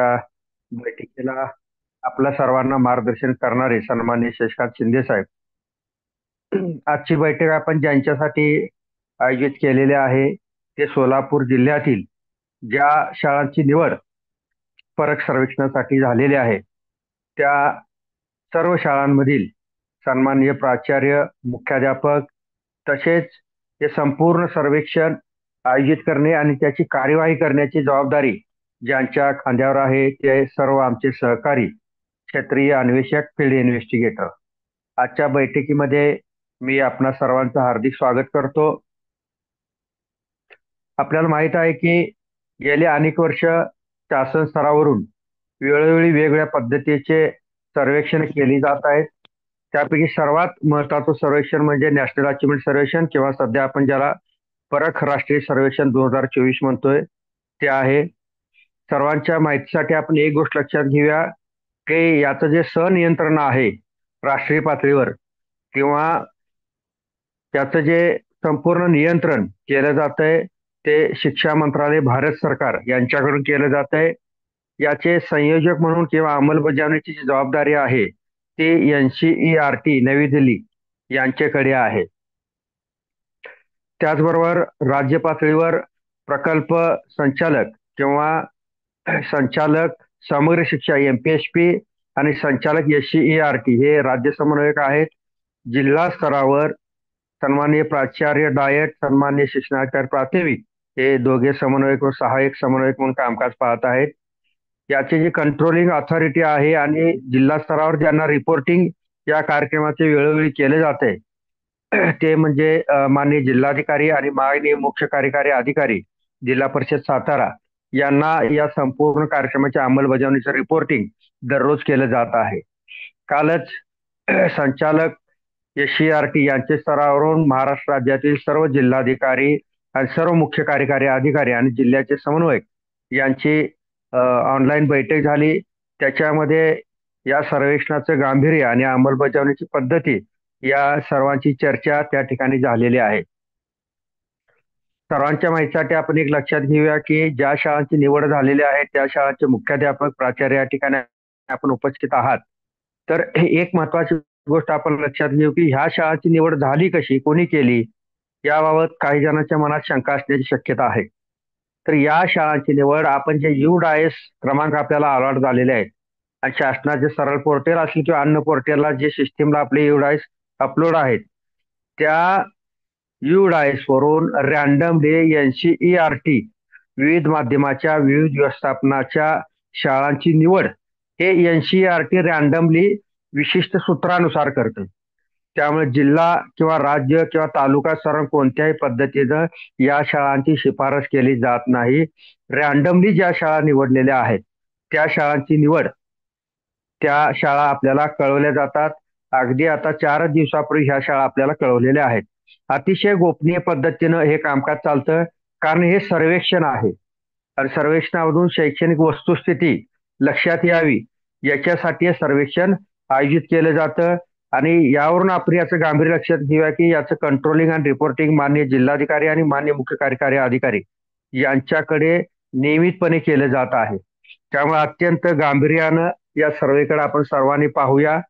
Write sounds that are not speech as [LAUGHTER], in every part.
बैठकीला आपल्या सर्वांना मार्गदर्शन करणारे सन्मान्य शशिकांत शिंदे साहेब आजची बैठक आपण ज्यांच्यासाठी आयोजित केलेली आहे ते सोलापूर जिल्ह्यातील ज्या शाळांची निवड फरक सर्वेक्षणासाठी झालेली आहे त्या सर्व शाळांमधील सन्मान्य प्राचार्य मुख्याध्यापक तसेच हे संपूर्ण सर्वेक्षण आयोजित करणे आणि त्याची कार्यवाही करण्याची जबाबदारी ज्यांच्या खांद्यावर आहे ते सर्व आमचे सहकारी क्षेत्रीय अन्वेषक फील्ड इन्व्हेस्टिगेटर आजच्या बैठकीमध्ये मी आपणा सर्वांचं हार्दिक स्वागत करतो आपल्याला माहित आहे की गेले अनेक वर्ष शासन स्तरावरून वेळोवेळी वेगवेगळ्या पद्धतीचे सर्वेक्षण केली जात आहेत त्यापैकी सर्वात महत्वाचं सर्वेक्षण म्हणजे नॅशनल अचीवमेंट सर्वेक्षण किंवा सध्या आपण ज्याला परख राष्ट्रीय सर्वेक्षण दोन हजार चोवीस म्हणतोय ते आहे सर्वांच्या माहितीसाठी आपण एक गोष्ट लक्षात घेऊया की याचं जे सनियंत्रण आहे राष्ट्रीय पातळीवर किंवा त्याचं जे संपूर्ण नियंत्रण केलं जात आहे ते शिक्षा मंत्रालय भारत सरकार यांच्याकडून केलं जात आहे याचे संयोजक म्हणून किंवा अंमलबजावणीची जी जबाबदारी आहे ती एनसीईआरटी नवी दिल्ली यांच्याकडे आहे त्याचबरोबर राज्य पातळीवर प्रकल्प संचालक किंवा संचालक समग्र शिक्षा एम पी एस पी आणि संचालक S C E R T हे राज्य समन्वयक आहेत जिल्हा स्तरावर सन्मान्य प्राचार्य डायट सन्माननीय शिक्षणाचार्य प्राथमिक हे दोघे समन्वयक व सहाय्यक समन्वयक म्हणून कामकाज पाहत आहेत याची जी कंट्रोलिंग अथॉरिटी आहे आणि जिल्हा स्तरावर ज्यांना रिपोर्टिंग या कार्यक्रमाचे वेळोवेळी केले जाते ते म्हणजे माननीय जिल्हाधिकारी आणि माननीय मुख्य कार्यकारी अधिकारी जिल्हा परिषद सातारा यांना या संपूर्ण कार्यक्रमाच्या अंमलबजावणीचं रिपोर्टिंग दररोज केलं जात आहे कालच संचालक एससीआरटी यांचे स्तरावरून महाराष्ट्र राज्यातील सर्व जिल्हाधिकारी आणि सर्व मुख्य कार्यकारी अधिकारी आणि जिल्ह्याचे समन्वयक यांची ऑनलाईन बैठक झाली त्याच्यामध्ये या सर्वेक्षणाचं गांभीर्य आणि अंमलबजावणीची पद्धती या सर्वांची चर्चा त्या ठिकाणी झालेली आहे सर्वांच्या माहितीसाठी आपण एक लक्षात घेऊया की ज्या शाळांची निवड झालेली आहे त्या शाळांचे मुख्याध्यापक प्राचार्य या ठिकाणी आपण उपस्थित आहात तर एक महत्वाची गोष्ट आपण लक्षात घेऊ की ह्या शाळांची निवड झाली कशी कोणी केली याबाबत काही जणांच्या मनात शंका असण्याची शक्यता आहे तर या शाळांची निवड आपण जे यू डायस क्रमांक आपल्याला अलॉट झालेले आहेत आणि शासनाचे सरळ पोर्टल असेल किंवा अन्य पोर्टलला जे सिस्टीमला आपले यू डायस अपलोड आहेत त्या यू डायस वरून रॅन्डम डे यांची ई आर टी विविध माध्यमाच्या विविध व्यवस्थापनाच्या शाळांची निवड हे एनसी आर टी रॅन्डमली विशिष्ट सूत्रानुसार करते त्यामुळे जिल्हा किंवा राज्य किंवा तालुका सरण कोणत्याही पद्धतीनं या शाळांची शिफारस केली जात नाही रॅन्डमली ज्या शाळा निवडलेल्या आहेत त्या शाळांची निवड त्या शाळा आपल्याला कळवल्या जातात अगदी आता चारच दिवसापूर्वी ह्या शाळा आपल्याला कळवलेल्या आहेत अतिशय गोपनीय पद्धतीनं हे कामकाज चालतं कारण हे सर्वेक्षण आहे आणि सर्वेक्षणामधून शैक्षणिक वस्तुस्थिती लक्षात यावी याच्यासाठी हे सर्वेक्षण आयोजित केलं जातं आणि यावरून आपण याचं गांभीर्य लक्षात घेऊया की याचं कंट्रोलिंग आणि रिपोर्टिंग मान्य जिल्हाधिकारी आणि मान्य मुख्य कार्यकारी अधिकारी यांच्याकडे नियमितपणे केलं जात आहे त्यामुळे अत्यंत गांभीर्यानं या सर्वेकडे आपण सर्वांनी पाहूया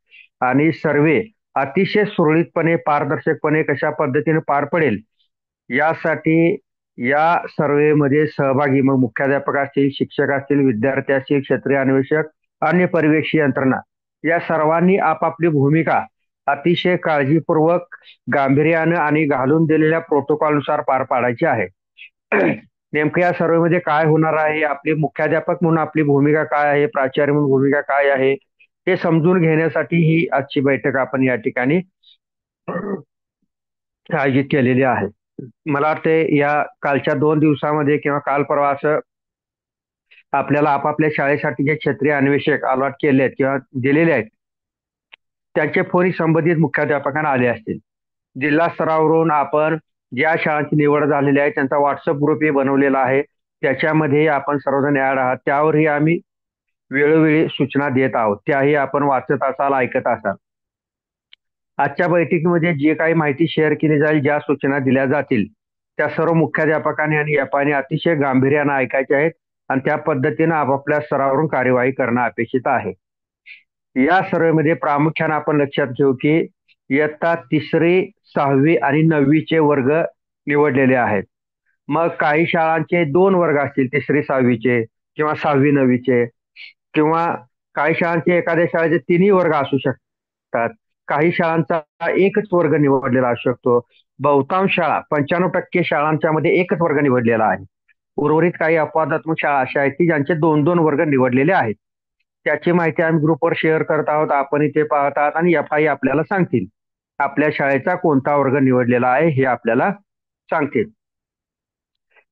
आणि सर्वे अतिशय सुरळीतपणे पारदर्शकपणे कशा पद्धतीने पार पडेल यासाठी या मध्ये सहभागी मग मुख्याध्यापक असतील शिक्षक असतील विद्यार्थी असतील क्षेत्रीय अन्वेषक आणि परिवेशी यंत्रणा या सर्वांनी आपापली भूमिका अतिशय काळजीपूर्वक गांभीर्यानं आणि घालून दिलेल्या प्रोटोकॉलनुसार पार पाडायची आहे नेमकं या सर्वेमध्ये काय होणार आहे आपली मुख्याध्यापक म्हणून आपली भूमिका काय आहे प्राचार्य म्हणून भूमिका काय आहे ते समजून घेण्यासाठी ही आजची बैठक आपण या ठिकाणी आयोजित केलेली आहे मला वाटते या कालच्या दोन दिवसामध्ये किंवा काल परवा असं आपल्याला आपापल्या शाळेसाठी जे क्षेत्रीय अन्वेषक अलॉट केले आहेत किंवा दिलेले आहेत त्याचे फोन संबंधित मुख्याध्यापकांना आले असतील जिल्हा स्तरावरून आपण ज्या शाळांची निवड झालेली आहे त्यांचा व्हॉट्सअप ग्रुपही बनवलेला आहे त्याच्यामध्ये आपण सर्वजण ऍड आहात त्यावरही आम्ही वेळोवेळी सूचना देत आहोत त्याही आपण वाचत असाल ऐकत असाल आजच्या बैठकीमध्ये जे काही माहिती शेअर केली जाईल ज्या सूचना दिल्या जातील त्या सर्व मुख्याध्यापकांनी आणि यापाने अतिशय गांभीर्यानं ऐकायचे आहेत आणि त्या पद्धतीनं आपापल्या स्तरावरून कार्यवाही करणं अपेक्षित आहे या सर्वेमध्ये प्रामुख्यानं आपण लक्षात घेऊ की इयत्ता तिसरी सहावी आणि नववीचे वर्ग निवडलेले आहेत मग काही शाळांचे दोन वर्ग असतील तिसरी सहावीचे किंवा सहावी नववीचे किंवा काही शाळांचे एखाद्या शाळेचे तिन्ही वर्ग असू शकतात काही शाळांचा एकच वर्ग निवडलेला असू शकतो बहुतांश शाळा पंच्याण्णव टक्के शाळांच्या मध्ये एकच वर्ग निवडलेला आहे उर्वरित काही अपवादात्मक शाळा अशा आहेत की ज्यांचे दोन दोन वर्ग निवडलेले आहेत त्याची माहिती आम्ही ग्रुपवर शेअर करत आहोत आपण इथे पाहत आहात आणि एफ आय आपल्याला सांगतील आपल्या शाळेचा कोणता वर्ग निवडलेला आहे हे आपल्याला सांगतील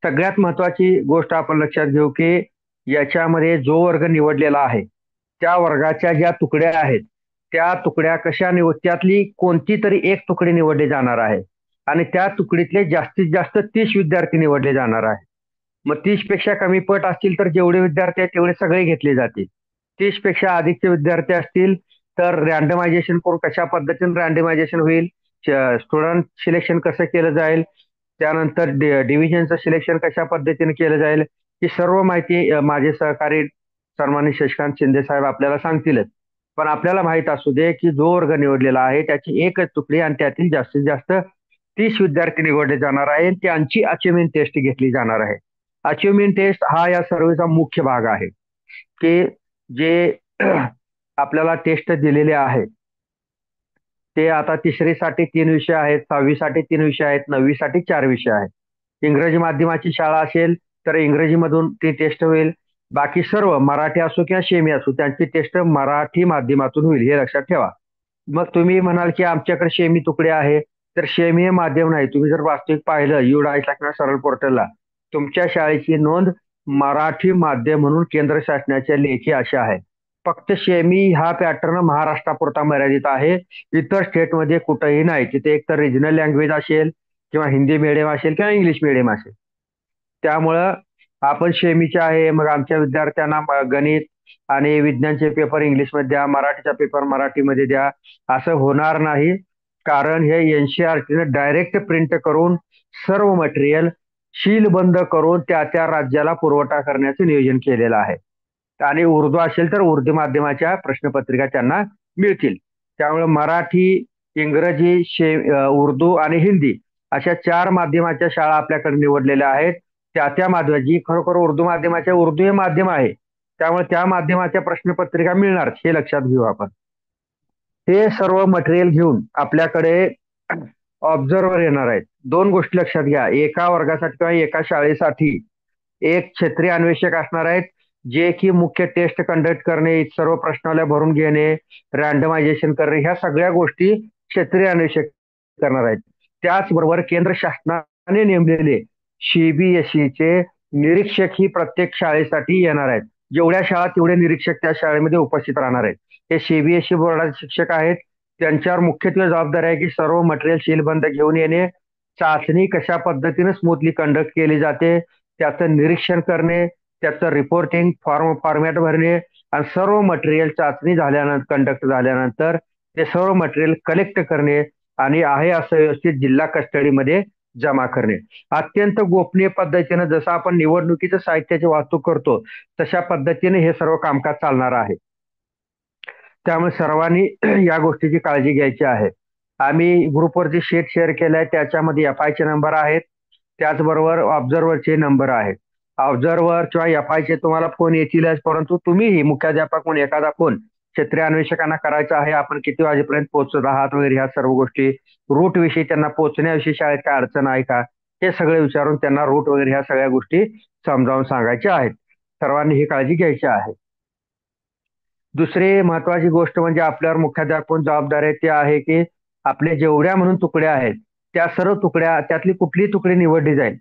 सगळ्यात महत्वाची गोष्ट आपण लक्षात घेऊ की याच्यामध्ये जो वर्ग निवडलेला आहे त्या वर्गाच्या ज्या तुकड्या आहेत त्या तुकड्या कशा निवड त्यातली कोणती तरी एक तुकडी निवडली जाणार आहे आणि त्या तुकडीतले जास्तीत जास्त तीस विद्यार्थी निवडले जाणार आहे मग तीस पेक्षा कमी पट असतील तर जेवढे विद्यार्थी आहेत तेवढे सगळे घेतले जातील तीस पेक्षा अधिकचे विद्यार्थी असतील तर रँडमायझेशन करून कशा पद्धतीने रँडमायझेशन होईल स्टुडंट सिलेक्शन कसं केलं जाईल त्यानंतर डिव्हिजनचं सिलेक्शन कशा पद्धतीने केलं जाईल ही सर्व माहिती माझे सहकारी सन्मान्य शशिकांत शिंदे साहेब आपल्याला सांगतीलच पण आपल्याला माहित असू दे की जो वर्ग निवडलेला आहे त्याची एकच तुकडी आणि त्यातील जास्तीत जास्त तीस विद्यार्थी निवडले जाणार आहे त्यांची अचिव्हमेंट टेस्ट घेतली जाणार आहे अचिव्हमेंट टेस्ट हा या सर्वेचा मुख्य भाग आहे की जे [CLEARS THROAT] आपल्याला टेस्ट दिलेले आहे ते आता तिसरीसाठी तीन विषय आहेत सहावीसाठी तीन विषय आहेत नववीसाठी चार विषय आहेत इंग्रजी माध्यमाची शाळा असेल तर इंग्रजीमधून ती टेस्ट होईल बाकी सर्व मराठी असो किंवा शेमी असो त्यांची टेस्ट मराठी माध्यमातून होईल हे लक्षात ठेवा मग तुम्ही म्हणाल की आमच्याकडे शेमी तुकडे आहे तर शेमी हे माध्यम नाही तुम्ही जर वास्तविक पाहिलं युडायला किंवा सरळ पोर्टलला तुमच्या शाळेची नोंद मराठी माध्यम म्हणून केंद्र शासनाच्या लेखी अशा आहे फक्त शेमी हा पॅटर्न महाराष्ट्रापुरता मर्यादित आहे इतर स्टेटमध्ये कुठेही नाही तिथे तर रिजनल लँग्वेज असेल किंवा हिंदी मिडियम असेल किंवा इंग्लिश मिडियम असेल त्यामुळं आपण शेमीचे आहे मग आमच्या विद्यार्थ्यांना गणित आणि विज्ञानचे पेपर इंग्लिशमध्ये द्या मराठीचा पेपर मराठीमध्ये द्या असं होणार नाही कारण हे N C R direct print करून सर्व मटेरियल शील बंद करून त्या त्या राज्याला पुरवठा करण्याचं नियोजन केलेलं आहे आणि उर्दू असेल तर उर्दू माध्यमाच्या प्रश्नपत्रिका त्यांना मिळतील त्यामुळे मराठी इंग्रजी शे उर्दू आणि हिंदी अशा चार माध्यमाच्या शाळा आपल्याकडे निवडलेल्या आहेत त्या त्या माध्यम जी खरोखर उर्दू माध्यमाच्या उर्दू हे माध्यम आहे त्यामुळे त्या माध्यमाच्या प्रश्नपत्रिका मिळणार हे लक्षात घेऊ आपण हे सर्व मटेरियल घेऊन आपल्याकडे ऑब्झर्वर येणार आहेत दोन गोष्टी लक्षात घ्या एका वर्गासाठी किंवा एका शाळेसाठी एक क्षेत्रीय अन्वेषक असणार आहेत जे की मुख्य टेस्ट कंडक्ट करणे सर्व प्रश्नाला भरून घेणे रॅन्डमायझेशन करणे ह्या सगळ्या गोष्टी क्षेत्रीय अन्वेषक करणार आहेत त्याचबरोबर केंद्र शासनाने नेमलेले सीबीएसईचे e निरीक्षक ही प्रत्येक शाळेसाठी येणार आहेत जेवढ्या शाळा तेवढे निरीक्षक त्या शाळेमध्ये उपस्थित राहणार आहेत हे सीबीएसई e बोर्डाचे शिक्षक आहेत त्यांच्यावर मुख्यत्वे जबाबदारी आहे की सर्व मटेरियल सीलबंद घेऊन येणे चाचणी कशा पद्धतीने स्मूथली कंडक्ट केली जाते त्याचं निरीक्षण करणे त्याचं रिपोर्टिंग फॉर्म फॉर्मॅट भरणे आणि सर्व मटेरियल चाचणी झाल्यानंतर कंडक्ट झाल्यानंतर ते सर्व मटेरियल कलेक्ट करणे आणि आहे असं व्यवस्थित जिल्हा कस्टडीमध्ये जमा करणे अत्यंत गोपनीय पद्धतीने जसं आपण निवडणुकीच्या साहित्याची वाहतूक करतो तशा पद्धतीने हे सर्व कामकाज चालणार आहे त्यामुळे सर्वांनी [CLEARS THROAT] या गोष्टीची काळजी घ्यायची आहे आम्ही ग्रुपवर जे शीट शेअर केलं आहे त्याच्यामध्ये एफ आयचे नंबर आहेत त्याचबरोबर ऑब्झर्वरचे नंबर आहेत ऑब्झर्वर किंवा एफ आयचे तुम्हाला फोन येतीलच परंतु तुम्हीही मुख्याध्यापक म्हणून एखादा फोन क्षेत्रीय अन्वेषकांना करायचं आहे आपण किती वाजेपर्यंत पोहोचत आहात वगैरे ह्या सर्व गोष्टी रूट विषयी त्यांना पोहोचण्याविषयी शाळेत काय अडचण आहे का हे सगळे विचारून त्यांना रूट वगैरे ह्या सगळ्या गोष्टी समजावून सांगायच्या आहेत सर्वांनी ही काळजी घ्यायची आहे दुसरी महत्वाची गोष्ट म्हणजे आपल्यावर मुख्याध्यापक आहे ती आहे की आपले जेवढ्या म्हणून तुकड्या आहेत त्या सर्व तुकड्या त्यातली कुठली तुकडी निवडली जाईल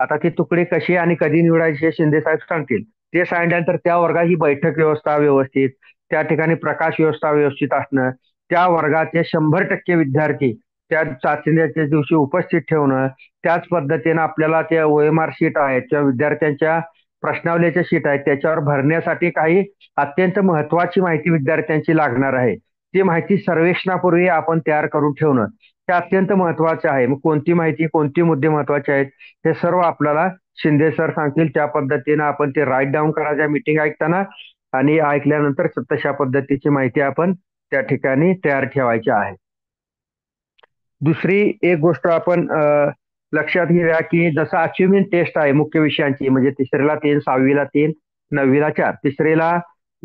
आता ती तुकडी कशी आणि कधी निवडायची हे शिंदे साहेब सांगतील ते सांगितल्यानंतर त्या वर्गात ही बैठक व्यवस्था व्यवस्थित त्या ठिकाणी प्रकाश व्यवस्था व्यवस्थित असणं त्या वर्गाचे शंभर टक्के विद्यार्थी त्या चाचण्याच्या दिवशी उपस्थित ठेवणं त्याच पद्धतीनं आपल्याला त्या ओ एम आर शीट आहेत किंवा विद्यार्थ्यांच्या प्रश्नावलीच्या शीट आहेत त्याच्यावर भरण्यासाठी काही अत्यंत महत्वाची माहिती विद्यार्थ्यांची लागणार आहे ती माहिती सर्वेक्षणापूर्वी आपण तयार करून ठेवणं हे अत्यंत महत्वाचं आहे मग कोणती माहिती कोणती मुद्दे महत्वाचे आहेत हे सर्व आपल्याला शिंदे सर सांगतील त्या पद्धतीनं आपण ते राईट डाऊन करायच्या मीटिंग ऐकताना आणि ऐकल्यानंतर तशा पद्धतीची माहिती आपण त्या ठिकाणी तयार ठेवायची आहे दुसरी एक गोष्ट आपण लक्षात घेऊया की जसं अचिव्हमेंट टेस्ट आहे मुख्य विषयांची म्हणजे तिसरीला तीन सहावीला तीन नववीला चार तिसरीला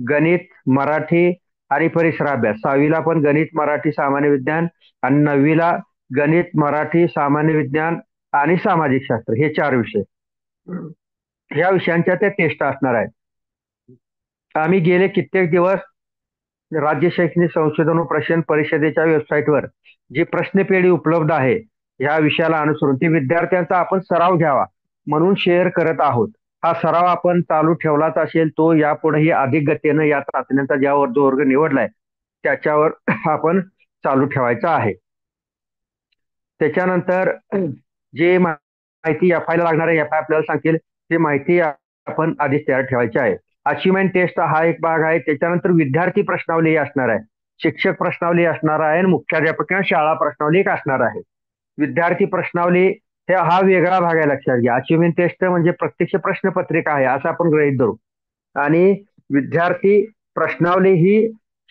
गणित मराठी आणि अभ्यास सहावीला पण गणित मराठी सामान्य विज्ञान आणि नववीला गणित मराठी सामान्य विज्ञान आणि सामाजिक शास्त्र हे चार विषय या विषयांच्या त्या टेस्ट असणार आहेत आम्ही गेले कित्येक दिवस राज्य शैक्षणिक संशोधन व प्रशिक्षण परिषदेच्या वेबसाईटवर जी प्रश्नपेढी उपलब्ध आहे ह्या विषयाला अनुसरून ती विद्यार्थ्यांचा आपण सराव घ्यावा म्हणून शेअर करत आहोत हा सराव आपण चालू ठेवलाच असेल तो यापुढेही अधिक गतीनं या चाचण्यांचा ज्यावर जो वर्ग निवडलाय त्याच्यावर आपण चालू ठेवायचा आहे त्याच्यानंतर जे माहिती एफ आयला लागणार आहे एफ आय आपल्याला सांगेल ते माहिती आपण आधीच तयार ठेवायची आहे अचिव्हमेंट टेस्ट हा एक भाग आहे त्याच्यानंतर विद्यार्थी प्रश्नावली असणार आहे शिक्षक प्रश्नावली असणार आहे आणि मुख्याध्यापक किंवा शाळा प्रश्नावली एक असणार आहे विद्यार्थी प्रश्नावली हे हा वेगळा भाग आहे लक्षात घ्या अचिव्हमेंट टेस्ट म्हणजे प्रत्यक्ष प्रश्नपत्रिका आहे असं आपण गृहित धरू आणि विद्यार्थी प्रश्नावली ही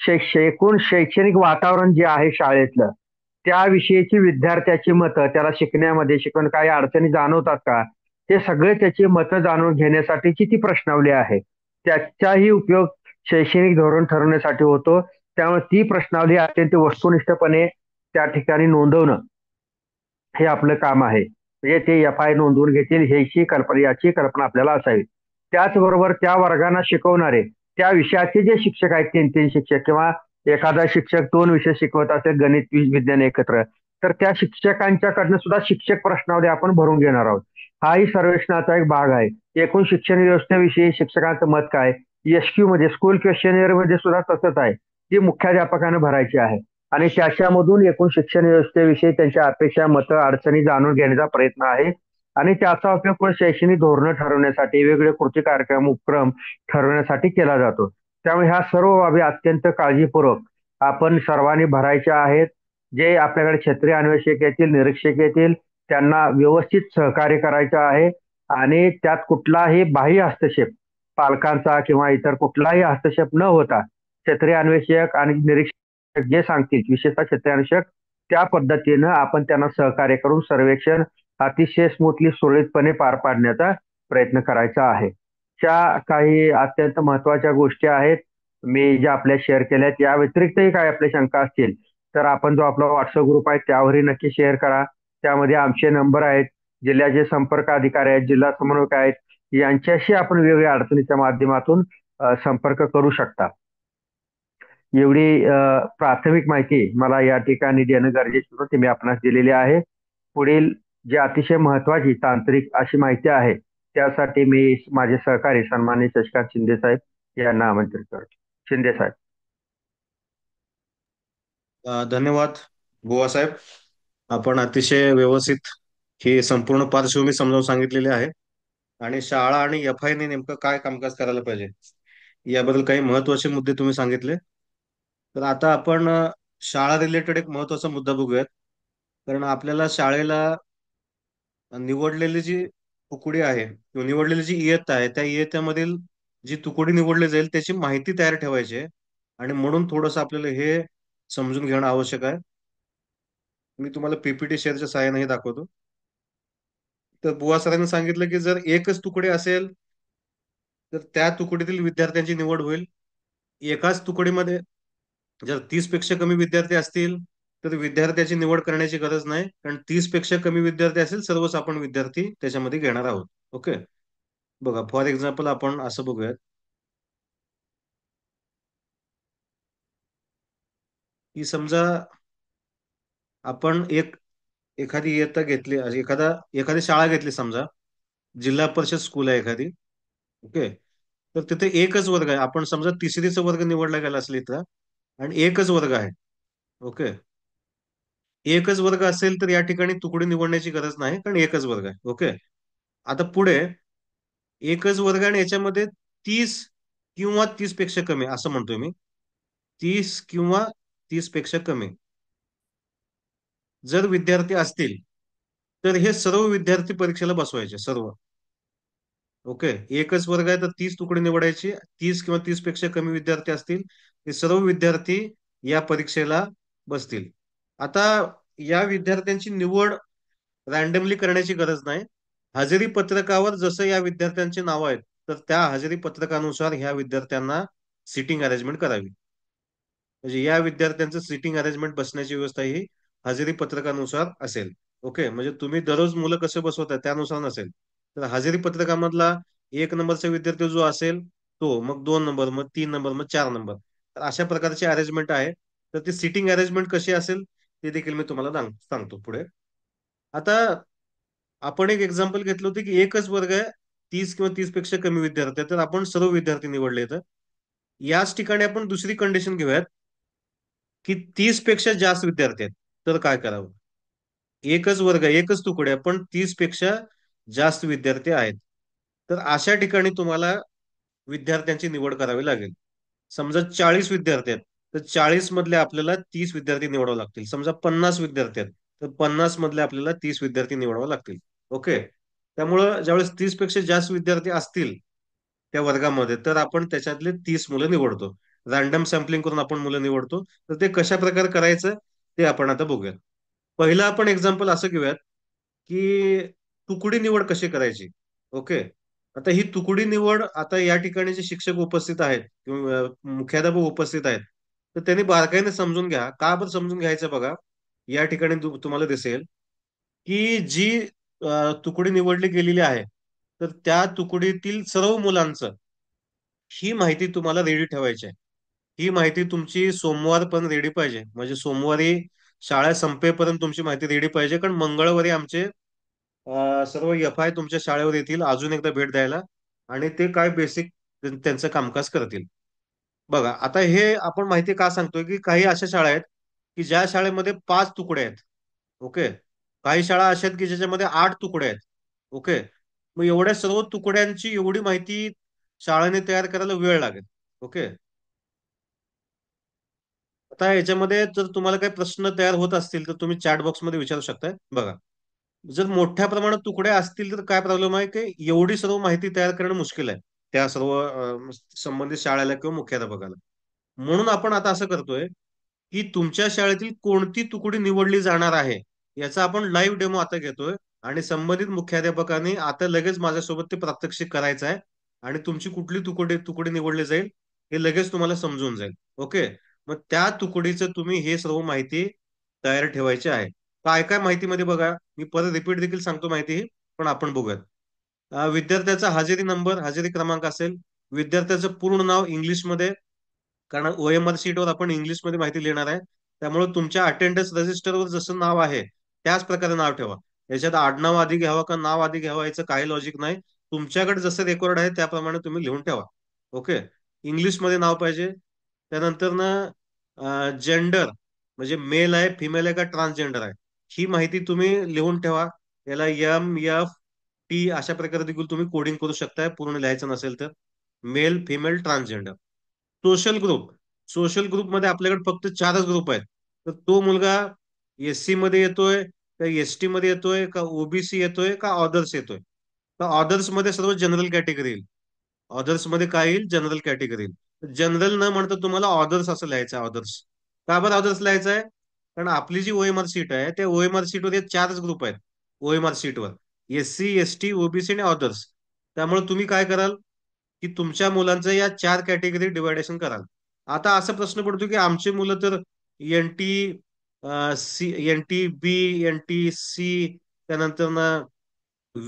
शैक्षणिक वातावरण जे आहे शाळेतलं त्या त्याविषयीची विद्यार्थ्याची मतं त्याला शिकण्यामध्ये शिकवण काही अडचणी जाणवतात का ते सगळे त्याची मतं जाणून घेण्यासाठीची ती प्रश्नावली आहे त्याचाही उपयोग शैक्षणिक धोरण ठरवण्यासाठी होतो त्यामुळे ती प्रश्नावली अत्यंत वस्तुनिष्ठपणे त्या ठिकाणी नोंदवणं हे आपलं काम आहे म्हणजे ते एफ आय नोंदवून घेतील ह्याची कल्पना याची कल्पना आपल्याला असावी त्याचबरोबर त्या वर्गांना शिकवणारे त्या विषयाचे जे शिक्षक आहेत तीन तीन शिक्षक किंवा एखादा शिक्षक दोन विषय शिकवत असेल गणित विज्ञान एकत्र तर त्या शिक्षकांच्याकडनं सुद्धा शिक्षक प्रश्नावली आपण भरून घेणार आहोत हाही सर्वेक्षणाचा एक भाग आहे एकूण शिक्षण व्यवस्थेविषयी शिक्षकांचं मत काय एसक्यू मध्ये स्कूल क्वेश्चनियर मध्ये सुद्धा तसंच आहे ती मुख्याध्यापकानं भरायची आहे आणि त्याच्यामधून एकूण शिक्षण व्यवस्थेविषयी त्यांच्या अपेक्षा मत अडचणी जाणून घेण्याचा प्रयत्न आहे आणि त्याचा उपयोग शैक्षणिक धोरणं ठरवण्यासाठी वेगवेगळे कृती कार्यक्रम उपक्रम ठरवण्यासाठी केला जातो त्यामुळे ह्या सर्व बाबी अत्यंत काळजीपूर्वक आपण सर्वांनी भरायच्या आहेत जे आपल्याकडे क्षेत्रीय अन्वेषक येतील निरीक्षक येतील त्यांना व्यवस्थित सहकार्य करायचं आहे आणि त्यात कुठलाही बाह्य हस्तक्षेप पालकांचा किंवा इतर कुठलाही हस्तक्षेप न होता क्षेत्रीय अन्वेषक आणि निरीक्षक जे सांगतील विशेषतः क्षेत्रीय अन्वेषक त्या पद्धतीनं आपण त्यांना सहकार्य करून सर्वेक्षण अतिशय स्मूथली सुरळीतपणे पार पाडण्याचा प्रयत्न करायचा आहे च्या काही अत्यंत महत्वाच्या गोष्टी आहेत मी ज्या आपल्या शेअर केल्या या व्यतिरिक्तही काही आपल्या शंका असतील तर आपण जो आपला व्हॉट्सअप ग्रुप आहे त्यावरही नक्की शेअर करा त्यामध्ये आमचे नंबर आहेत जिल्ह्याचे संपर्क अधिकारी आहेत जिल्हा समन्वयक आहेत यांच्याशी आपण वेगवेगळ्या अडचणीच्या माध्यमातून संपर्क करू शकता एवढी प्राथमिक माहिती मला या ठिकाणी देणं गरजेचे होतं मी आपणास दिलेली आहे पुढील जी अतिशय महत्वाची तांत्रिक अशी माहिती आहे त्यासाठी मी माझे सहकारी सन्मान्य शशिकांत शिंदे साहेब यांना आमंत्रित करतो शिंदे साहेब धन्यवाद गोवा साहेब आपण अतिशय व्यवस्थित ही संपूर्ण पार्श्वभूमी समजावून सांगितलेली आहे आणि शाळा आणि एफ आय ने नेमकं काय कामकाज करायला पाहिजे याबद्दल काही महत्वाचे मुद्दे तुम्ही सांगितले तर आता आपण शाळा रिलेटेड एक महत्वाचा मुद्दा बघूयात कारण आपल्याला शाळेला निवडलेली जी तुकडी आहे किंवा निवडलेली जी इयत्ता आहे त्या मधील जी तुकडी निवडली जाईल त्याची माहिती तयार ठेवायची आणि म्हणून थोडस आपल्याला हे समजून घेणं आवश्यक आहे मी तुम्हाला पीपीटी शेअरच्या सहाय्याने दाखवतो तर बुवा सरांनी सांगितलं की जर एकच तुकडे असेल तर त्या तुकडीतील विद्यार्थ्यांची निवड होईल एकाच तुकडीमध्ये जर तीस पेक्षा कमी विद्यार्थी असतील तर विद्यार्थ्याची निवड करण्याची गरज नाही कारण तीस पेक्षा कमी विद्यार्थी असेल सर्वच आपण विद्यार्थी त्याच्यामध्ये घेणार आहोत ओके बघा फॉर एक्झाम्पल आपण असं बघूयात की समजा आपण एक एखादी इयत्ता घेतली एखादा एखादी शाळा घेतली समजा जिल्हा परिषद स्कूल आहे एखादी ओके तर तिथे एकच वर्ग आहे आपण समजा तिसरीचा वर्ग निवडला गेला असेल इथं आणि एकच वर्ग आहे ओके एकच वर्ग असेल तर या ठिकाणी तुकडी निवडण्याची गरज नाही कारण एकच वर्ग आहे ओके आता पुढे एकच वर्ग आणि याच्यामध्ये तीस किंवा तीस पेक्षा कमी असं म्हणतोय मी तीस किंवा तीस पेक्षा कमी जर विद्यार्थी असतील तर हे सर्व विद्यार्थी परीक्षेला बसवायचे सर्व ओके एकच वर्ग आहे तर तीस तुकडे निवडायची तीस किंवा तीस पेक्षा कमी विद्यार्थी असतील हे सर्व विद्यार्थी या परीक्षेला बसतील आता या विद्यार्थ्यांची निवड रॅन्डमली करण्याची गरज नाही हजेरी पत्रकावर जसं या विद्यार्थ्यांचे नाव आहेत तर त्या हजेरी पत्रकानुसार ह्या विद्यार्थ्यांना सिटिंग अरेंजमेंट करावी म्हणजे या विद्यार्थ्यांचं सिटिंग अरेंजमेंट बसण्याची व्यवस्था ही हजेरी पत्रकानुसार असेल ओके म्हणजे तुम्ही दररोज मुलं कसं बसवता त्यानुसार नसेल तर हजेरी पत्रकामधला एक नंबरचा विद्यार्थी जो असेल तो मग दोन नंबर मग तीन नंबर मग चार नंबर तर अशा प्रकारची अरेंजमेंट आहे तर ती सिटिंग अरेंजमेंट कशी असेल ते देखील मी तुम्हाला सांगतो पुढे आता आपण एक एक्झाम्पल घेतलं होतं की एकच वर्ग आहे तीस किंवा तीस पेक्षा कमी विद्यार्थी तर आपण सर्व विद्यार्थी निवडले तर याच ठिकाणी आपण दुसरी कंडिशन घेऊयात की तीस पेक्षा जास्त विद्यार्थी आहेत तर काय करावं एकच वर्ग एकच तुकडे पण तीस पेक्षा जास्त विद्यार्थी आहेत तर अशा ठिकाणी तुम्हाला विद्यार्थ्यांची निवड करावी लागेल समजा चाळीस विद्यार्थी आहेत तर चाळीस मधले आपल्याला तीस विद्यार्थी निवडावे लागतील समजा पन्नास विद्यार्थी आहेत तर पन्नास मधले आपल्याला तीस विद्यार्थी निवडावे लागतील ओके त्यामुळं ज्यावेळेस तीस पेक्षा जास्त विद्यार्थी असतील त्या वर्गामध्ये तर आपण त्याच्यातले तीस मुलं निवडतो रॅन्डम सॅम्पलिंग करून आपण मुलं निवडतो तर ते कशा प्रकारे करायचं ते आपण आता बघूया पहिलं आपण एक्झाम्पल असं घेऊयात की तुकडी निवड कशी करायची ओके आता ही तुकडी निवड आता या ठिकाणी जे शिक्षक उपस्थित आहेत मुख्याध्यापक उपस्थित आहेत तर त्यांनी बारकाईने समजून घ्या का बरं समजून घ्यायचं बघा या ठिकाणी तुम्हाला दिसेल की जी तुकडी निवडली गेलेली आहे तर त्या तुकडीतील सर्व मुलांचं ही माहिती तुम्हाला रेडी ठेवायची आहे ही माहिती तुमची सोमवार पण रेडी पाहिजे म्हणजे सोमवारी शाळा संपेपर्यंत तुमची माहिती रेडी पाहिजे कारण मंगळवारी आमचे सर्व एफ आय तुमच्या शाळेवर येतील अजून एकदा भेट द्यायला आणि ते काय बेसिक त्यांचं कामकाज करतील बघा आता हे आपण माहिती का सांगतोय की काही अशा शाळा आहेत की ज्या शाळेमध्ये पाच तुकडे आहेत ओके काही शाळा अशा आहेत की ज्याच्यामध्ये आठ तुकडे आहेत ओके मग एवढ्या सर्व तुकड्यांची एवढी माहिती शाळेने तयार करायला वेळ लागेल ओके आता याच्यामध्ये जर तुम्हाला काही प्रश्न तयार होत असतील तर तुम्ही चॅट बॉक्समध्ये विचारू शकताय बघा जर मोठ्या प्रमाणात तुकड्या असतील तर काय प्रॉब्लेम आहे की एवढी सर्व माहिती तयार करणं मुश्किल आहे त्या सर्व संबंधित शाळेला किंवा मुख्याध्यापकाला म्हणून आपण आता असं करतोय की तुमच्या शाळेतील कोणती तुकडी निवडली जाणार आहे याचा आपण लाईव्ह डेमो आता घेतोय आणि संबंधित मुख्याध्यापकांनी आता लगेच माझ्यासोबत ते प्रात्यक्षिक करायचं आहे आणि तुमची कुठली तुकडी तुकडी निवडली जाईल हे लगेच तुम्हाला समजून जाईल ओके मग त्या तुकडीचं तुम्ही हे सर्व माहिती तयार ठेवायची आहे काय काय माहितीमध्ये बघा मी परत रिपीट देखील सांगतो माहिती पण आपण बघूयात विद्यार्थ्याचा हजेरी नंबर हजेरी क्रमांक असेल विद्यार्थ्याचं पूर्ण नाव इंग्लिशमध्ये कारण ओ एम आर सीटवर आपण इंग्लिशमध्ये माहिती लिहिणार आहे त्यामुळे तुमच्या अटेंडन्स रजिस्टरवर जसं नाव आहे त्याच प्रकारे नाव ठेवा याच्यात आडनाव आधी घ्यावा का नाव आधी घ्यावा याचं काही लॉजिक नाही तुमच्याकडे जसं रेकॉर्ड आहे त्याप्रमाणे तुम्ही लिहून ठेवा ओके इंग्लिशमध्ये नाव पाहिजे त्यानंतर ना जेंडर म्हणजे मेल आहे फिमेल आहे का ट्रान्सजेंडर आहे ही माहिती तुम्ही लिहून ठेवा याला एम एफ टी अशा प्रकारे देखील तुम्ही कोडिंग करू शकताय पूर्ण लिहायचं नसेल तर male female transgender social group social group मध्ये आपल्याकडे फक्त चारच ग्रुप आहेत तर तो मुलगा एस सी मध्ये येतोय का एस टी मध्ये येतोय का ओबीसी येतोय का ऑदर्स येतोय तर ऑदर्स मध्ये सर्व जनरल कॅटेगरी येईल ऑदर्स मध्ये काय येईल जनरल कॅटेगरी येईल जनरल न म्हणता तुम्हाला ऑदर्स असं लिहायचं आहे ऑदर्स का बरं ऑदर्स लिहायचं आहे कारण आपली जी ओएमआर सीट आहे त्या ओएमआर सीट वर चारच ग्रुप आहेत ओएमआर वर S C S T OBC आणि ऑदर्स त्यामुळे तुम्ही काय कराल की तुमच्या मुलांचं या चार कॅटेगरी डिवायडेशन कराल आता असा प्रश्न पडतो की आमची मुलं तर N T C N T B N T C त्यानंतर ना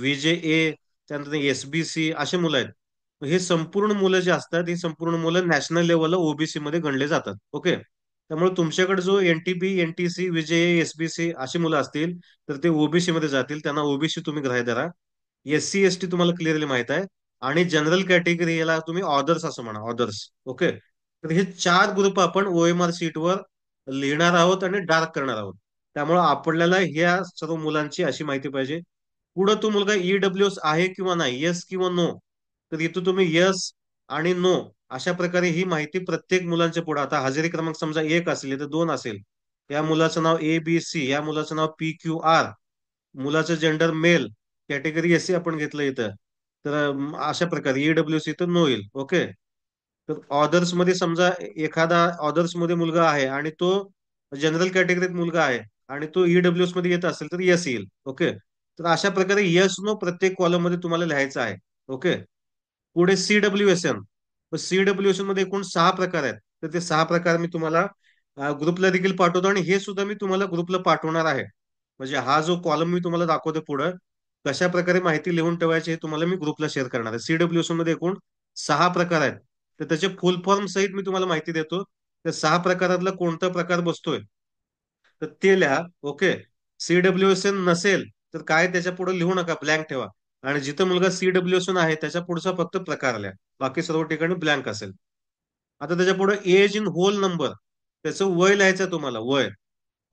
विजे ए त्यानंतर एस बी सी असे मुलं आहेत हे संपूर्ण मुलं जे असतात ही संपूर्ण मुलं नॅशनल लेवलला ओबीसी मध्ये गणले जातात ओके त्यामुळे तुमच्याकडे जो N T B N T C विजय एसबीसी अशी मुलं असतील तर ते ओबीसी मध्ये जातील त्यांना ओबीसी तुम्ही ग्राह्य धरा एस सी एस टी तुम्हाला क्लिअरली माहित आहे आणि जनरल कॅटेगरी याला तुम्ही ऑदर्स असं म्हणा ऑदर्स ओके तर हे चार ग्रुप आपण ओ एम आर सीटवर लिहिणार आहोत आणि डार्क करणार आहोत त्यामुळे आपल्याला ह्या सर्व मुलांची अशी माहिती पाहिजे पुढे तो मुलगा ईडब्ल्यू e आहे किंवा नाही येस किंवा नो तर इथं तुम्ही यस आणि नो अशा प्रकारे ही माहिती प्रत्येक मुलांच्या पुढे आता हजेरी क्रमांक समजा एक असेल तर दोन असेल या मुलाचं नाव ए बी सी या मुलाचं नाव पी क्यू आर मुलाचं gender male category S C आपण घेतलं इथं तर अशा प्रकारे ईडब्ल्यू सी तर नोईल ओके तर ऑदर्स मध्ये समजा एखादा ऑदर्स मध्ये मुलगा आहे आणि तो जनरल कॅटेगरीत मुलगा आहे आणि तो ईडब्ल्यू e मध्ये येत असेल तर यस येईल ओके तर अशा प्रकारे यस नो प्रत्येक कॉलम मध्ये तुम्हाला लिहायचं आहे ओके पुढे C W S N CWSN मध्ये एकूण सहा प्रकार आहेत तर ते सहा प्रकार मी तुम्हाला ग्रुपला देखील पाठवतो आणि हे सुद्धा मी तुम्हाला ग्रुपला पाठवणार आहे म्हणजे हा जो कॉलम मी तुम्हाला दाखवतो पुढं कशा प्रकारे माहिती लिहून ठेवायची हे तुम्हाला मी ग्रुपला शेअर करणार आहे सीडब्ल्यूएस मध्ये एकूण सहा प्रकार आहेत तर त्याचे फुल फॉर्म सहित मी तुम्हाला माहिती देतो त्या सहा प्रकारातला कोणता प्रकार बसतोय तर ते लिहा ओके सी एन नसेल तर काय त्याच्या पुढे लिहू नका ब्लँक ठेवा आणि जिथं मुलगा सीडब्ल्यूएसून आहे त्याच्या पुढचा फक्त लिहा बाकी सर्व ठिकाणी ब्लँक असेल आता त्याच्या पुढे एज इन होल नंबर त्याचं वय लिहायचं तुम्हाला वय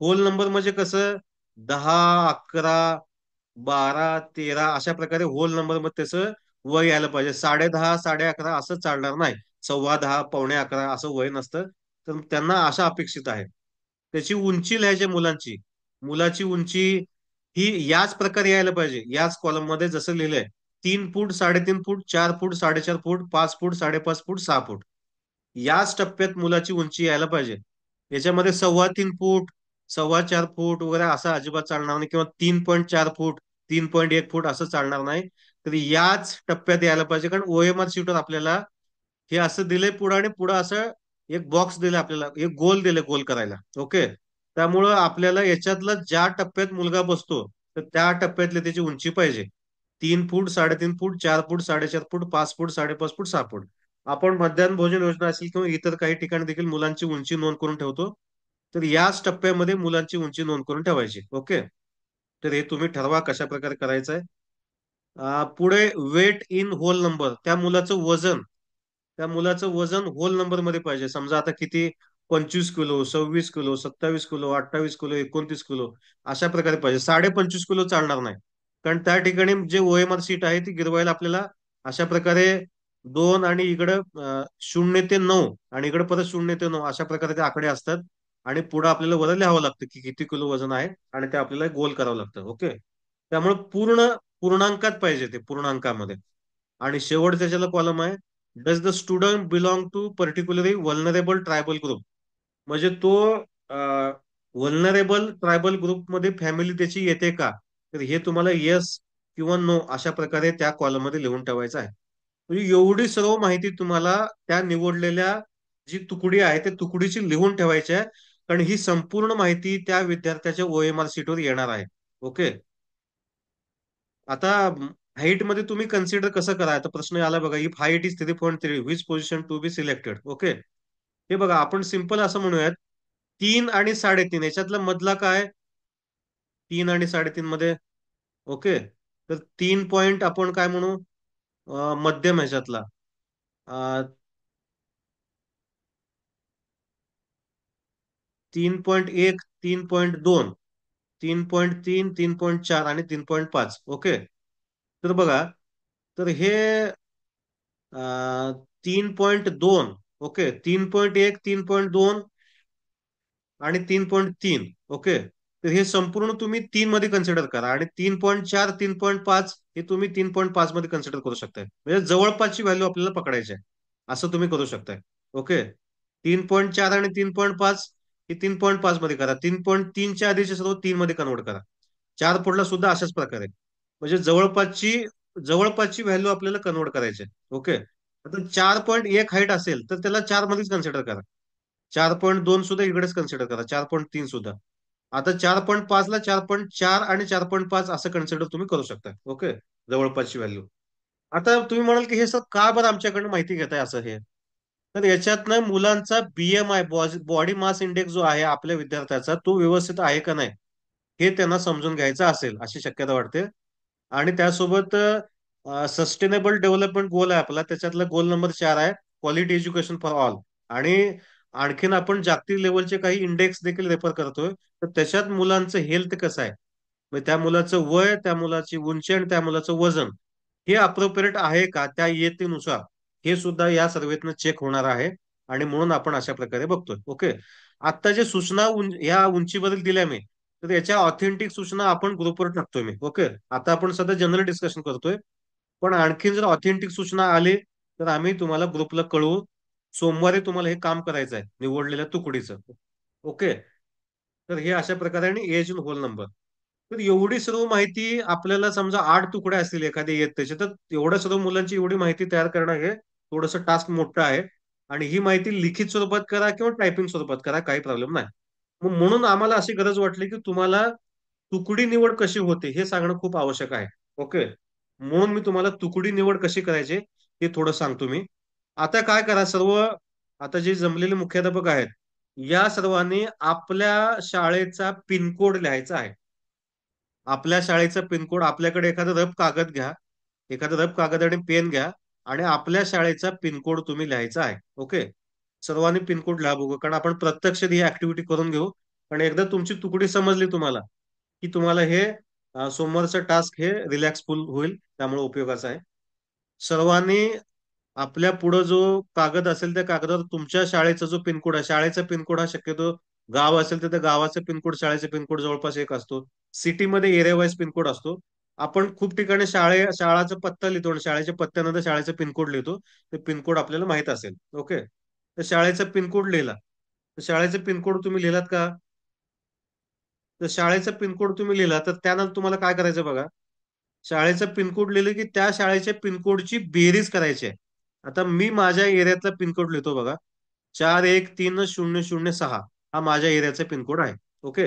होल नंबर म्हणजे कसं दहा अकरा बारा तेरा अशा प्रकारे होल नंबर मध्ये त्याचं वय यायला पाहिजे साडे दहा साडे अकरा असं चालणार नाही सव्वा दहा पावणे अकरा असं वय नसतं तर त्यांना आशा अपेक्षित आहे त्याची उंची लिहायची मुलांची मुलाची उंची ही याच प्रकारे यायला पाहिजे याच कॉलम मध्ये जसं लिहिलंय तीन फूट साडेतीन फूट चार फूट साडेचार फूट पाच फूट साडेपाच फूट सहा फूट याच टप्प्यात मुलाची उंची यायला पाहिजे याच्यामध्ये सव्वा तीन फूट सव्वा चार फूट वगैरे असं अजिबात चालणार नाही किंवा तीन पॉईंट चार फूट तीन पॉईंट एक फूट असं चालणार नाही तर याच टप्प्यात यायला पाहिजे कारण ओएमआर शूटर आपल्याला हे असं दिलंय पुढं आणि पुढं असं एक बॉक्स दिलं आपल्याला एक गोल दिले गोल करायला ओके त्यामुळं आपल्याला याच्यातला ज्या टप्प्यात मुलगा बसतो तर त्या टप्प्यातली त्याची उंची पाहिजे तीन फूट साडेतीन फूट चार फूट साडेचार फूट पाच फूट साडेपाच फूट सहा फूट आपण मध्यान्ह भोजन योजना असेल किंवा इतर काही ठिकाणी देखील मुलांची उंची नोंद करून ठेवतो तर याच टप्प्यामध्ये मुलांची उंची नोंद करून ठेवायची ओके तर हे तुम्ही ठरवा कशा प्रकारे करायचं आहे पुढे वेट इन होल नंबर त्या मुलाचं वजन त्या मुलाचं वजन होल नंबर मध्ये पाहिजे समजा आता किती पंचवीस किलो सव्वीस किलो सत्तावीस किलो अठ्ठावीस किलो एकोणतीस किलो अशा प्रकारे पाहिजे साडे पंचवीस किलो चालणार नाही कारण त्या ठिकाणी जे आर सीट आहे ती गिरवायला आपल्याला अशा प्रकारे दोन आणि इकडे शून्य ते नऊ आणि इकडे परत शून्य ते नऊ अशा प्रकारे ते आकडे असतात आणि पुढे आपल्याला वर लिहावं लागतं की किती किलो वजन आहे आणि ते आपल्याला गोल करावं लागतं ओके त्यामुळे पूर्ण पूर्णांकात पाहिजे ते पूर्णांकामध्ये आणि शेवट त्याच्याला कॉलम आहे does the student belong to particularly vulnerable tribal group म्हणजे तो वल्नरेबल ट्रायबल ग्रुप मध्ये फॅमिली त्याची येते का तर हे तुम्हाला येस किंवा नो अशा प्रकारे त्या कॉलम मध्ये लिहून ठेवायचं आहे म्हणजे एवढी सर्व माहिती तुम्हाला त्या निवडलेल्या जी तुकडी आहे त्या तुकडीची लिहून ठेवायची आहे कारण ही संपूर्ण माहिती त्या विद्यार्थ्याच्या ओ एम आर येणार आहे ओके आता हाईट मध्ये तुम्ही कन्सिडर कसं करा आता प्रश्न आला बघा if height is three point three which position to be selected okay हे बघा आपण सिंपल असं म्हणूयात तीन आणि साडेतीन याच्यातला मधला काय तीन आणि साडेतीन मध्ये ओके तर तीन पॉइंट आपण काय म्हणू मध्यम ह्याच्यातला तीन पॉइंट एक तीन पॉईंट दोन तीन पॉइंट तीन तीन पॉईंट चार आणि तीन पॉइंट पाच ओके तर बघा तर हे तीन पॉइंट दोन ओके तीन पॉईंट एक तीन पॉईंट दोन आणि तीन पॉईंट तीन ओके तर हे संपूर्ण तुम्ही तीन मध्ये कन्सिडर करा आणि तीन पॉईंट चार तीन पॉईंट पाच हे तुम्ही तीन पॉईंट पाच मध्ये कन्सिडर करू शकताय म्हणजे जवळपासची व्हॅल्यू आपल्याला पकडायची आहे असं तुम्ही करू शकताय ओके तीन पॉईंट चार आणि तीन पॉईंट पाच हे तीन पॉईंट पाच मध्ये करा तीन पॉईंट तीनच्या आधीचे सर्व तीन मध्ये कन्वर्ट करा चार पुढला सुद्धा अशाच प्रकारे म्हणजे जवळपासची जवळपासची व्हॅल्यू आपल्याला कन्वर्ट करायची आहे ओके आता चार पॉईंट एक हाईट असेल तर त्याला चार मध्येच कन्सिडर करा चार पॉईंट दोन सुद्धा इकडेच कन्सिडर करा चार पॉईंट तीन सुद्धा आता चार पॉईंट पाच ला चार पॉईंट चार आणि चार पॉईंट पाच असं कन्सिडर तुम्ही करू शकता ओके जवळपासची व्हॅल्यू आता तुम्ही म्हणाल की हे सर का बरं आमच्याकडनं माहिती घेताय असं हे तर याच्यातनं मुलांचा बीएमआय बॉडी मास इंडेक्स जो आहे आपल्या विद्यार्थ्याचा तो व्यवस्थित आहे का नाही हे त्यांना समजून घ्यायचं असेल अशी शक्यता वाटते आणि त्यासोबत सस्टेनेबल डेव्हलपमेंट गोल आहे आपला त्याच्यातला गोल नंबर चार आहे क्वालिटी एज्युकेशन फॉर ऑल आणि आणखीन आपण जागतिक लेवलचे काही इंडेक्स देखील रेफर करतोय तर त्याच्यात मुलांचं हेल्थ कसं आहे त्या मुलाचं वय त्या मुलाची उंची आणि त्या मुलाचं वजन हे अप्रोप्रिएट आहे का त्या येतीनुसार हे सुद्धा या सर्वेतनं चेक होणार आहे आणि म्हणून आपण अशा प्रकारे बघतोय ओके आता जे सूचना या उंचीबद्दल दिल्या मी तर याच्या ऑथेंटिक सूचना आपण ग्रुपवर टाकतोय मी ओके आता आपण सध्या जनरल डिस्कशन करतोय पण आणखीन जर ऑथेंटिक सूचना आले तर आम्ही तुम्हाला ग्रुपला कळवू सोमवारी तुम्हाला हे काम करायचं आहे निवडलेल्या तुकडीचं ओके तर हे अशा प्रकारे आणि एज होल नंबर तर एवढी सर्व माहिती आपल्याला समजा आठ तुकडे असतील एखाद्या येत त्याचे तर एवढ्या सर्व मुलांची एवढी माहिती तयार करणं हे थोडस टास्क मोठं आहे आणि ही माहिती लिखित स्वरूपात करा किंवा टायपिंग स्वरूपात करा काही प्रॉब्लेम नाही मग म्हणून आम्हाला अशी गरज वाटली की तुम्हाला तुकडी निवड कशी होते हे सांगणं खूप आवश्यक आहे ओके म्हणून मी तुम्हाला तुकडी निवड कशी करायची हे थोडं सांगतो मी आता काय करा सर्व आता जे जमलेले मुख्याध्यापक आहेत या सर्वांनी आपल्या शाळेचा पिनकोड लिहायचा आहे आपल्या शाळेचा पिनकोड आपल्याकडे एखादा रफ कागद घ्या एखादा रफ कागद आणि पेन घ्या आणि आपल्या शाळेचा पिनकोड तुम्ही लिहायचा आहे ओके सर्वांनी पिनकोड लिहा बघू कारण आपण प्रत्यक्ष ही ऍक्टिव्हिटी करून घेऊ कारण एकदा तुमची तुकडी समजली तुम्हाला की तुम्हाला हे सोमवारचं टास्क हे रिलॅक्सफुल होईल त्यामुळे उपयोगाचं आहे सर्वांनी आपल्या पुढं जो कागद असेल त्या कागदावर तुमच्या शाळेचा जो पिनकोड आहे शाळेचा पिनकोड हा शक्यतो गाव असेल तर त्या गावाचा पिनकोड शाळेचा पिनकोड जवळपास एक असतो सिटीमध्ये एरिया वाईज पिनकोड असतो आपण खूप ठिकाणी शाळे शाळाचा पत्ता लिहितो आणि शाळेच्या पत्त्यानंतर शाळेचा पिनकोड लिहितो ते पिनकोड आपल्याला माहित असेल ओके तर शाळेचा पिनकोड लिहिला तर शाळेचा पिनकोड तुम्ही लिहिलात का तर शाळेचा पिनकोड तुम्ही लिहिला तर त्यानंतर तुम्हाला काय करायचं बघा शाळेचा पिनकोड लिहिलं की त्या शाळेच्या पिनकोडची बेरीज करायची आहे आता मी माझ्या एरियातला पिनकोड लिहितो बघा चार एक तीन शून्य शून्य सहा हा माझ्या एरियाचा पिनकोड आहे ओके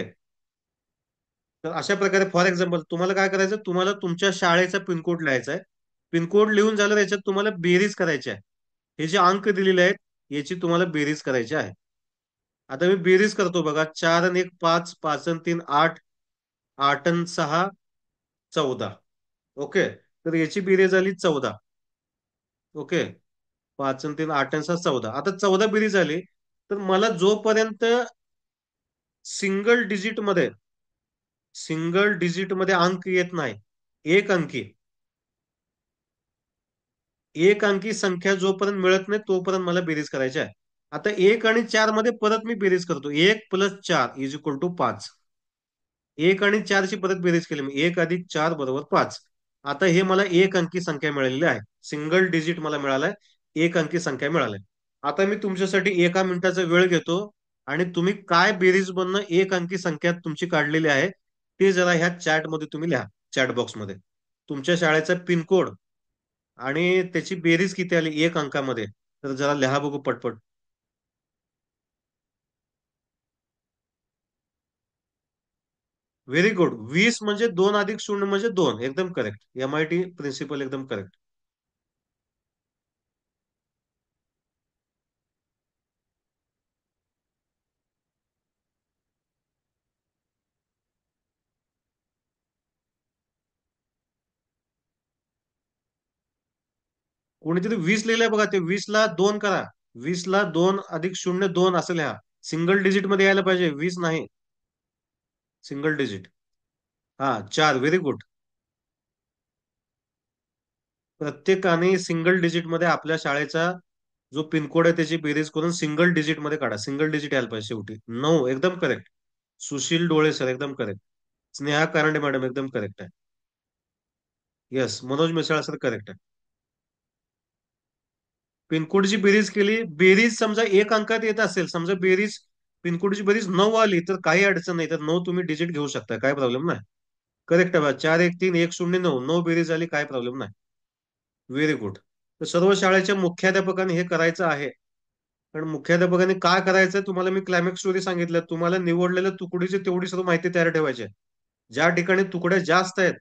तर अशा प्रकारे फॉर एक्झाम्पल तुम्हाला काय करायचं तुम्हाला तुमच्या शाळेचा पिनकोड लिहायचा आहे पिनकोड लिहून झालं याच्यात तुम्हाला बेरीज करायची आहे हे जे अंक दिलेले आहेत याची तुम्हाला बेरीज करायची आहे आता मी बेरीज करतो बघा चार आणि एक पाच पाच आणि तीन आठ आठ आणि सहा चौदा ओके तर याची बेरीज आली चौदा ओके पाच आणि तीन आठ आणि सहा चौदा आता चौदा बेरीज आली तर मला जोपर्यंत सिंगल डिजिट मध्ये सिंगल डिजिट मध्ये अंक येत नाही एक अंकी एक अंकी संख्या जोपर्यंत मिळत नाही तोपर्यंत मला बेरीज करायची आहे आता एक आणि चार मध्ये परत मी बेरीज करतो एक प्लस चार इज इक्वल टू पाच एक आणि चारची परत बेरीज केली मी एक अधिक चार बरोबर पाच आता हे मला एक अंकी संख्या मिळालेली आहे सिंगल डिजिट मला मिळालाय एक अंकी संख्या मिळाली आता मी तुमच्यासाठी एका मिनिटाचा वेळ घेतो आणि तुम्ही काय बेरीज बनणं एक अंकी संख्या तुमची काढलेली आहे ते जरा ह्या चॅटमध्ये तुम्ही लिहा चॅट मध्ये तुमच्या शाळेचा पिनकोड आणि त्याची बेरीज किती आली एक अंकामध्ये तर जरा लिहा बघू पटपट व्हेरी गुड वीस म्हणजे दोन अधिक शून्य म्हणजे दोन एकदम correct M I T principle एकदम करेक्ट कोणीतरी वीस लिहिलंय बघा ते वीस ला दोन करा वीस ला दोन अधिक शून्य दोन असेल ह्या सिंगल डिजिट मध्ये यायला पाहिजे वीस नाही सिंगल डिजिट हा चार व्हेरी गुड प्रत्येकाने सिंगल डिजिट मध्ये आपल्या शाळेचा जो पिनकोड आहे त्याची बेरीज करून सिंगल डिजिट मध्ये काढा सिंगल डिजिट यायला पाहिजे शेवटी नऊ एकदम करेक्ट सुशील डोळे सर एकदम करेक्ट स्नेहा कारंडे मॅडम एकदम करेक्ट आहे yes Manoj Misal sir correct आहे पिनकोडची बेरीज केली बेरीज समजा एक अंकात येत असेल समजा बेरीज पिनकोडची बरीच नऊ आली तर काही अडचण नाही तर नऊ तुम्ही डिजिट घेऊ शकता काय प्रॉब्लेम नाही करेक्ट आहे चार एक तीन एक शून्य नऊ नऊ बेरीज आली काय प्रॉब्लेम नाही व्हेरी गुड तर सर्व शाळेच्या मुख्याध्यापकांनी हे करायचं आहे कारण मुख्याध्यापकांनी काय करायचं तुम्हाला मी क्लायमॅक्स स्टोरी सांगितलं तुम्हाला निवडलेल्या तुकडीची तेवढी सर्व माहिती तयार ठेवायची ज्या ठिकाणी तुकड्या जास्त आहेत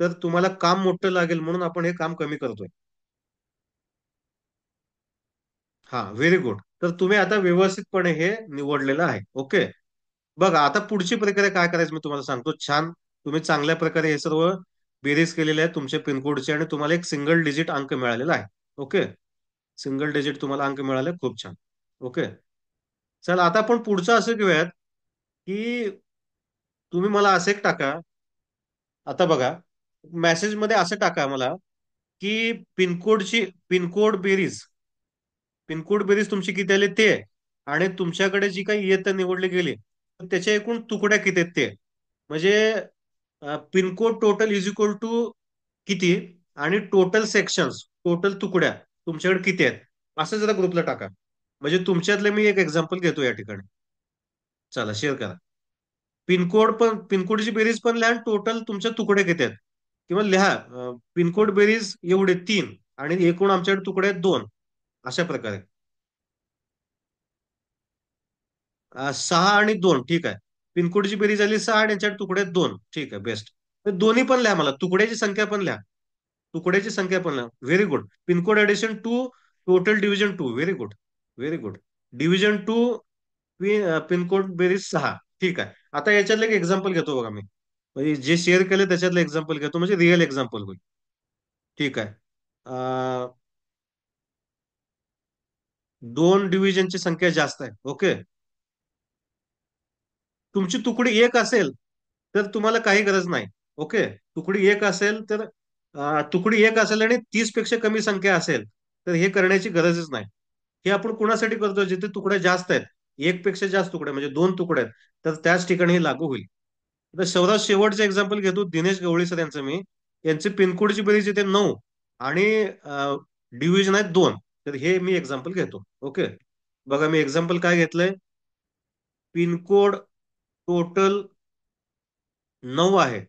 तर तुम्हाला काम मोठं लागेल म्हणून आपण हे काम कमी करतोय हा व्हेरी गुड तर तुम्ही आता व्यवस्थितपणे हे निवडलेलं आहे ओके बघा आता पुढची प्रक्रिया काय करायचं मी तुम्हाला सांगतो छान तुम्ही चांगल्या प्रकारे हे सर्व बेरीज केलेले आहे तुमच्या पिनकोडचे आणि तुम्हाला एक सिंगल डिजिट अंक मिळालेला आहे ओके सिंगल डिजिट तुम्हाला अंक मिळाले खूप छान ओके चल आता आपण पुढचं असं घेऊयात की तुम्ही मला असं एक टाका आता बघा मेसेजमध्ये असं टाका मला की पिनकोडची पिनकोड बेरीज पिनकोड बेरीज तुमची किती आली ते आणि तुमच्याकडे जी काही येत निवडली गेली त्याच्या एकूण तुकड्या किती आहेत ते म्हणजे pincode total is equal to किती आणि टोटल सेक्शन्स टोटल तुकड्या तुमच्याकडे किती आहेत असं जरा ग्रुपला टाका म्हणजे तुमच्यातले मी एक एक्झाम्पल घेतो या ठिकाणी चला शेअर करा पिनकोड पण पिनकोडची बेरीज पण लिहा टोटल तुमच्या तुकडे किती आहेत किंवा लिहा पिनकोड बेरीज एवढे तीन आणि एकूण आमच्याकडे तुकडे आहेत दोन अशा प्रकारे सहा आणि दोन ठीक आहे पिनकोडची बेरीज झाली सहा आणि यांच्या तुकड्यात दोन ठीक आहे बेस्ट दोन्ही पण लिहा मला तुकड्याची संख्या पण लिहा तुकड्याची संख्या पण लिहा very good pincode addition two total division two very good very good division two pincode बेरीज सहा ठीक आहे आता याच्यातलं एक एक्झाम्पल घेतो बघा मी म्हणजे जे शेअर केले त्याच्यातलं एक्झाम्पल घेतो म्हणजे रिअल एक्झाम्पल होईल ठीक आहे दोन डिव्हिजनची संख्या जास्त आहे ओके तुमची तुकडी एक असेल तर तुम्हाला काही गरज नाही ओके तुकडी एक असेल तर तुकडी एक असेल आणि तीस पेक्षा कमी संख्या असेल तर हे करण्याची गरजच नाही हे आपण कुणासाठी करतो जिथे तुकड्या जास्त आहेत एक पेक्षा जास्त तुकडे म्हणजे दोन तुकडे आहेत तर त्याच ठिकाणी हे लागू होईल आता शहरात शेवटचं एक्झाम्पल घेतो दिनेश गवळी सर यांचं मी यांचे पिनकोडची बेरीज येते नऊ आणि डिव्हिजन आहेत दोन तर हे मी एक्झाम्पल घेतो ओके बघा मी एक्झाम्पल काय घेतलंय पिनकोड टोटल नऊ आहे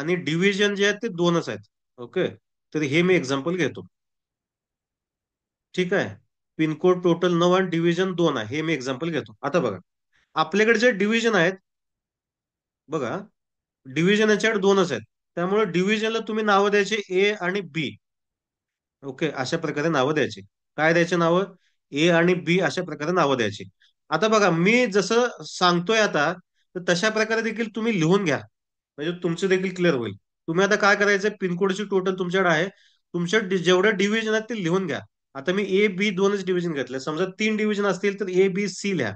आणि डिव्हिजन जे आहेत ते दोनच आहेत ओके तर हे मी एक्झाम्पल घेतो ठीक आहे पिनकोड टोटल नऊ आणि डिव्हिजन दोन आहे हे मी एक्झाम्पल घेतो आता बघा आपल्याकडे जे डिव्हिजन आहेत बघा डिव्हिजन याच्याकडे दोनच आहेत त्यामुळे डिव्हिजनला तुम्ही नावं द्यायचे ए आणि बी ओके अशा प्रकारे नावं द्यायची काय द्यायचे नावं ए आणि बी अशा प्रकारे नावं द्यायची आता बघा मी जसं सांगतोय आता तर तशा प्रकारे देखील तुम्ही लिहून घ्या म्हणजे तुमचं देखील क्लिअर होईल तुम्ही आता काय करायचं पिनकोडची टोटल तुमच्याकडे आहे तुमच्या जेवढ्या डिव्हिजन आहेत ते लिहून घ्या आता मी ए बी दोनच डिव्हिजन घेतलं समजा तीन डिव्हिजन असतील तर ए बी सी लिहा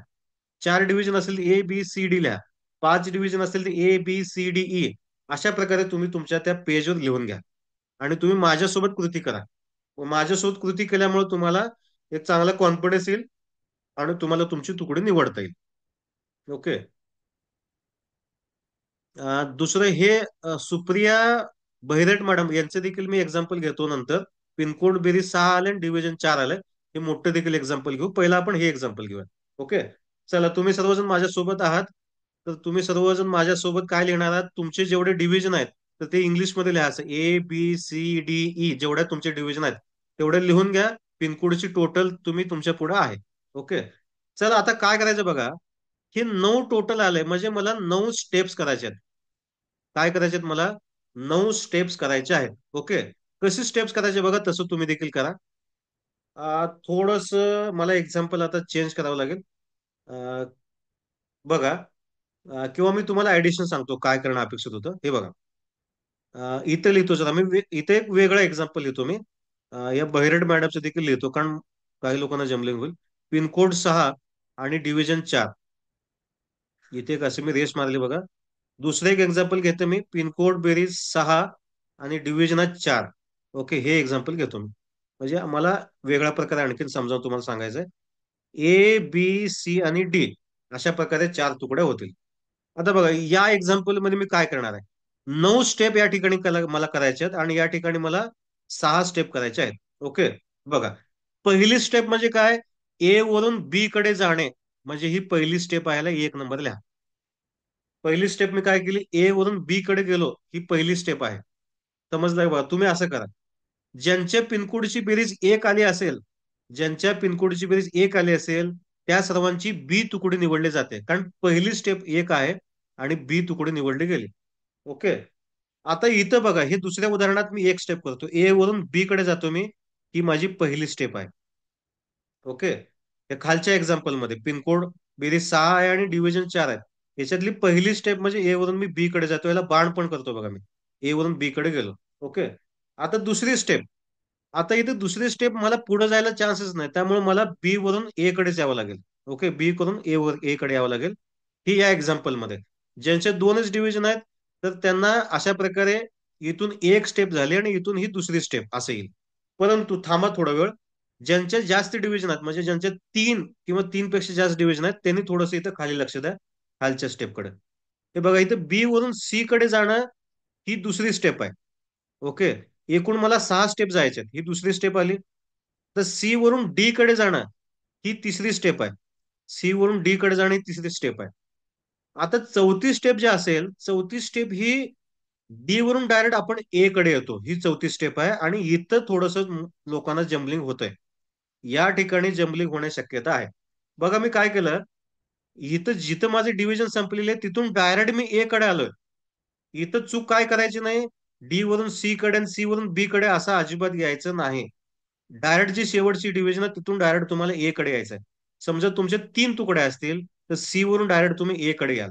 चार डिव्हिजन असेल ए बी सी डी लिहा पाच डिव्हिजन असेल तर A B C D E अशा प्रकारे तुम्ही तुमच्या त्या पेजवर लिहून घ्या आणि तुम्ही माझ्यासोबत कृती करा माझ्यासोबत कृती केल्यामुळे तुम्हाला एक चांगला कॉन्फिडन्स येईल आणि तुम्हाला तुमची तुकडी निवडता येईल ओके दुसरं हे सुप्रिया बहिरेट मॅडम यांचे देखील मी एक्झाम्पल घेतो नंतर पिनकोड बेरीज सहा आले आणि डिव्हिजन चार आले हे मोठं देखील एक्झाम्पल घेऊ पहिला आपण हे एक्झाम्पल घेऊया ओके चला तुम्ही सर्वजण माझ्यासोबत आहात तर तुम्ही सर्वजण माझ्यासोबत काय लिहिणार आहात तुमचे जेवढे डिव्हिजन आहेत तर ते इंग्लिशमध्ये लिहायचं A B C D E e, जेवढ्या तुमचे डिव्हिजन आहेत तेवढे लिहून घ्या पिनकोडची टोटल तुम्ही तुमच्या पुढे आहे ओके चला आता काय करायचं बघा हे नऊ टोटल आले म्हणजे मला नऊ स्टेप्स करायचे आहेत काय करायचे आहेत मला नऊ स्टेप्स करायचे आहेत ओके कशी स्टेप्स करायचे बघा तसं तुम्ही देखील करा थोडस मला एक्झाम्पल आता चेंज करावं लागेल बघा किंवा मी तुम्हाला ऍडिशन सांगतो काय करणं अपेक्षित होतं हे बघा इथं लिहितो जरा मी इथे एक वेगळा एक्झाम्पल लिहितो मी या बहिरड मॅडमचं देखील लिहितो कारण काही लोकांना जमले होईल पिनकोड सहा आणि डिव्हिजन चार इथे एक असे मी रेस मारली बघा दुसरे एक एक्झाम्पल घेते मी पिनकोड बेरीज सहा आणि डिव्हिजनात चार ओके हे एक्झाम्पल घेतो मी म्हणजे मला वेगळा प्रकारे आणखीन समजावून तुम्हाला सांगायचं आहे ए बी सी आणि डी अशा प्रकारे चार तुकड्या होतील आता बघा या एक्झाम्पल मध्ये मी काय करणार आहे नऊ स्टेप या ठिकाणी मला करायचे आहेत आणि या ठिकाणी मला सहा स्टेप करायचे आहेत ओके बघा पहिली स्टेप म्हणजे काय ए वरून बी कडे जाणे म्हणजे ही पहिली स्टेप आहे एक नंबर लिहा पहिली स्टेप मी काय केली ए वरून बी कडे गेलो ही पहिली स्टेप आहे समजलंय बघा तुम्ही असं करा ज्यांच्या पिनकोडची बेरीज एक आली असेल ज्यांच्या पिनकोडची बेरीज एक आली असेल त्या सर्वांची बी तुकडी निवडली जाते कारण पहिली स्टेप एक आहे आणि बी तुकडी निवडली गेली ओके आता इथं बघा हे दुसऱ्या उदाहरणात मी एक स्टेप करतो ए वरून बी कडे जातो मी ही माझी पहिली स्टेप आहे ओके या खालच्या एक्झाम्पलमध्ये पिनकोड बेरीज सहा आहे आणि डिव्हिजन चार आहे याच्यातली पहिली स्टेप म्हणजे ए वरून मी बी कडे जातो याला बाण पण करतो बघा मी ए वरून बी कडे गेलो ओके आता दुसरी स्टेप आता इथे दुसरी स्टेप मला पुढे जायला चान्सेस नाही त्यामुळे मला बी वरून ए कडेच यावं लागेल ओके बी करून ए वर ए कडे यावं लागेल ही या एक्झाम्पलमध्ये ज्यांचे दोनच डिव्हिजन आहेत तर त्यांना अशा प्रकारे इथून एक स्टेप झाली आणि इथून ही दुसरी स्टेप असं येईल परंतु थांबा थोडा वेळ ज्यांच्या जास्त डिव्हिजन आहेत म्हणजे ज्यांच्या तीन किंवा तीन पेक्षा जास्त डिव्हिजन आहेत त्यांनी थोडस इथं खाली लक्ष द्या खालच्या स्टेपकडे हे बघा इथं बी वरून सी कडे जाणं ही दुसरी स्टेप आहे ओके एकूण मला सहा स्टेप जायचे ही दुसरी स्टेप आली तर सी वरून डी कडे जाणं ही तिसरी स्टेप आहे सी वरून डी कडे जाणं ही तिसरी स्टेप आहे आता चौथी स्टेप जी असेल चौथी स्टेप ही डी वरून डायरेक्ट आपण ए कडे येतो ही चौथी स्टेप आहे आणि इथं थोडस लोकांना जम्बलिंग होत आहे या ठिकाणी जम्बलिंग होण्याची शक्यता आहे बघा मी काय केलं इथं जिथं माझे डिव्हिजन संपलेले तिथून डायरेक्ट मी ए कडे आलोय इथं चूक काय करायची नाही डी वरून सी कडे आणि सी वरून बी कडे असा अजिबात यायचं नाही डायरेक्ट जी शेवटची डिव्हिजन आहे तिथून डायरेक्ट तुम्हाला ए कडे यायचं आहे समजा तुमचे तीन तुकडे असतील तर सी वरून डायरेक्ट तुम्ही ए कडे याल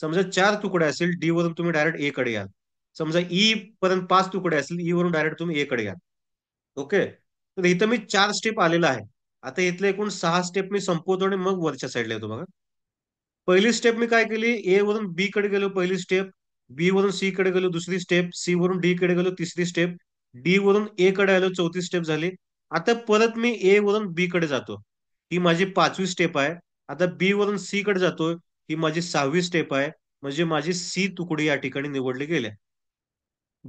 समजा चार तुकडे असेल डी वरून तुम्ही डायरेक्ट ए कडे याल समजा ई e पर्यंत पाच तुकडे असेल ई e वरून डायरेक्ट तुम्ही ए कडे याल ओके तर इथं मी चार स्टेप आलेला आहे आता इथले एकूण सहा स्टेप मी संपवतो आणि मग वरच्या साईडला येतो बघा पहिली स्टेप मी काय केली ए वरून बी कडे गेलो पहिली स्टेप बी वरून सी कडे गेलो दुसरी स्टेप सी वरून डी कडे गेलो तिसरी स्टेप डी वरून ए कडे आलो चौथी स्टेप झाली आता परत मी ए वरून बी कडे जातो ही माझी पाचवी स्टेप आहे आता बी वरून सी कडे जातोय ही माझी सहावी स्टेप आहे म्हणजे माझी सी तुकडी या ठिकाणी निवडली गेली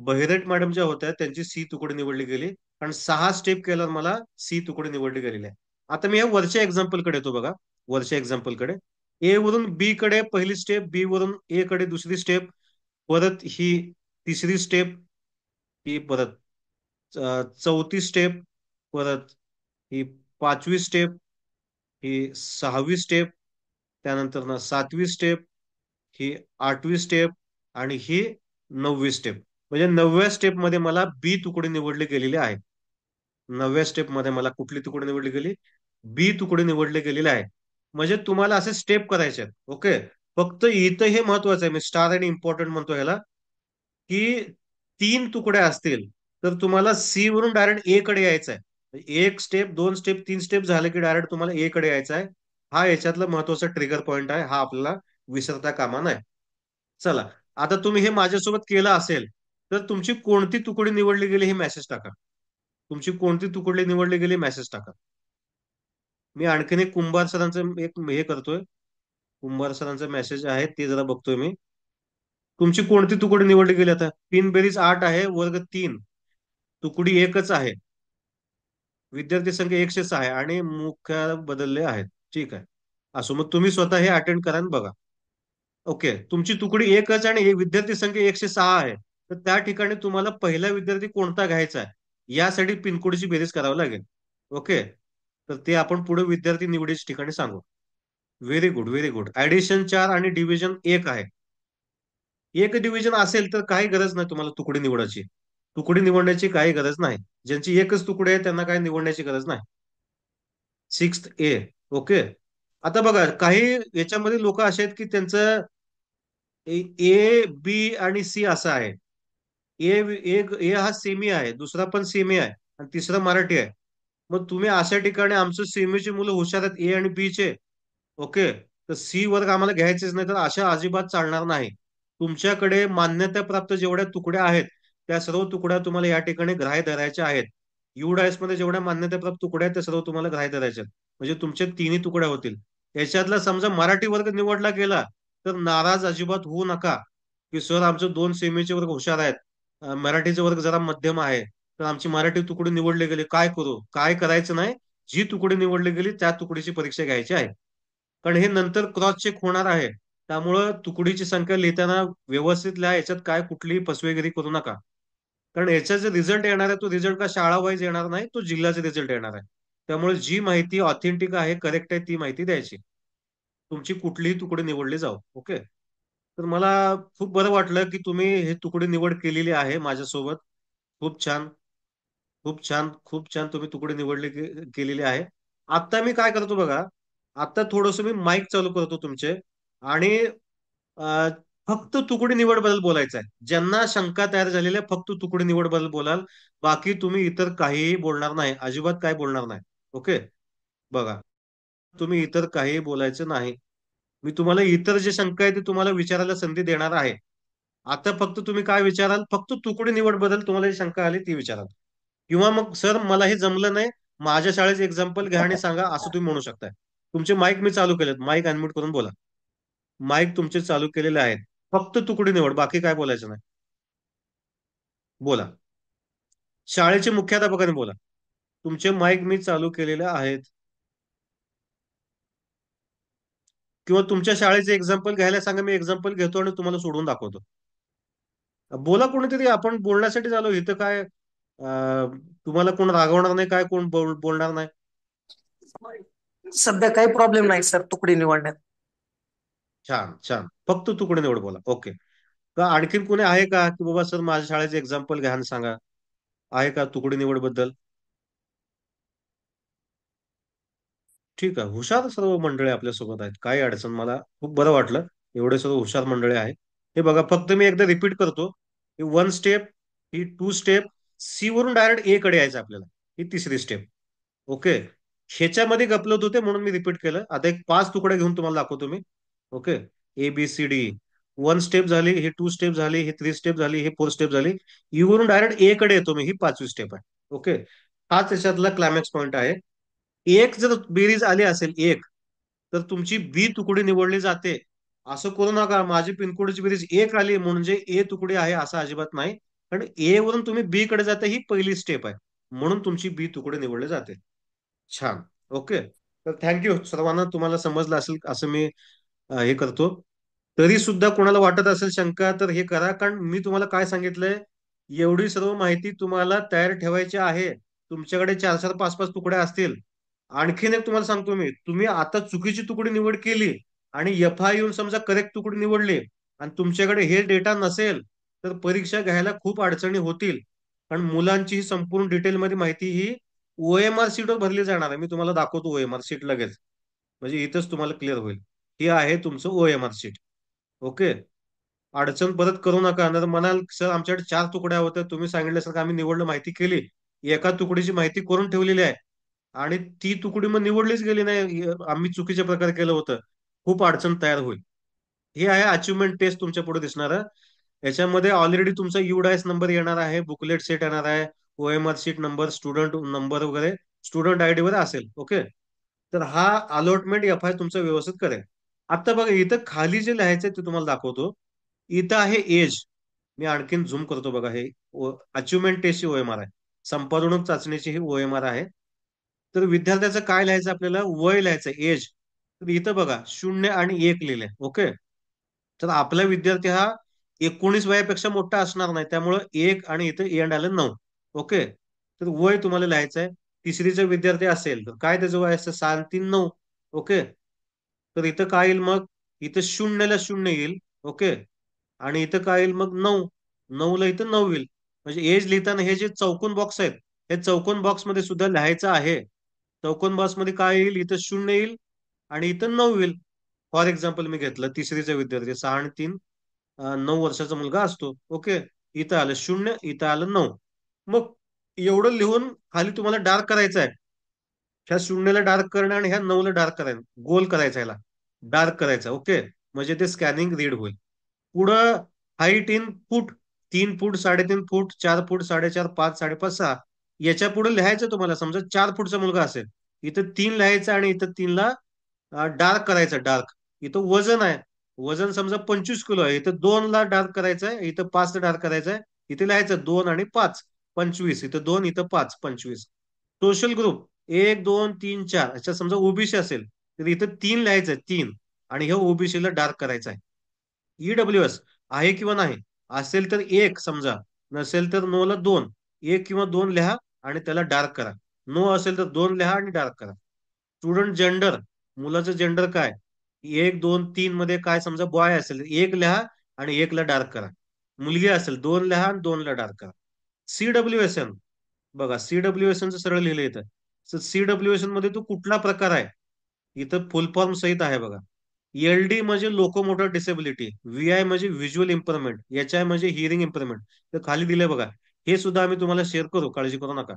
बहिरेट मॅडम ज्या होत्या त्यांची सी तुकडी निवडली गेली कारण सहा स्टेप केल्यावर मला सी तुकडी निवडली गेलेली आहे आता मी या वरच्या एक्झाम्पल कडे येतो बघा वरच्या एक्झाम्पल कडे ए वरून बी कडे पहिली स्टेप बी वरून ए कडे दुसरी स्टेप परत ही तिसरी स्टेप ही परत चौथी स्टेप परत ही पाचवी स्टेप ही सहावी स्टेप त्यानंतर ना सातवी स्टेप ही आठवी स्टेप आणि ही नववी स्टेप म्हणजे नवव्या स्टेपमध्ये मला बी तुकडे निवडले गेलेली आहे नवव्या स्टेपमध्ये मला कुठली तुकडे निवडली गेली बी तुकडे निवडले गेलेली आहे म्हणजे तुम्हाला असे स्टेप करायचे ओके फक्त इथं हे महत्वाचं आहे मी स्टार आणि इम्पॉर्टंट म्हणतो ह्याला की तीन तुकड्या असतील तर तुम्हाला सी वरून डायरेक्ट ए कडे यायचं आहे एक स्टेप दोन स्टेप तीन स्टेप झाले की डायरेक्ट तुम्हाला एकडे कडे यायचं आहे हा याच्यातला महत्वाचा ट्रिगर पॉईंट आहे हा आपल्याला विसरता कामा नाही चला आता तुम्ही हे माझ्यासोबत केलं असेल तर तुमची कोणती तुकडी निवडली गेली हे मेसेज टाका तुमची कोणती तुकडी निवडली गेली मेसेज टाका मी आणखीन एक कुंभार सरांचं एक हे करतोय कुंभार सरांचा मेसेज आहे ते जरा बघतोय मी तुमची कोणती तुकडी निवडली गेली आता पिन बेरीज आठ आहे वर्ग तीन तुकडी एकच आहे विद्यार्थी संख्या एकशे सहा आहे आणि मुख्य बदलले आहेत ठीक आहे असो मग तुम्ही स्वतः हे अटेंड करा बघा ओके तुमची तुकडी एकच आणि एक विद्यार्थी संख्या एकशे सहा आहे तर त्या ठिकाणी तुम्हाला पहिला विद्यार्थी कोणता घ्यायचा आहे यासाठी पिनकोडची बेरीज करावी लागेल ओके तर ते आपण पुढे विद्यार्थी निवडीच्या ठिकाणी सांगू very good very good addition चार आणि डिव्हिजन एक आहे एक डिव्हिजन असेल तर काही गरज नाही तुम्हाला तुकडी निवडायची तुकडी निवडण्याची काही गरज नाही ज्यांची एकच तुकडी आहे त्यांना काही निवडण्याची गरज नाही सिक्स्थ ए ओके आता बघा काही याच्यामध्ये लोक असे आहेत की त्यांचं ए बी आणि सी असं आहे ए एक ए हा सेमी आहे दुसरा पण सेमी आहे आणि तिसरा मराठी आहे मग तुम्ही अशा ठिकाणी आमचं सेमीचे मुलं हुशार आहेत ए आणि बी चे ओके तर सी वर्ग आम्हाला घ्यायचेच नाही तर अशा अजिबात चालणार नाही तुमच्याकडे मान्यता प्राप्त जेवढ्या तुकड्या आहेत त्या सर्व तुकड्या तुम्हाला या ठिकाणी ग्राह्य धरायच्या आहेत युडायस मध्ये जेवढ्या मान्यताप्राप्त तुकड्या आहेत त्या सर्व तुम्हाला ग्राह्य धरायच्या म्हणजे तुमचे तिन्ही तुकड्या होतील याच्यातला समजा मराठी वर्ग निवडला गेला तर नाराज अजिबात होऊ नका की सर आमचे दोन सेमीचे वर्ग हुशार आहेत मराठीचे वर्ग जरा मध्यम आहे तर आमची मराठी तुकडी निवडली गेली काय करू काय करायचं नाही जी तुकडी निवडली गेली त्या तुकडीची परीक्षा घ्यायची आहे कारण हे नंतर क्रॉस चेक होणार आहे त्यामुळं तुकडीची संख्या लिहिताना व्यवस्थित लिहा याच्यात काय कुठलीही फसवेगिरी करू नका कारण याचा जे रिझल्ट येणार आहे तो रिझल्ट का शाळा वाईज येणार नाही तो जिल्ह्याचा रिझल्ट येणार आहे त्यामुळे जी माहिती ऑथेंटिक आहे करेक्ट आहे ती माहिती द्यायची तुमची कुठलीही तुकडे निवडली जाऊ ओके तर मला खूप बरं वाटलं की तुम्ही हे तुकडे निवड केलेली आहे माझ्यासोबत खूप छान खूप छान खूप छान तुम्ही तुकडे निवडले केलेले आहे आत्ता मी काय करतो बघा आत्ता थोडस मी माईक चालू करतो तुमचे आणि फक्त तुकडी निवड बदल बोलायचं आहे ज्यांना शंका तयार झालेल्या फक्त तुकडी निवड बद्दल बोलाल बाकी तुम्ही इतर काहीही बोलणार नाही अजिबात काय बोलणार नाही ओके बघा तुम्ही इतर काहीही बोलायचं नाही मी तुम्हाला इतर जे शंका आहे ते तुम्हाला विचारायला संधी देणार आहे आता फक्त तुम्ही काय विचाराल फक्त तुकडी निवड बदल तुम्हाला जी शंका आली ती विचाराल किंवा मग सर मला हे जमलं नाही माझ्या शाळेचं एक्झाम्पल घ्या आणि सांगा असं तुम्ही म्हणू शकताय तुमचे माईक मी चालू केलेत माईक अनम्यूट करून बोला माईक तुमचे चालू केलेले आहेत फक्त तुकडी निवड बाकी काय बोलायचं नाही बोला शाळेचे मुख्याध्यापकाने बोला तुमचे माईक मी चालू केलेले आहेत किंवा तुमच्या शाळेचे एक्झाम्पल घ्यायला सांगा मी एक्झाम्पल घेतो आणि तुम्हाला सोडून दाखवतो बोला कोणीतरी आपण बोलण्यासाठी चालू इथं काय तुम्हाला कोण रागवणार नाही काय कोण बोलणार नाही सध्या काही प्रॉब्लेम नाही सर तुकडी निवडण्यात छान, छान. फक्त तुकडी निवड बोला. ओके. का आणखीन कोणी आहे का, की बाबा सर माझ्या शाळेचे एक्झाम्पल घ्या सांगा? आहे का तुकडी निवड बद्दल ठीक आहे. हुशार सर्व मंडळी आपल्यासोबत आहेत. काही अडचण मला खूप बरं वाटलं. एवढे सर्व हुशार मंडळी आहे. हे बघा फक्त मी एकदा रिपीट करतो. ही वन स्टेप, ही टू स्टेप, सी वरून डायरेक्ट ए कडे यायचं आपल्याला. ही तिसरी स्टेप. ओके. ह्याच्यामध्ये गपलत होते म्हणून मी रिपीट केलं. आता एक पाच तुकडे घेऊन तुम्हाला दाखवतो मी. Okay A B C D one step झाली हे टू स्टेप झाली हे थ्री स्टेप झाली हे फोर स्टेप झाली वरून डायरेक्ट ए कडे येतो मी ही पाचवी स्टेप आहे ओके हा त्याच्यातला क्लायमॅक्स पॉईंट आहे एक जर बेरीज आली असेल एक तर तुमची बी तुकडी निवडली जाते असं करू नका माझी पिनकोडची बेरीज एक आली म्हणजे ए तुकडी आहे असं अजिबात नाही कारण ए वरून तुम्ही बी कडे जाते ही पहिली स्टेप आहे म्हणून तुमची बी तुकडी निवडली जाते छान ओके तर थँक्यू सर्वांना तुम्हाला समजलं असेल असं मी हे करतो तरी सुद्धा कोणाला वाटत असेल शंका तर हे करा कारण मी तुम्हाला काय सांगितलंय एवढी सर्व माहिती तुम्हाला तयार ठेवायची आहे तुमच्याकडे चार चार पाच पाच तुकड्या असतील आणखीन एक तुम्हाला सांगतो मी तुम्ही आता चुकीची तुकडी निवड केली आणि एफ आय येऊन समजा करेक्ट तुकडी निवडली आणि तुमच्याकडे हे डेटा नसेल तर परीक्षा घ्यायला खूप अडचणी होतील कारण मुलांची ही संपूर्ण डिटेलमध्ये माहिती ही ओएमआर सीटवर भरली जाणार आहे मी तुम्हाला दाखवतो ओएमआर सीट लगेच म्हणजे इथंच तुम्हाला क्लिअर होईल हे आहे तुमचं O M R sheet okay अडचण परत करू नका नंतर म्हणाल सर आमच्याकडे चार तुकड्या होत्या तुम्ही सांगितलं सर आम्ही निवडलं माहिती केली एका तुकडीची माहिती करून ठेवलेली आहे आणि ती तुकडी मग निवडलीच गेली नाही आम्ही चुकीच्या प्रकारे केलं होतं खूप अडचण तयार होईल हे आहे अचिव्हमेंट टेस्ट तुमच्या पुढे दिसणार याच्यामध्ये ऑलरेडी तुमचा युडायस नंबर येणार आहे बुकलेट सेट येणार आहे O M R seat number student number वगैरे स्टुडंट आय डी वर असेल ओके तर हा अलॉटमेंट एफ आय तुमचं व्यवस्थित करेल आता बघा इथं खाली जे लिहायचंय ते तुम्हाला दाखवतो इथं आहे एज मी आणखीन झूम करतो बघा हे अचिव्हमेंट टेस्टची ओएमआर आहे संपादणूक चाचणीची ही ओएमआर आहे तर विद्यार्थ्याचं काय लिहायचं आपल्याला वय लिहायचं एज तर इथं बघा शून्य आणि एक लिहिले ओके तर आपला विद्यार्थी हा एकोणीस वयापेक्षा मोठा असणार नाही त्यामुळं एक आणि इथं एंड आलं नऊ ओके तर वय तुम्हाला लिहायचं आहे तिसरीचा विद्यार्थी असेल तर काय त्याचं वय असतं सहा तीन नऊ ओके तर इथं काय येईल मग इथं शून्यला शून्य येईल ओके आणि इथं काय येईल मग नऊ नऊला इथं नऊ येईल म्हणजे एज लिहिताना हे जे चौकोन बॉक्स आहेत हे चौकोन बॉक्स मध्ये सुद्धा लिहायचं आहे चौकोन बॉक्समध्ये काय येईल इथं शून्य येईल आणि इथं नऊ येईल फॉर एक्झाम्पल मी घेतलं तिसरीचा विद्यार्थी सहा आणि तीन नऊ वर्षाचा मुलगा असतो ओके इथं आलं शून्य इथं आलं नऊ मग एवढं लिहून खाली तुम्हाला डार्क करायचं आहे ह्या शून्यला डार्क करणे आणि ह्या नऊला डार्क करायला गोल करायचा याला डार्क करायचा ओके म्हणजे ते स्कॅनिंग रीड होईल पुढं हाईट इन फूट तीन फूट साडेतीन फूट चार फूट साडेचार पाच साडेपाच सहा याच्या पुढे लिहायचं तुम्हाला समजा चार फूटचा मुलगा असेल इथं तीन लिहायचं आणि इथं तीनला डार्क करायचं डार्क इथं वजन आहे वजन समजा पंचवीस किलो आहे इथं दोन ला डार्क करायचं आहे इथं पाच डार्क करायचं आहे इथे लिहायचं दोन आणि पाच पंचवीस इथं दोन इथं पाच पंचवीस सोशल ग्रुप एक दोन तीन चार अच्छा समजा ओबीसी असेल तर इथं तीन लिहायचं आहे तीन आणि हे ओबीसीला डार्क करायचं आहे e ईडब्ल्यू एस आहे किंवा नाही असेल तर एक समजा नसेल तर नो ला दोन एक किंवा दोन लिहा आणि त्याला डार्क करा नो असेल तर दोन लिहा आणि डार्क करा स्टुडंट जेंडर मुलाचं जेंडर काय एक दोन तीन मध्ये काय समजा बॉय असेल एक लिहा आणि ला डार्क करा मुलगी असेल दोन लिहा आणि ला डार्क करा सी डब्ल्यू एस एन बघा सी डब्ल्यू एस एनचं सरळ लिहिलं येतं सी डब्ल्यू एस एन मध्ये तो कुठला प्रकार आहे इथं फुल फॉर्म सहित आहे बघा एल डी म्हणजे लोकोमोटर डिसेबिलिटी व्ही आय म्हणजे व्हिज्युअल इम्प्रुव्हमेंट एच आय म्हणजे हिअरिंग इम्प्रुव्हमेंट तर खाली दिले बघा हे सुद्धा आम्ही तुम्हाला शेअर करू काळजी करू नका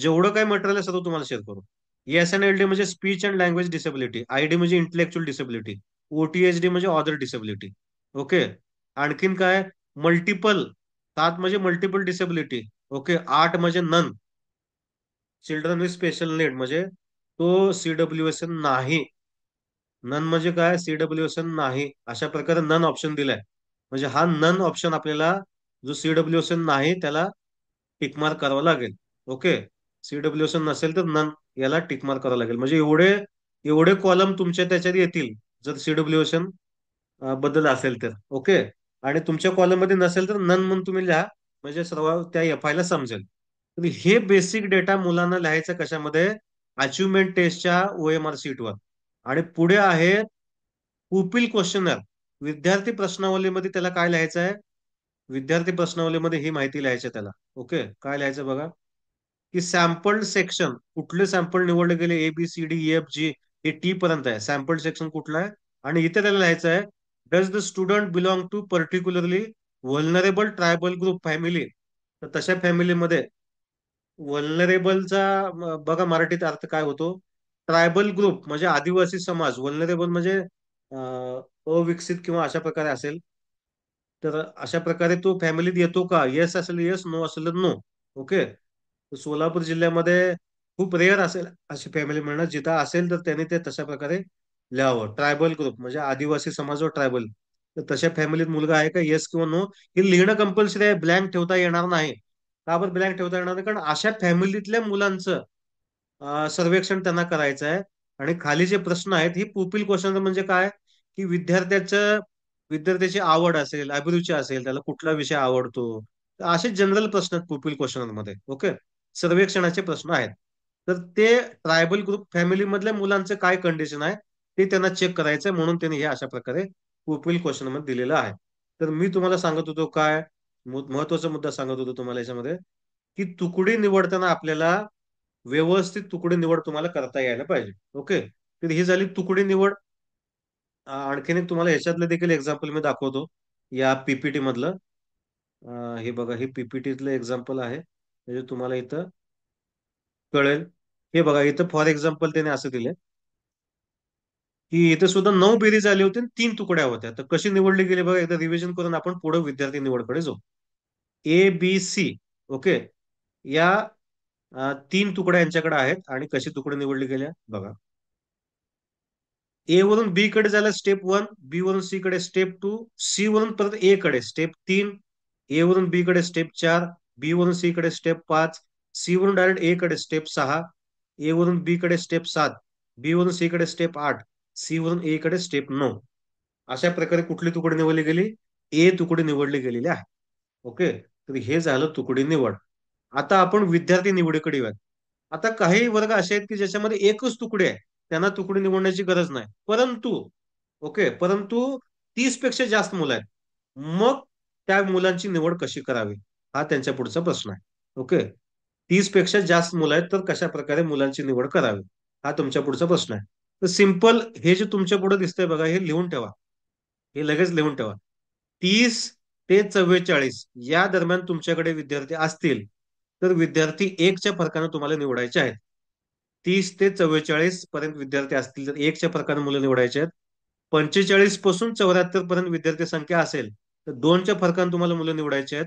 जेवढं काय मटेरियल आहे सर्व तुम्हाला शेअर करू एस एन एल डी म्हणजे speech and language disability I D म्हणजे इंटलेक्च्युअल डिसेबिलिटी ओटीएच डी म्हणजे ऑदर डिसेबिलिटी ओके आणखीन काय मल्टिपल सात म्हणजे मल्टिपल डिसेबिलिटी ओके आठ म्हणजे none children with special need म्हणजे तो सीडब्ल्यू एस एन नाही नन म्हणजे काय सी एस एन नाही अशा प्रकारे नन ऑप्शन दिलाय म्हणजे हा नन ऑप्शन आपल्याला जो डब्ल्यू एस एन नाही त्याला टिकमार्क करावा लागेल ओके सी एस एन नसेल तर नन याला टिकमार्क करावा लागेल म्हणजे एवढे एवढे कॉलम तुमच्या त्याच्यात येतील जर डब्ल्यू एस एन बद्दल असेल तर ओके आणि तुमच्या कॉलम मध्ये नसेल तर नन म्हणून तुम्ही लिहा म्हणजे सर्व त्या एफ आय ला समजेल हे बेसिक डेटा मुलांना लिहायचा कशामध्ये अचिव्हमेंट टेस्टच्या ओ एम आर सीटवर आणि पुढे आहे पुपिल क्वेश्चनर विद्यार्थी प्रश्नावलीमध्ये त्याला काय लिहायचं आहे विद्यार्थी प्रश्नावलीमध्ये ही माहिती आहे त्याला ओके काय लिहायचं बघा की सॅम्पल सेक्शन कुठले सॅम्पल निवडले गेले A B C D F G हे टी पर्यंत आहे सॅम्पल सेक्शन कुठलं आहे आणि इथे त्याला लिहायचं आहे does the student belong to particularly vulnerable tribal group family तर तशा फॅमिलीमध्ये वल्नरेबलचा बघा मराठीत अर्थ काय होतो ट्रायबल ग्रुप म्हणजे आदिवासी समाज वल्नरेबल म्हणजे अविकसित किंवा अशा प्रकारे असेल तर अशा प्रकारे तो फॅमिलीत येतो का येस असेल येस नो असेल नो ओके सोलापूर जिल्ह्यामध्ये खूप रेअर असेल अशी फॅमिली मिळणार जिथं असेल तर त्यांनी ते तशा प्रकारे लिहावं ट्रायबल ग्रुप म्हणजे आदिवासी समाज व ट्रायबल तर तशा फॅमिलीत मुलगा आहे का येस किंवा नो हे लिहिणं कंपल्सरी आहे ब्लँक ठेवता येणार नाही बरं ब्लँक ठेवता येणार कारण अशा फॅमिलीतल्या मुलांचं सर्वेक्षण त्यांना करायचं आहे आणि खाली जे प्रश्न आहेत ही पुपिल क्वेश्चन म्हणजे काय की विद्यार्थ्याचं विद्यार्थ्याची आवड असेल अभिरुची असेल त्याला कुठला विषय आवडतो असे जनरल प्रश्न आहेत पुपिल क्वेश्चनमध्ये ओके सर्वेक्षणाचे प्रश्न आहेत तर ते ट्रायबल ग्रुप फॅमिलीमधल्या मुलांचं काय कंडिशन आहे ते त्यांना चेक करायचं म्हणून त्यांनी हे अशा प्रकारे पुपिल क्वेश्चन मध्ये दिलेलं आहे तर मी तुम्हाला सांगत होतो काय महत्वाचा मुद्दा सांगत होतो तुम्हाला याच्यामध्ये की तुकडी निवडताना आपल्याला व्यवस्थित तुकडी निवड तुम्हाला करता यायला पाहिजे ओके तर ही झाली तुकडी निवड आणखीन एक तुम्हाला याच्यातलं देखील एक्झाम्पल मी दाखवतो या पीपीटी मधलं हे बघा हे पीपीटीतलं एक्झाम्पल आहे म्हणजे तुम्हाला इथं कळेल हे बघा इथं फॉर एक्झाम्पल त्याने असं दिले ही इथे सुद्धा नऊ बेरीज आली होती तीन तुकड्या होत्या तर कशी निवडली गेली बघा एकदा रिव्हिजन करून आपण पुढे विद्यार्थी निवडकडे जाऊ ए बी सी ओके या तीन तुकड्या यांच्याकडे आहेत आणि कशी तुकडे निवडली गेल्या बघा ए वरून बी कडे झाल्या स्टेप वन बी वरून सी कडे स्टेप टू सी वरून परत ए कडे स्टेप तीन ए वरून बी कडे स्टेप चार बी वरून सी कडे स्टेप पाच सी वरून डायरेक्ट ए कडे स्टेप सहा ए वरून बी कडे स्टेप सात बी वरून सी कडे स्टेप आठ सी वरून ए कडे स्टेप नऊ अशा प्रकारे कुठली तुकडी निवडली गेली ए तुकडी निवडली गेलेली आहे ओके तर हे झालं तुकडी निवड आता आपण विद्यार्थी निवडीकडे येऊयात आता काही वर्ग असे आहेत की ज्याच्यामध्ये एकच तुकडे आहे त्यांना तुकडी निवडण्याची गरज नाही परंतु ओके परंतु तीस पेक्षा जास्त मुलं आहेत मग त्या मुलांची निवड कशी करावी हा त्यांच्या पुढचा प्रश्न आहे ओके तीस पेक्षा जास्त मुलं आहेत तर कशा प्रकारे मुलांची निवड करावी हा तुमच्या पुढचा प्रश्न आहे तर सिंपल हे जे तुमच्या पुढे दिसतंय बघा हे लिहून ठेवा हे लगेच लिहून ठेवा तीस ते चव्वेचाळीस या दरम्यान तुमच्याकडे विद्यार्थी असतील तर विद्यार्थी एकच्या फरकाने तुम्हाला निवडायचे आहेत तीस ते चव्वेचाळीस पर्यंत विद्यार्थी असतील तर एकच्या फरकाने मुलं निवडायचे आहेत पंचेचाळीस पासून चौऱ्याहत्तर पर्यंत विद्यार्थी संख्या असेल तर दोनच्या फरकाने तुम्हाला मुलं निवडायची आहेत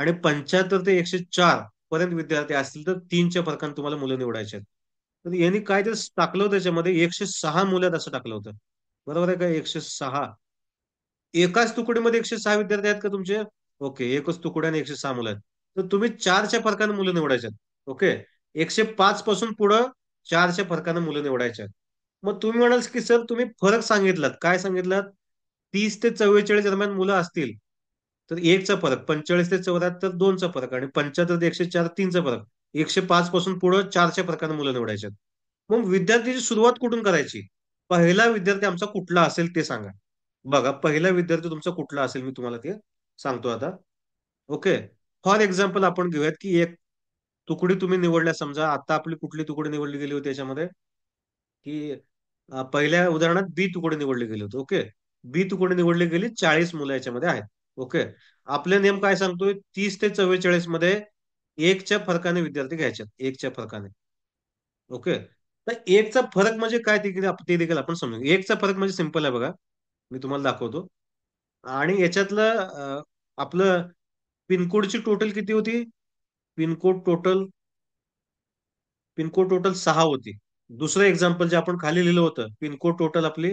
आणि पंच्याहत्तर ते एकशे चार पर्यंत विद्यार्थी असतील तर तीनच्या फरकाने तुम्हाला मुलं निवडायचे आहेत तर यांनी काय ते टाकलं होतं त्याच्यामध्ये एकशे सहा मुलं असं टाकलं होतं बरोबर आहे का एकशे सहा एकाच तुकडीमध्ये एकशे सहा विद्यार्थी आहेत का तुमचे ओके एकच तुकड्या आणि एकशे सहा मुलं आहेत तर तुम्ही चारच्या फरकाने मुलं निवडायच्यात ओके एकशे पाच पासून पुढं चारच्या फरकाने मुलं निवडायच्यात मग तुम्ही म्हणाल की सर तुम्ही फरक सांगितलात काय सांगितलात तीस ते चव्वेचाळीस दरम्यान मुलं असतील तर एकचा फरक पंचेचाळीस ते चौऱ्याहत्तर दोनचा फरक आणि पंच्याहत्तर ते एकशे चार तीनचा फरक एकशे पाच पासून पुढे चारशे प्रकारे मुलं निवडायचे मग विद्यार्थ्याची सुरुवात कुठून करायची पहिला विद्यार्थी आमचा कुठला असेल ते सांगा बघा पहिला विद्यार्थी तुमचा कुठला असेल मी तुम्हाला ते सांगतो आता ओके फॉर एक्झाम्पल आपण घेऊयात की एक तुकडी तुम्ही निवडल्या समजा आता आपली कुठली तुकडी निवडली गेली होती याच्यामध्ये की पहिल्या उदाहरणात बी तुकडे निवडली गेली होती ओके बी तुकडी निवडली गेली चाळीस मुलं याच्यामध्ये आहेत ओके आपले नेम काय सांगतोय तीस ते चव्वेचाळीस मध्ये एकच्या फरकाने विद्यार्थी घ्यायच्यात एकच्या फरकाने ओके तर एकचा फरक म्हणजे काय ते देखील आपण समजू एकचा फरक म्हणजे सिंपल आहे बघा मी तुम्हाला दाखवतो आणि याच्यातलं आपलं पिनकोडची टोटल किती होती पिनकोड टोटल पिनकोड टोटल सहा होती दुसरं एक्झाम्पल जे आपण खाली लिहिलं होतं पिनकोड टोटल आपली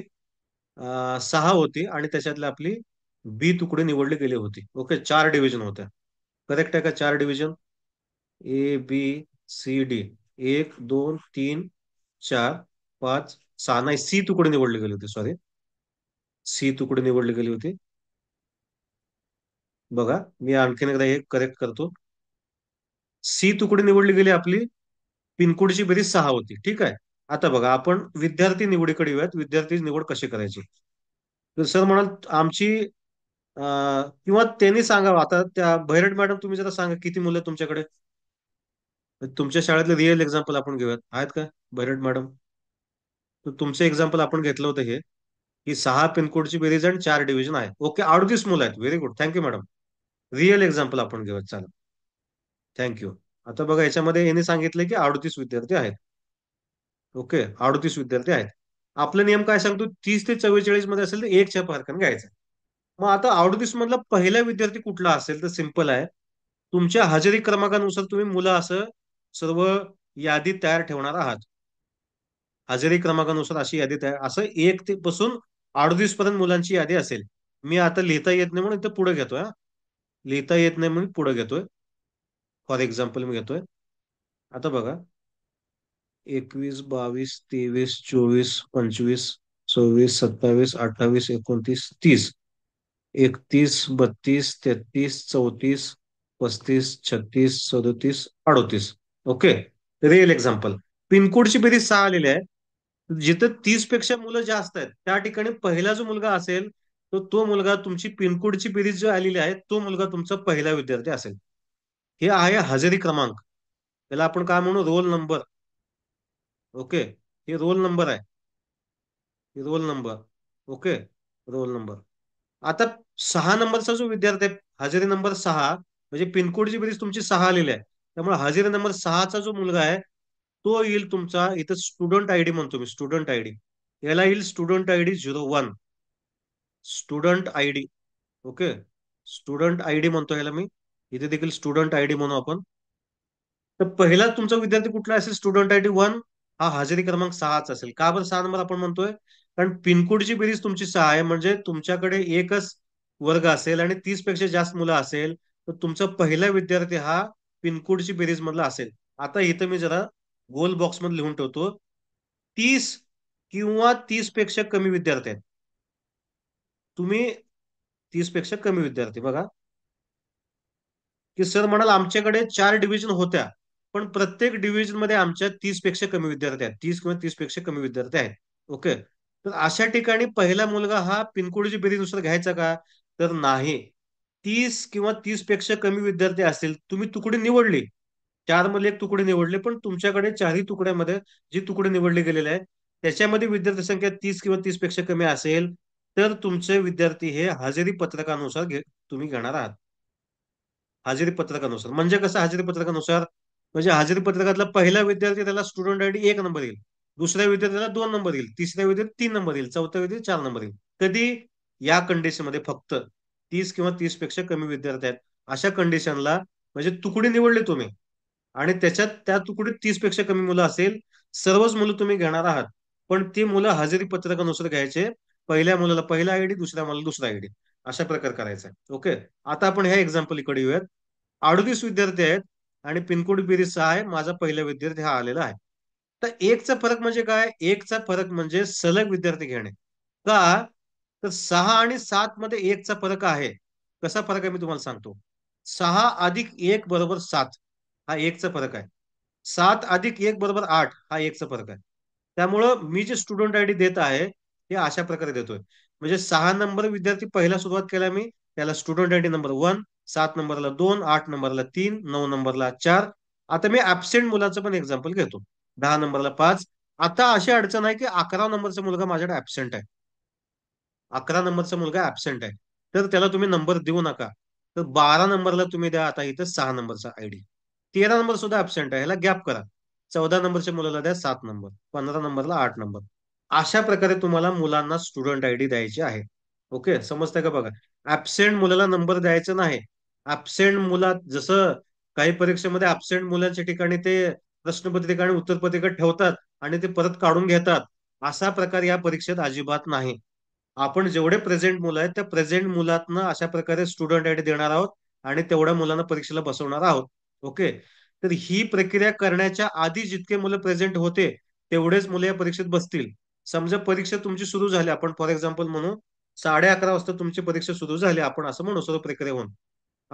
सहा होती आणि त्याच्यातली आपली बी तुकडे निवडली गेली होती ओके चार डिव्हिजन होत्या करेक्ट आहे का चार division A B C D एक दोन तीन चार पाच सहा नाही सी तुकडे निवडले गेले होते सॉरी सी तुकडे निवडले गेले होते बघा मी आणखीन एकदा हे करेक्ट करतो सी तुकडे निवडली गेली आपली पिनकोडची बेरीज सहा होती ठीक आहे आता बघा आपण विद्यार्थी निवडीकडे येऊयात विद्यार्थी निवड कशी करायची तर सर म्हणाल आमची किंवा त्यांनी सांगावं आता त्या भैरट मॅडम तुम्ही जरा सांगा किती मुलं तुमच्याकडे तुमच्या शाळेतले रिअल एक्झाम्पल आपण घेऊयात आहेत का बैरट मॅडम तर तुमचं एक्झाम्पल आपण घेतलं होतं हे की सहा पिनकोडची बेरीज आणि चार डिव्हिजन आहे ओके अडतीस मुलं आहेत very good thank you madam real example आपण घेऊयात चालेल थँक्यू आता बघा याच्यामध्ये यांनी सांगितलं की अडतीस विद्यार्थी आहेत ओके अडतीस विद्यार्थी आहेत आपला नियम काय सांगतो तीस ते चव्वेचाळीस मध्ये असेल तर एक छप हरकत घ्यायचा मग आता अडतीस मधला पहिला विद्यार्थी कुठला असेल तर सिंपल आहे तुमच्या हजेरी क्रमांकानुसार तुम्ही मुलं असं सर्व यादी तयार ठेवणार आहात हजेरी क्रमांकानुसार अशी यादी तयार असं एक ते पासून अडतीस पर्यंत मुलांची यादी असेल मी आता लिहिता येत नाही म्हणून इथं पुढे घेतोय लिहिता येत नाही म्हणून पुढे घेतोय फॉर एक्झाम्पल मी घेतोय आता बघा एकवीस बावीस तेवीस चोवीस पंचवीस सव्वीस सत्तावीस अठ्ठावीस एकोणतीस तीस एकतीस बत्तीस तेहतीस चौतीस पस्तीस छत्तीस सदतीस अडोतीस ओके रिअल एक्झाम्पल पिनकोडची बेरीज सहा आलेली आहे जिथे तीस पेक्षा मुलं जास्त आहेत त्या ठिकाणी पहिला जो मुलगा असेल तर तो, मुलगा तुमची पिनकोडची बेरीज जो आलेली आहे तो मुलगा तुमचा पहिला विद्यार्थी असेल हे आहे हजेरी क्रमांक त्याला आपण काय म्हणू रोल नंबर ओके हे रोल नंबर आहे हे roll number okay roll number आता सहा नंबरचा जो विद्यार्थी आहे हजेरी नंबर सहा म्हणजे पिनकोडची बेरीज तुमची सहा आलेली आहे त्यामुळे हजेरी नंबर सहाचा जो मुलगा आहे तो येईल तुमचा इथं स्टुडंट आयडी म्हणतो मी स्टुडंट आयडी याला येईल student ID zero one student ID okay student ID म्हणतो याला मी इथे देखील स्टुडंट आयडी म्हणू आपण तर पहिला तुमचा विद्यार्थी कुठला असेल स्टुडंट आयडी वन हा हजेरी क्रमांक सहाचा असेल का बरं सहा नंबर आपण म्हणतोय कारण पिनकोडची बेरीज तुमची सहा आहे म्हणजे तुमच्याकडे एकच वर्ग असेल आणि तीस पेक्षा जास्त मुलं असेल तर तुमचा पहिला विद्यार्थी हा ची बेरीज मधला असेल आता इथं मी जरा गोल बॉक्स मध्ये लिहून ठेवतो तीस किंवा तीस पेक्षा कमी विद्यार्थी आहेत तुम्ही तीस पेक्षा कमी विद्यार्थी बघा की सर म्हणाल आमच्याकडे चार डिव्हिजन होत्या पण प्रत्येक डिव्हिजन मध्ये आमच्या तीस पेक्षा कमी विद्यार्थी आहेत तीस किंवा तीस पेक्षा कमी विद्यार्थी आहेत ओके तर अशा ठिकाणी पहिला मुलगा हा पिनकोडची बेरीजनुसार घ्यायचा का तर नाही तीस किंवा तीस पेक्षा कमी विद्यार्थी असतील तुम्ही तुकडे निवडले चार मध्ये एक तुकडे निवडले पण तुमच्याकडे चारही तुकड्यामध्ये जे तुकडे निवडले गेलेले आहेत त्याच्यामध्ये विद्यार्थी संख्या तीस किंवा तीस पेक्षा कमी असेल तर तुमचे विद्यार्थी हे हजेरी पत्रकानुसार घे तुम्ही घेणार आहात हजेरी पत्रकानुसार म्हणजे कसं हजेरी पत्रकानुसार म्हणजे हजेरी पत्रकातला पहिला विद्यार्थी त्याला स्टुडंट आयडी एक नंबर येईल दुसऱ्या विद्यार्थ्याला दोन नंबर येईल तिसऱ्या विद्यार्थी तीन नंबर येईल चौथ्या विद्यार्थी चार नंबर येईल कधी या कंडिशनमध्ये फक्त तीस किंवा तीस पेक्षा कमी विद्यार्थी आहेत अशा कंडिशनला म्हणजे तुकडी निवडली तुम्ही आणि त्याच्यात त्या तुकडीत तीस पेक्षा कमी मुलं असेल सर्वच मुलं तुम्ही घेणार आहात पण ती मुलं हजेरी पत्रकानुसार घ्यायचे पहिल्या मुलाला पहिला आयडी दुसऱ्या मुलाला दुसरा आयडी अशा प्रकार करायचा ओके आता आपण ह्या एक्झाम्पल इकडे येऊयात अडतीस विद्यार्थी आहेत आणि पिनकोड बेरीज सहा आहे माझा पहिला विद्यार्थी हा आलेला आहे तर एकचा फरक म्हणजे काय एकचा फरक म्हणजे सलग विद्यार्थी घेणे का तर सहा आणि सात मध्ये एकचा फरक आहे कसा फरक आहे मी तुम्हाला सांगतो सहा अधिक एक बरोबर सात हा एकचा फरक आहे सात अधिक एक बरोबर आठ हा एकचा फरक आहे त्यामुळं मी जे स्टुडंट आय डी देत आहे ते अशा प्रकारे देतोय म्हणजे सहा नंबर विद्यार्थी पहिला सुरुवात केला मी त्याला student I D number one सात नंबरला दोन आठ नंबरला तीन नऊ नंबरला चार आता मी ऍबसेंट मुलाचं पण एक्झाम्पल घेतो दहा नंबरला पाच आता अशी अडचण आहे की अकरा नंबरचा मुलगा माझ्याकडे ऍबसेंट आहे अकरा नंबरचा मुलगा ऍबसेंट आहे तर त्याला तुम्ही नंबर देऊ नका तर बारा नंबरला तुम्ही द्या आता इथं सहा नंबरचा आयडी तेरा नंबर सुद्धा ऍबसेंट आहे ह्याला गॅप करा चौदा नंबरच्या मुलाला द्या सात नंबर पंधरा नंबरला आठ नंबर अशा प्रकारे तुम्हाला मुलांना स्टुडंट आयडी द्यायची आहे ओके समजतंय का बघा ऍबसेंट मुलाला नंबर द्यायचा नाही ऍबसेंट मुला जसं काही परीक्षेमध्ये ऍबसेंट मुलांच्या ठिकाणी ते प्रश्नपत्रिका आणि उत्तरपत्रिका ठेवतात आणि ते परत काढून घेतात असा प्रकार या परीक्षेत अजिबात नाही आपण जेवढे प्रेझेंट मुलं आहेत त्या प्रेझेंट मुलांना अशा प्रकारे स्टुडंट आयडी देणार आहोत आणि तेवढ्या मुलांना परीक्षेला बसवणार आहोत ओके तर ही प्रक्रिया करण्याच्या आधी जितके मुलं प्रेझेंट होते तेवढेच मुलं या परीक्षेत बसतील समजा परीक्षा तुमची सुरू झाली आपण फॉर एक्झाम्पल म्हणू साडे अकरा वाजता तुमची परीक्षा सुरू झाली आपण असं म्हणू सर्व होऊन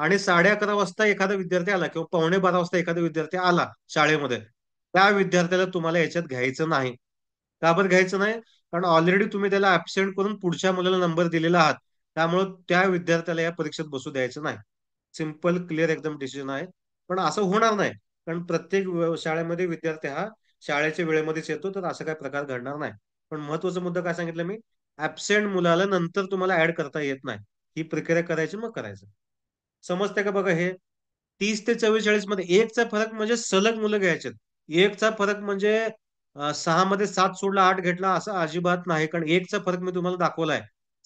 आणि साडे अकरा वाजता एखादा विद्यार्थी आला किंवा पावणे बारा वाजता एखादा विद्यार्थी आला शाळेमध्ये त्या विद्यार्थ्याला तुम्हाला याच्यात घ्यायचं नाही का बरं घ्यायचं नाही कारण ऑलरेडी तुम्ही त्याला ऍबसेंट करून पुढच्या मुलाला नंबर दिलेला आहात त्यामुळे त्या विद्यार्थ्याला या परीक्षेत बसू द्यायचं नाही सिंपल क्लिअर एकदम डिसिजन आहे पण असं होणार नाही कारण प्रत्येक शाळेमध्ये विद्यार्थी हा शाळेच्या वेळेमध्येच येतो तर असा काही प्रकार घडणार नाही पण महत्वाचा मुद्दा काय सांगितलं मी ऍबसेंट मुलाला नंतर तुम्हाला ऍड करता येत नाही ही प्रक्रिया करायची मग करायचं समजते का बघा हे तीस ते चव्वेचाळीस मध्ये एकचा फरक म्हणजे सलग मुलं घ्यायचे एकचा फरक म्हणजे सहा मध्ये सात सोडला आठ घेतला असं अजिबात नाही कारण एकचा फरक मी तुम्हाला दाखवलाय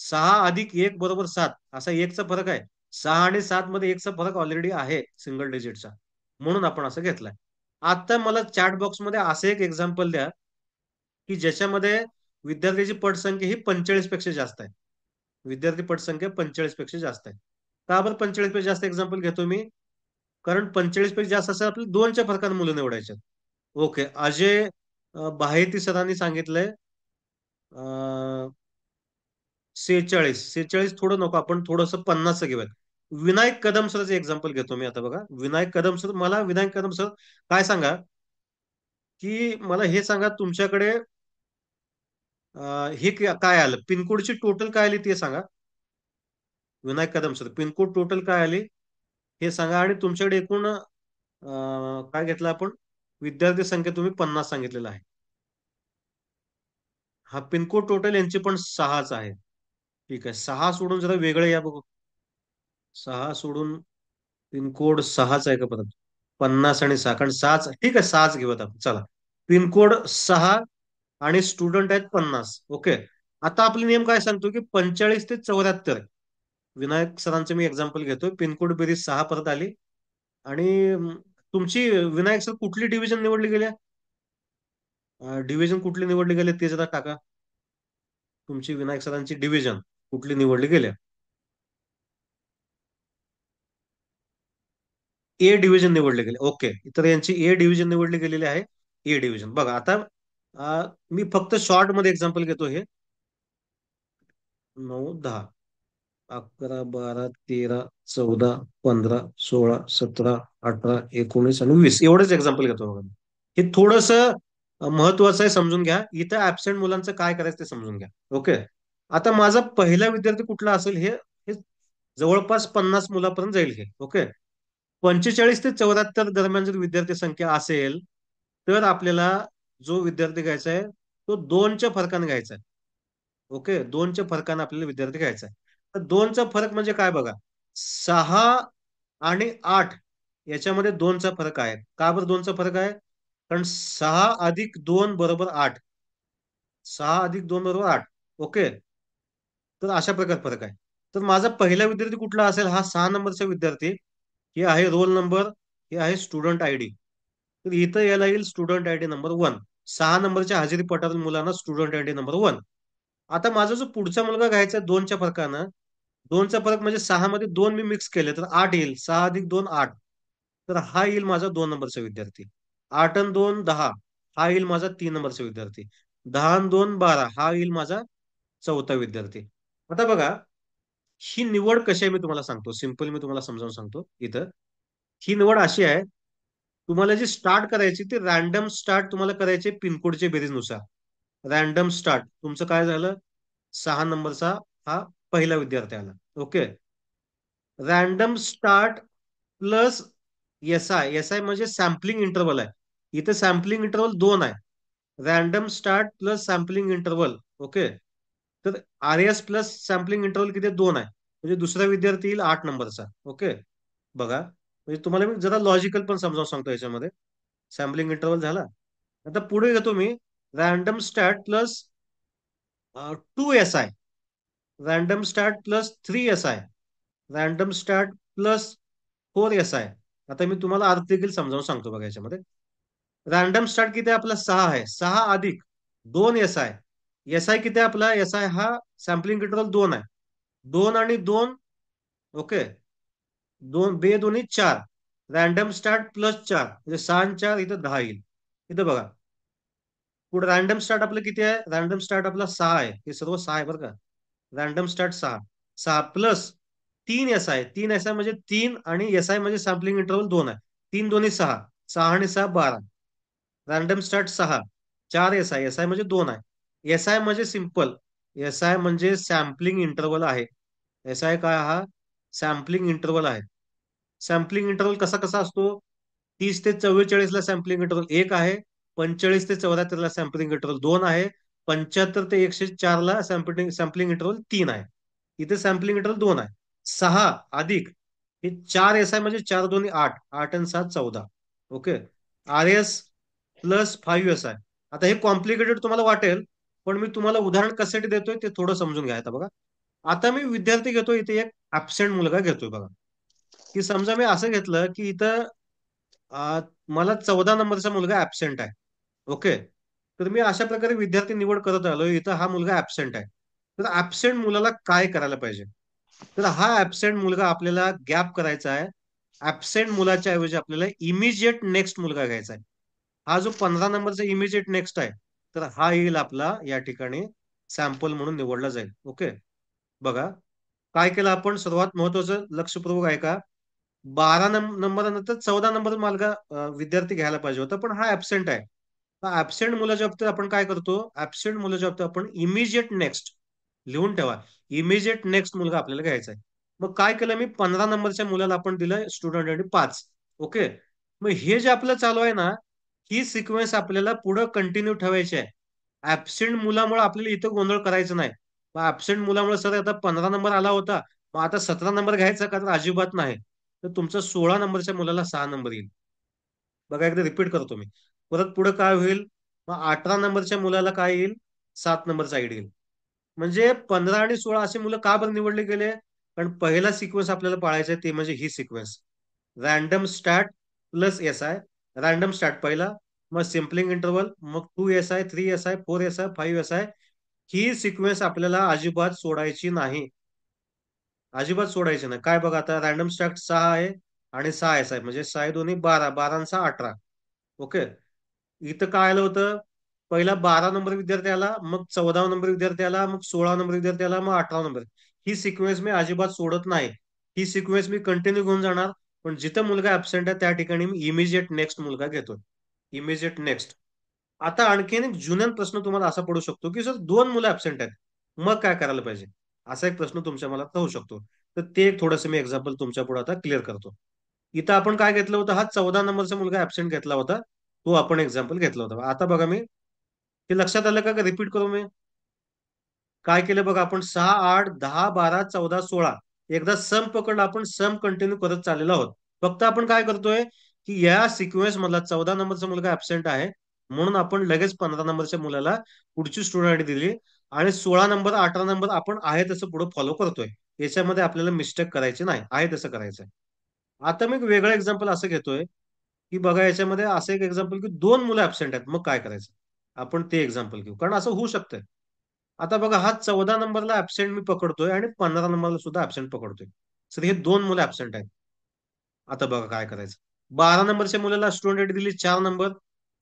सहा अधिक एक बरोबर सात असा एकचा फरक आहे सहा आणि सात मध्ये एकचा फरक ऑलरेडी आहे सिंगल डिजिटचा म्हणून आपण असं घेतलाय आता मला चार्ट बॉक्स मध्ये असे एक एक्झाम्पल द्या की ज्याच्यामध्ये विद्यार्थ्याची पटसंख्या ही पंचेचाळीस पेक्षा जास्त आहे विद्यार्थी पटसंख्या पंचेचाळीस पेक्षा जास्त आहे का बरं पंचेचाळीस पेक्षा जास्त एक्झाम्पल घेतो मी कारण पंचेचाळीस पेक्षा जास्त असेल आपल्याला दोनच्या फरकाने मुलं निवडायच्या ओके अजय बाहेती सरांनी सांगितलंय सेहेचाळीस सेहेचाळीस थोडं नको आपण थोडस पन्नास घेऊयात विनायक कदम सरचं एक्झाम्पल घेतो मी आता बघा विनायक कदम सर मला विनायक कदम सर काय सांगा की मला हे सांगा तुमच्याकडे हे काय आलं पिनकोडची टोटल काय आली ते सांगा Vinayak Kadam sir pin code total काय आली हे सांगा आणि तुमच्याकडे एकूण काय घेतलं आपण विद्यार्थी संख्या तुम्ही पन्नास सांगितलेला आहे हा पिनकोड टोटल यांचे पण सहाच आहे ठीक आहे सहा सोडून जरा वेगळं या बघू सहा सोडून पिनकोड सहाच आहे का परत पन्नास आणि सहा कारण सहाच ठीक आहे सहाच घेऊ आपण चला पिनकोड सहा आणि स्टुडंट आहेत पन्नास ओके आता आपले नियम काय सांगतो की पंचेचाळीस ते चौऱ्याहत्तर विनायक सरांचं मी एक्झाम्पल घेतोय पिनकोड बेरीज सहा परत आली आणि तुमची विनायक सर कुठली डिव्हिजन निवडली गेल्या डिव्हिजन कुठली निवडली गेली ते जरा टाका तुमची विनायक सरांची डिव्हिजन कुठली निवडली गेल्या ए डिव्हिजन निवडले गेले ओके तर यांची ए डिव्हिजन निवडली गेलेली आहे ए डिव्हिजन बघा आता आ, मी फक्त शॉर्ट मध्ये एक्झाम्पल घेतो हे नऊ दहा अकरा बारा तेरा चौदा पंधरा सोळा सतरा अठरा एकोणीस आणि वीस एवढंच एक्झाम्पल घेतो बघा हे थोडस महत्वाचं आहे समजून घ्या इथं ऍबसेंट मुलांचं काय करायचं ते समजून घ्या ओके आता माझा पहिला विद्यार्थी कुठला असेल हे जवळपास पन्नास मुलापर्यंत जाईल हे ओके पंचेचाळीस ते चौऱ्याहत्तर दरम्यान जर विद्यार्थी संख्या असेल तर आपल्याला जो विद्यार्थी घ्यायचा आहे तो दोनच्या फरकाने घ्यायचा आहे ओके दोनच्या फरकाने आपल्याला विद्यार्थी घ्यायचा आहे तर दोनचा फरक म्हणजे काय बघा सहा आणि आठ याच्यामध्ये दोनचा फरक आहे का बरं दोनचा फरक आहे कारण सहा अधिक दोन बरोबर आठ सहा अधिक दोन बरोबर आठ ओके तर अशा प्रकार फरक आहे तर माझा पहिला विद्यार्थी कुठला असेल हा सहा नंबरचा विद्यार्थी हे आहे रोल नंबर हे आहे स्टुडंट डी तर इथं याला येईल स्टुडंट डी नंबर वन सहा नंबरच्या हजेरी पटातील मुलांना स्टुडंट डी नंबर वन आता माझा जो पुढचा मुलगा घ्यायचा दोनच्या फरकानं दोनचा फरक म्हणजे सहा मध्ये दोन मी मिक्स केले तर आठ येईल सहा अधिक दोन आठ तर हा येईल माझा दोन नंबरचा विद्यार्थी आठ आणि दोन दहा हा येईल माझा तीन नंबरचा विद्यार्थी दहा दोन बारा हा येईल माझा चौथा विद्यार्थी आता बघा ही निवड कशी आहे मी तुम्हाला सांगतो सिंपल मी तुम्हाला समजावून सांगतो इथं ही निवड अशी आहे तुम्हाला जी स्टार्ट करायची ती रॅन्डम स्टार्ट तुम्हाला करायचे पिनकोडच्या बेरीजनुसार रॅन्डम स्टार्ट तुमचं काय झालं सहा नंबरचा हा पहिला विद्यार्थी आला okay random start plus S I S I म्हणजे सॅम्पलिंग इंटरव्हल आहे इथे सॅम्पलिंग इंटरव्हल दोन आहे random start plus sampling interval okay तर R S plus sampling interval किती दोन आहे म्हणजे दुसरा विद्यार्थी येईल आठ नंबरचा ओके बघा म्हणजे तुम्हाला मी जरा लॉजिकल पण समजावून सांगतो याच्यामध्ये सॅम्पलिंग इंटरव्हल झाला आता पुढे घेतो मी random start plus two S I random start plus three S I random start plus four S I आता मी तुम्हाला अर्थ देखील समजावून सांगतो बघा याच्यामध्ये रॅन्डम स्टार्ट किती आपला सहा आहे सहा अधिक दोन एस आय एस आय किती आपला एस आय हा सॅम्पलिंग कंट्रोल दोन आहे दोन आणि दोन ओके दोन बे दोन्ही चार रॅन्डम स्टार्ट प्लस चार म्हणजे सहा चार इथं दहा येईल इथं बघा पुढे रॅन्डम स्टार्ट आपलं किती आहे रॅन्डम स्टार्ट आपला सहा आहे हे सर्व सहा आहे बरं का रॅन्डम स्टार्ट सहा सहा प्लस तीन एस आय तीन एस आय म्हणजे तीन आणि एस आय म्हणजे सॅम्पलिंग इंटरव्हल दोन आहे तीन दोन्ही सहा सहा आणि सहा बारा रॅन्डम स्टार्ट सहा चार एस आय एस आय म्हणजे दोन आहे एस आय म्हणजे सिम्पल एस आय म्हणजे सॅम्पलिंग इंटरव्हल आहे एस आय काय हा सॅम्पलिंग इंटरव्हल आहे सॅम्पलिंग इंटरव्हल कसा कसा असतो तीस ते ला सॅम्पलिंग इंटरव्हल एक आहे पंचेचाळीस ते चौऱ्याहत्तरला सॅम्पलिंग इंटरव्हल दोन आहे पंच्याहत्तर ते एकशे चारला ला सॅम्पलिंग सॅम्पलिंग इंटरव्हल तीन आहे इथे सॅम्पलिंग इंटरव्हल दोन आहे सहा अधिक हे चार एस आय म्हणजे चार दोन आठ आठ आणि सात चौदा okay R S plus five S I आता हे कॉम्प्लिकेटेड तुम्हाला वाटेल पण मी तुम्हाला उदाहरण कशासाठी देतोय ते थोडं समजून घ्या आता बघा आता मी विद्यार्थी घेतोय इथे एक ऍबसेंट मुलगा घेतोय बघा की समजा मी असं घेतलं की इथं मला चौदा नंबरचा मुलगा ऍबसेंट आहे ओके तर मी अशा प्रकारे विद्यार्थी निवड करत आलो इथं हा मुलगा ऍबसेंट आहे तर ऍबसेंट मुलाला काय करायला पाहिजे तर हा ऍबसेंट मुलगा आपल्याला गॅप करायचा आहे ऍबसेंट मुलाच्या ऐवजी आपल्याला इमिजिएट नेक्स्ट मुलगा घ्यायचा आहे हा जो पंधरा नंबरचा इमिजिएट नेक्स्ट आहे तर हा येईल आपला या ठिकाणी सॅम्पल म्हणून निवडला जाईल ओके बघा काय केलं आपण सर्वात महत्वाचं लक्षपूर्वक आहे का बारा नंबरानंतर चौदा नंबर मार्ग विद्यार्थी घ्यायला पाहिजे होता पण हा ऍबसेंट आहे ऍबसेंट मुलाच्या बाबतीत आपण काय करतो ऍबसेंट मुलाच्या बाबतीत आपण इमिजिएट नेक्स्ट लिहून ठेवा इमिजिएट नेक्स्ट मुलगा आपल्याला घ्यायचा आहे मग काय केलं मी पंधरा नंबरच्या मुलाला आपण दिलं स्टुडंट आणि पाच ओके मग हे जे आपलं चालू आहे ना ही सिक्वेन्स आपल्याला पुढे कंटिन्यू ठेवायची आहे ऍबसेंट मुलामुळे आपल्याला इथं गोंधळ करायचं नाही मग ऍबसेंट मुलामुळे सर आता पंधरा नंबर आला होता मग आता सतरा नंबर घ्यायचा का तर अजिबात नाही तर तुमचा सोळा नंबरच्या मुलाला सहा नंबर येईल बघा एकदा रिपीट करतो मी परत पुढे काय होईल मग अठरा नंबरच्या मुलाला काय येईल सात नंबरचा आयडी येईल म्हणजे पंधरा आणि सोळा असे मुलं का बरं निवडले गेले कारण पहिला सिक्वेन्स आपल्याला पाळायचा आहे ते म्हणजे ही sequence random start plus S I random start पहिला मग सिम्पलिंग इंटरव्हल मग two S I three S I four S I five S I ही सिक्वेन्स आपल्याला अजिबात सोडायची नाही अजिबात सोडायची नाही काय बघा आता रॅन्डम स्टार्ट सहा आहे आणि सहा एस आय म्हणजे सहा दोन्ही बारा बारा सहा अठरा ओके इथं काय आलं होतं पहिला बारा नंबर विद्यार्थी आला मग चौदा नंबर विद्यार्थी आला मग सोळा नंबर विद्यार्थी आला मग अठरा नंबर ही सिक्वेन्स मी अजिबात सोडत नाही ही सिक्वेन्स मी कंटिन्यू घेऊन जाणार पण जिथं मुलगा ऍबसेंट आहे त्या ठिकाणी मी इमिजिएट नेक्स्ट मुलगा घेतो इमिजिएट नेक्स्ट आता आणखीन एक जुन्या प्रश्न तुम्हाला असा पडू शकतो की सर दोन मुलं ऍबसेंट आहेत मग काय करायला पाहिजे असा एक प्रश्न तुमच्या मला होऊ शकतो तर ते एक थोडंसं मी एक्झाम्पल तुमच्या पुढे आता क्लिअर करतो इथं आपण काय घेतलं होतं हा चौदा नंबरचा मुलगा ऍबसेंट घेतला होता तो आपण एक्झाम्पल घेतला होता आता बघा मी ते लक्षात आलं का रिपीट करू मी काय केलं बघा आपण सहा आठ दहा बारा चौदा सोळा एकदा सम पकडला आपण सम कंटिन्यू करत चाललेलो आहोत फक्त आपण काय करतोय की या सिक्वेन्स मधला चौदा नंबरचा मुलगा ऍबसेंट आहे म्हणून आपण लगेच पंधरा नंबरच्या मुलाला पुढची स्टुडंट दिली आणि सोळा नंबर अठरा नंबर आपण आहे तसं पुढे फॉलो करतोय याच्यामध्ये आपल्याला मिस्टेक करायची नाही आहे तसं करायचं आता मी एक वेगळं एक्झाम्पल असं घेतोय की बघा याच्यामध्ये असं एक एक्झाम्पल की दोन मुलं ऍबसेंट आहेत मग काय करायचं आपण ते एक्झाम्पल घेऊ कारण असं होऊ शकतंय आता बघा हा चौदा नंबरला ऍबसेंट मी पकडतोय आणि पंधरा नंबरला सुद्धा ऍबसेंट पकडतोय सर हे दोन मुलं ऍबसेंट आहेत आता बघा काय करायचं बारा नंबरच्या मुलाला स्टुडंट दिली चार नंबर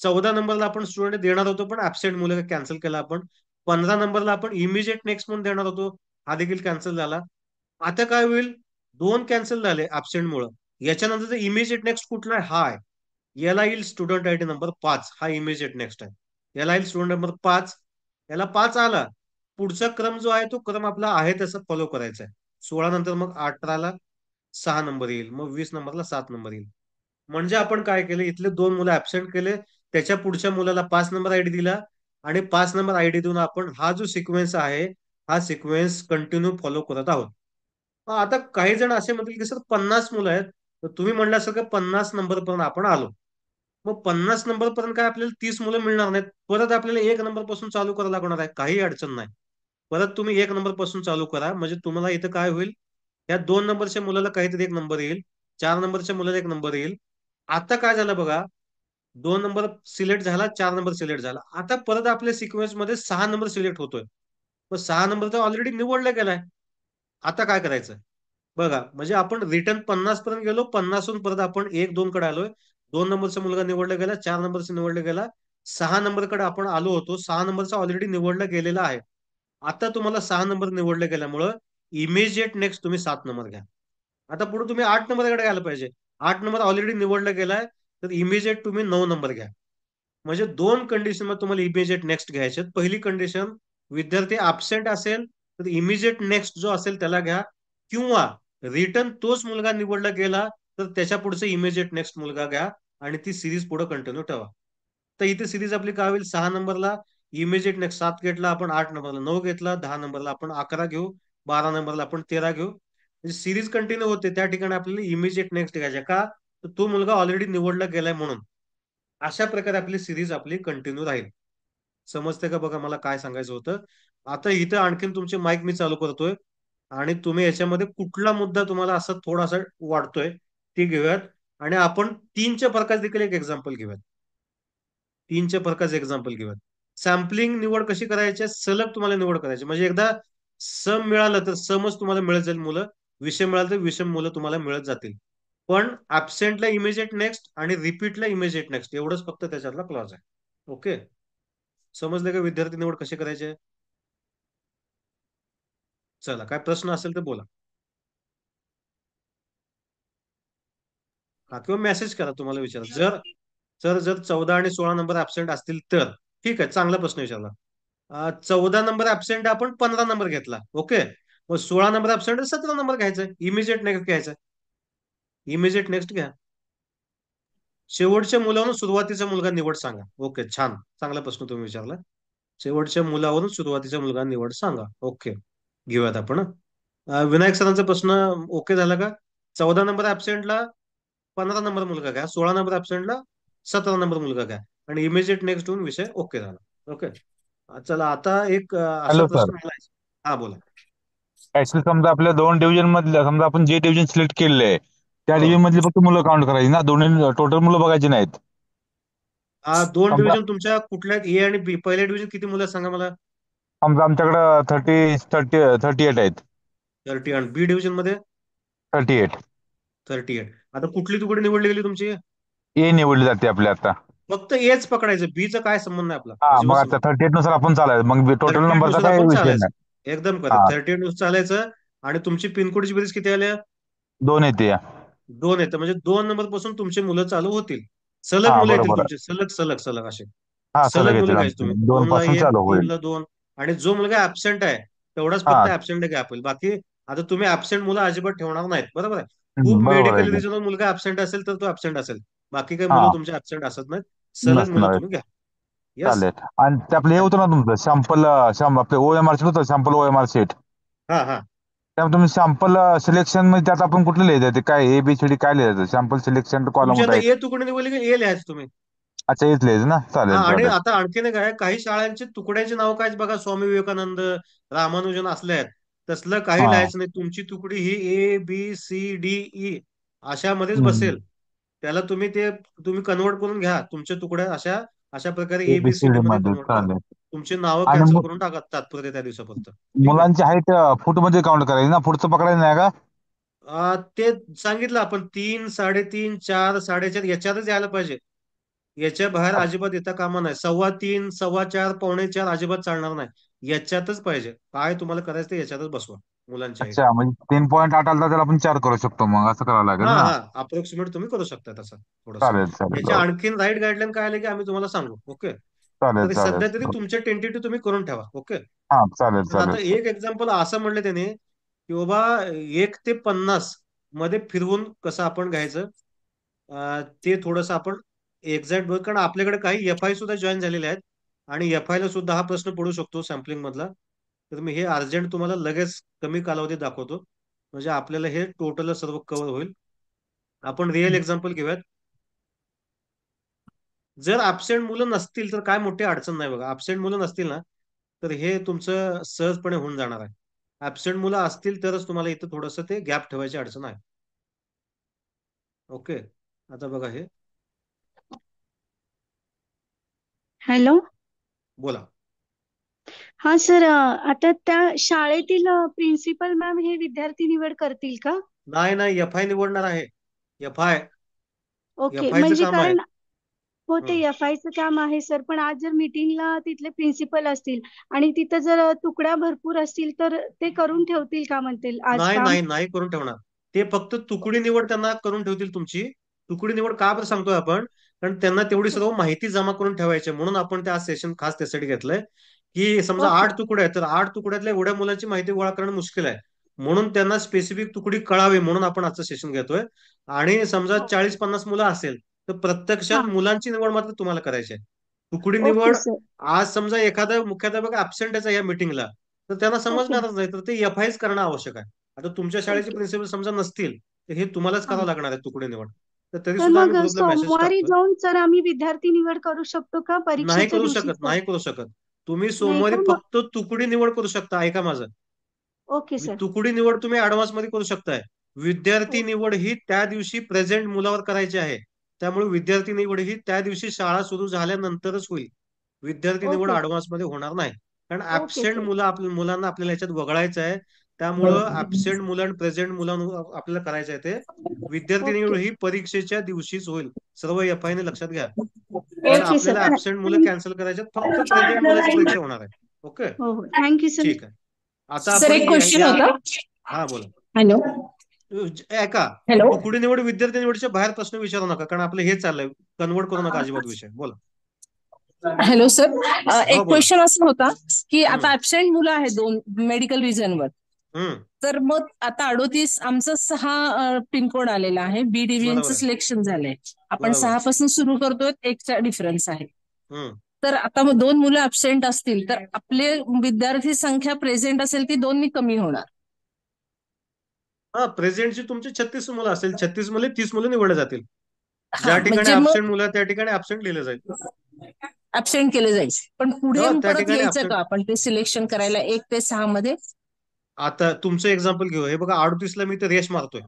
चौदा नंबरला आपण स्टुडंट देणार होतो पण ऍबसेंट मुलं कॅन्सल केला आपण पंधरा नंबरला आपण इमिजिएट नेक्स्ट म्हणून देणार होतो हा देखील कॅन्सल झाला आता काय होईल दोन कॅन्सल झाले ऍबसेंट मुळे याच्यानंतर इमिजिएट नेक्स्ट कुठला हा आहे याला येईल स्टुडंट डी नंबर पाच हा इमिजिएट नेक्स्ट आहे याला येईल स्टुडंट नंबर पाच याला पाच आला पुढचा क्रम जो आहे तो क्रम आपला आहे तसं फॉलो करायचा आहे सोळा नंतर मग अठराला सहा नंबर येईल मग वीस नंबरला सात नंबर येईल म्हणजे आपण काय केले इथले दोन मुलं ऍबसेंट केले त्याच्या पुढच्या मुलाला पाच नंबर आयडी दिला आणि पाच नंबर आयडी देऊन आपण हा जो सिक्वेन्स आहे हा सिक्वेन्स कंटिन्यू फॉलो करत आहोत आता काही जण असे म्हणतील की सर पन्नास मुलं आहेत तर तुम्ही म्हणल्यासारखं पन्नास नंबर पर्यंत आपण आलो मग पन्नास नंबर पर्यंत काय आपल्याला तीस मुलं मिळणार नाहीत परत आपल्याला एक नंबर पासून चालू करायला लागणार आहे काही अडचण नाही परत तुम्ही एक नंबर पासून चालू करा म्हणजे तुम्हाला इथं काय होईल या दोन नंबरच्या मुलाला काहीतरी एक नंबर येईल चार नंबरच्या मुलाला एक नंबर येईल आता काय झालं बघा दोन नंबर सिलेक्ट झाला चार नंबर सिलेक्ट झाला आता परत आपल्या सिक्वेन्स मध्ये सहा नंबर सिलेक्ट होतोय मग सहा नंबर तर ऑलरेडी निवडला गेलाय आता काय करायचं बघा म्हणजे आपण रिटर्न पन्नास पर्यंत गेलो पन्नासहून परत आपण एक दोन कडे आलोय दोन नंबरचा मुलगा निवडला गेला चार नंबरचा निवडला गेला सहा नंबरकडे आपण आलो होतो सहा नंबरचा ऑलरेडी निवडला गेलेला आहे आता तुम्हाला सहा नंबर निवडला गेल्यामुळं इमिजिएट नेक्स्ट तुम्ही सात नंबर घ्या आता पुढे तुम्ही आठ नंबरकडे घ्यायला पाहिजे आठ नंबर ऑलरेडी निवडला गेलाय तर इमिजिएट तुम्ही नऊ नंबर घ्या म्हणजे दोन कंडिशन मध्ये तुम्हाला इमिजिएट नेक्स्ट घ्यायचे पहिली कंडिशन विद्यार्थी ऍबसेंट असेल तर इमिजिएट नेक्स्ट जो असेल त्याला घ्या किंवा रिटर्न तोच मुलगा निवडला गेला तर त्याच्या पुढचं इमिजिएट नेक्स्ट मुलगा घ्या आणि ती सिरीज पुढे कंटिन्यू ठेवा तर इथे सिरीज आपली काय होईल सहा नंबरला इमिजिएट नेक्स्ट सात घेतला आपण आठ नंबरला नऊ घेतला दहा नंबरला आपण अकरा घेऊ बारा नंबरला आपण तेरा घेऊ म्हणजे सिरीज कंटिन्यू होते त्या ठिकाणी आपल्याला इमिजिएट नेक्स्ट घ्यायचे का तर तो मुलगा ऑलरेडी निवडला गेलाय म्हणून अशा प्रकारे आपली सिरीज आपली कंटिन्यू राहील समजते का बघा मला काय सांगायचं होतं आता इथं आणखीन तुमचे माईक मी चालू करतोय आणि तुम्ही याच्यामध्ये कुठला मुद्दा तुम्हाला असं थोडासा वाढतोय ते घेऊयात आणि आपण तीनच्या फरकाच देखील एक एक्झाम्पल घेऊयात तीनच्या फरकाच एक्झाम्पल घेऊयात सॅम्पलिंग निवड कशी करायची सलग तुम्हाला निवड करायची म्हणजे एकदा सम मिळालं तर समच तुम्हाला मिळत जाईल मुलं विषम मिळालं तर विषम मुलं तुम्हाला मिळत जातील पण ऍबसेंटला इमिजिएट नेक्स्ट आणि रिपीटला इमिजिएट नेक्स्ट एवढंच फक्त त्याच्यातला क्लॉज आहे ओके समजलं का विद्यार्थी निवड कशी करायची चला काय प्रश्न असेल तर बोला किंवा मेसेज करा तुम्हाला विचारा जर जर जर चौदा आणि सोळा नंबर ऍबसेंट असतील तर ठीक आहे चांगला प्रश्न विचारला चौदा नंबर ऍबसेंट आपण पंधरा नंबर घेतला ओके मग सोळा नंबर ऍबसेंट सतरा नंबर घ्यायचा इमिजिएट नेक्स्ट घ्यायचा इमिजिएट नेक्स्ट घ्या शेवटच्या मुलावरून सुरुवातीचा मुलगा निवड सांगा ओके छान चांगला प्रश्न तुम्ही विचारला शेवटच्या मुलावरून सुरुवातीचा मुलगा निवड सांगा ओके घेऊयात आपण विनायक सरांचा प्रश्न ओके झाला का चौदा नंबर ऍबसेंटला पंधरा नंबर मुलगा काय सोळा नंबर ऍबसेंटला सतरा नंबर मुलगा काय आणि इमिजिएट नेक्स्ट होऊन विषय ओके झाला ओके चला आता एक हा बोला ऍक्च्युली समजा आपल्या दोन डिव्हिजन मधल्या समजा आपण जे डिव्हिजन सिलेक्ट केले त्या डिव्हिजन हो. मधली फक्त मुलं काउंट करायची ना दोन्ही टोटल मुलं बघायची नाहीत दोन डिव्हिजन तुमच्या कुठल्या ए आणि बी पहिल्या डिव्हिजन किती मुलं सांगा मला समजा आमच्याकडे थर्टी थर्टी थर्टी एट आहेत थर्टी आणि बी डिव्हिजन मध्ये थर्टी एट थर्टी एट आता कुठली तुकडी निवडली गेली तुमची ए निवडली जाते आपली आता फक्त एच पकडायचं बीचा काय संबंध नाही आपला हा मग आता थर्टी एट नुसार आपण चालायचं मग टोटल नंबरचा एकदम हा. थर्टी एट नुसार चालायचं आणि तुमची पिनकोडची बेरीज किती आल्या दोन येते दोन येते म्हणजे दोन नंबर पासून तुमचे मुलं चालू होतील सलग मुलं येतील तुमचे सलग सलग सलग असे सलग मुलं तुम्ही दोन पासून चालू होईल दोन आणि जो मुलगा ऍबसेंट आहे तेवढाच फक्त ऍबसेंट घ्या आपण बाकी आता तुम्ही ऍबसेंट मुलं अजिबात ठेवणार नाहीत बरोबर आहे खूप मेडिकल बरोबर मुलगा ॲब्सेंट असेल तर तो ॲब्सेंट असेल बाकी काही मुलं तुमचे तुमच्या ॲब्सेंट असत नाहीत सलग मुलं तुम्ही घ्या आणि ते आपलं हे होतं ना तुमचं सॅम्पल आपलं ओ एम आर सीट होतं sample O M R sheet हां त्यामुळे तुम्ही सॅम्पल सिलेक्शन म्हणजे त्यात आपण कुठलं लिहायचं ते काय ए बी सी डी काय लिहायचं सॅम्पल सिलेक्शन कॉलम आता ए तुकडे की ए लिहायचं तुम्ही अच्छा एच लिहायचं ना चालेल आणि आता आणखीन काय काही शाळांचे तुकड्यांची नाव काय बघा स्वामी विवेकानंद रामानुजन असले आहेत तसलं काही हा नाही तुमची तुकडी ही A B C D E मध्येच बसेल त्याला तुम्ही ते तुम्ही कन्वर्ट करून घ्या तुमच्या तुकड्या अशा अशा प्रकारे ए बी सी डी मध्ये कन्वर्ट तुमची नावं कॅन्सल करून टाका तात्पुरते त्या दिवसा फक्त मुलांची हाईट फूट मध्ये काउंट करायची ना फूटचं पकडायचं नाही का ते सांगितलं आपण तीन साडेतीन चार साडेचार याच्यातच यायला पाहिजे याच्या बाहेर अजिबात येता कामा नाही सव्वा तीन सव्वा चार पावणे चार अजिबात चालणार नाही याच्यातच पाहिजे काय तुम्हाला करायचं ते याच्यातच बसवा मुलांच्या अच्छा म्हणजे तीन पॉईंट त्याला आपण चार करू शकतो मग असं करावं लागेल हा तुम्ही करू शकता तसा थोडासा आणखीन राईट गाईडलाईन काय आले की आम्ही तुम्हाला सांगू ओके सध्या तरी तुमच्या तुमचे टेंटेटिव्ह तुम्ही करून ठेवा ओके चालेल आता एक एक्झाम्पल असं म्हणलं त्याने की बाबा एक ते पन्नास मध्ये फिरवून कसं आपण घ्यायचं ते थोडस आपण एक्झॅक्ट कारण आपल्याकडे काही एफ आय सुद्धा जॉईन झालेले आहेत आणि एफ ला सुद्धा हा प्रश्न पडू शकतो सॅम्पलिंग मधला तर मी हे अर्जंट तुम्हाला लगेच कमी कालावधीत दाखवतो म्हणजे आपल्याला हे टोटल सर्व कव्हर होईल आपण रिअल एक्झाम्पल घेऊयात जर ऍबसेंट मुलं नसतील तर काय मोठी अडचण नाही बघा ऍबसेंट मुलं नसतील ना तर हे तुमचं सहजपणे होऊन जाणार आहे ऍबसेंट मुलं असतील तरच तुम्हाला इथं थोडंसं ते गॅप ठेवायची अडचण आहे ओके आता बघा हे हॅलो बोला हा सर आता त्या शाळेतील प्रिन्सिपल मॅम हे विद्यार्थी निवड करतील का नाही नाही एफ आय निवडणार आहे एफ आय ओके म्हणजे काम आहे. कारण हो ते एफ आय चं काम आहे सर पण आज जर मीटिंगला तिथले प्रिन्सिपल असतील आणि तिथं जर तुकड्या भरपूर असतील तर ते करून ठेवतील का म्हणतील आज नाही काम नाही नाही करून ठेवणार ते फक्त तुकडी निवड त्यांना करून ठेवतील तुमची तुकडी निवड का बरं सांगतोय आपण कारण त्यांना तेवढी सर्व माहिती जमा करून ठेवायची म्हणून आपण त्या सेशन खास त्यासाठी घेतलंय की समजा आठ तुकडे आहेत तर आठ तुकड्यातल्या एवढ्या मुलांची माहिती गोळा करणं मुश्किल आहे म्हणून त्यांना स्पेसिफिक तुकडी कळावी म्हणून आपण आजचं सेशन घेतोय आणि समजा चाळीस पन्नास मुलं असेल तर प्रत्यक्षात मुलांची निवड मात्र तुम्हाला करायची आहे तुकडी निवड आज समजा एखादा मुख्याध्यापक ऍबसेंट आहे या मिटिंगला तर त्यांना समजणारच नाही तर ते एफ आय करणं आवश्यक आहे आता तुमच्या शाळेचे प्रिन्सिपल समजा नसतील तर हे तुम्हालाच करावं लागणार आहे तुकडी निवड तरी सुद्धा सोमवारी जाऊन सर आम्ही विद्यार्थी निवड करू शकतो का नाही करू शकत नाही करू शकत तुम्ही सोमवारी फक्त तुकडी निवड करू शकता ऐका माझं ओके सर तुकडी निवड तुम्ही ऍडव्हान्स मध्ये करू शकताय विद्यार्थी हो. निवड ही त्या दिवशी प्रेझेंट मुलावर करायची आहे त्यामुळे विद्यार्थी निवड ही त्या दिवशी शाळा सुरू झाल्यानंतरच होईल विद्यार्थी निवड ऍडव्हान्स मध्ये होणार नाही कारण ऍबसेंट मुलं मुलांना आपल्याला याच्यात वगळायचं आहे त्यामुळं ऍबसेंट मुलं आणि प्रेझेंट मुलांवर आपल्याला करायचं आहे ते विद्यार्थी निवड ही परीक्षेच्या दिवशीच होईल सर्व एफ आय ने लक्षात घ्या आपल्याला ऍबसेंट मुलं कॅन्सल करायचे फक्त प्रेझेंट परीक्षा होणार आहे ओके थँक्यू हो, सर हो. ठीक आहे आता आपण हा बोला हॅलो ऐका पुढे निवड विद्यार्थी निवडच्या बाहेर प्रश्न विचारू नका कारण आपलं हे चाललंय कन्वर्ट करू नका अजिबात विषय बोला हॅलो सर एक क्वेश्चन असा होता की आता ऍबसेंट मुलं आहेत दोन मेडिकल रिझनवर तर मग आता अडोतीस आमचा सहा पिनकोड आलेला आहे बी डिव्हिजनचं सिलेक्शन झालंय आपण सहा पासून सुरू करतोय एकचा डिफरन्स आहे तर आता मग दोन मुलं अबसेंट असतील तर आपले विद्यार्थी संख्या प्रेझेंट असेल ती दोन्ही कमी होणार हा प्रेझेंटची तुमची छत्तीस मुलं असेल छत्तीस मुले तीस मुलं निवडले जातील ज्या ठिकाणी अबसेंट म्हणजे मुलं त्या ठिकाणी अबसेंट लिहिले जाईल अबसेंट केले जाईल पण पुढे हो, का आपण ते सिलेक्शन करायला एक ते सहा मध्ये आता तुमचं एक्झाम्पल घेऊ हे बघा अडतीसला मी तर रेस मारतोय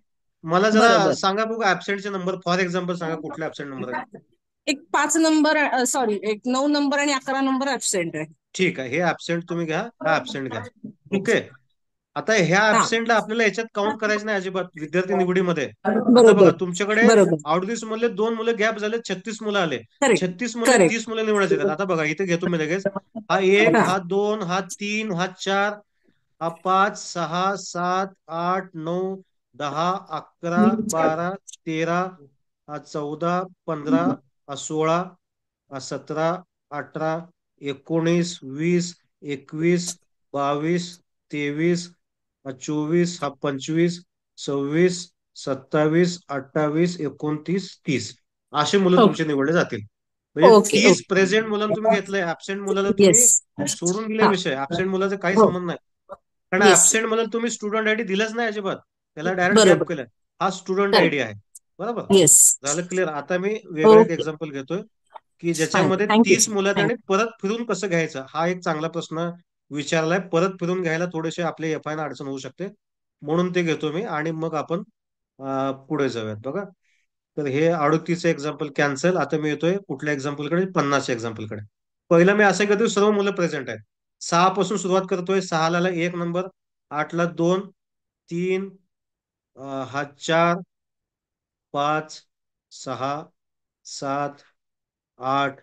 मला जरा सांगा बघा ऍबसेंटचे नंबर फॉर एक्झाम्पल सांगा कुठला ऍबसेंट नंबर आहे एक पाच नंबर सॉरी एक नऊ नंबर आणि अकरा नंबर ऍबसेंट आहे ठीक आहे हे ऍबसेंट तुम्ही घ्या हा ऍबसेंट घ्या ओके आता ह्या ऍबसेंटला आपल्याला याच्यात काउंट करायचं नाही अजिबात विद्यार्थी हो. निवडीमध्ये बघा तुमच्याकडे अडतीस मधले दोन मुलं गॅप झाले छत्तीस मुलं आले छत्तीस मुलं तीस मुलं निवडायचे आता बघा इथे घेतो मी लगेच हा एक हा दोन हा तीन हा चार हा पाच सहा सात आठ नऊ दहा अकरा बारा तेरा हा चौदा पंधरा हा सोळा सतरा अठरा एकोणीस वीस एकवीस बावीस तेवीस हा चोवीस हा पंचवीस सव्वीस सत्तावीस अठ्ठावीस एकोणतीस तीस असे मुलं तुमचे निवडले जातील म्हणजे तीस प्रेझेंट मुलांना तुम्ही घेतलंय ऍबसेंट मुलाला तुम्ही सोडून दिले विषय ऍबसेंट मुलाचा काही हो. संबंध नाही कारण ऍबसेंट म्हणून तुम्ही स्टुडंट आयडी दिलंच नाही अजिबात त्याला डायरेक्ट केलं हा स्टुडंट आयडी आहे बरोबर झालं क्लिअर आता मी वेगळं एक्झाम्पल घेतोय की ज्याच्यामध्ये तीस मुलं आणि परत फिरून कसं घ्यायचं हा एक चांगला प्रश्न विचारलाय परत फिरून घ्यायला थोडेसे आपले एफ आय अडचण होऊ शकते म्हणून ते घेतो मी आणि मग आपण पुढे जाऊयात बघा तर हे अडोतीचं एक्झाम्पल कॅन्सल आता मी येतोय कुठल्या एक्झाम्पलकडे पन्नासच्या एक्झाम्पलकडे पहिला मी असं करतो सर्व मुलं प्रेझेंट आहेत सहा पासून सुरुवात करतोय सहाला एक नंबर आठला दोन तीन हा चार पाच सहा सात आठ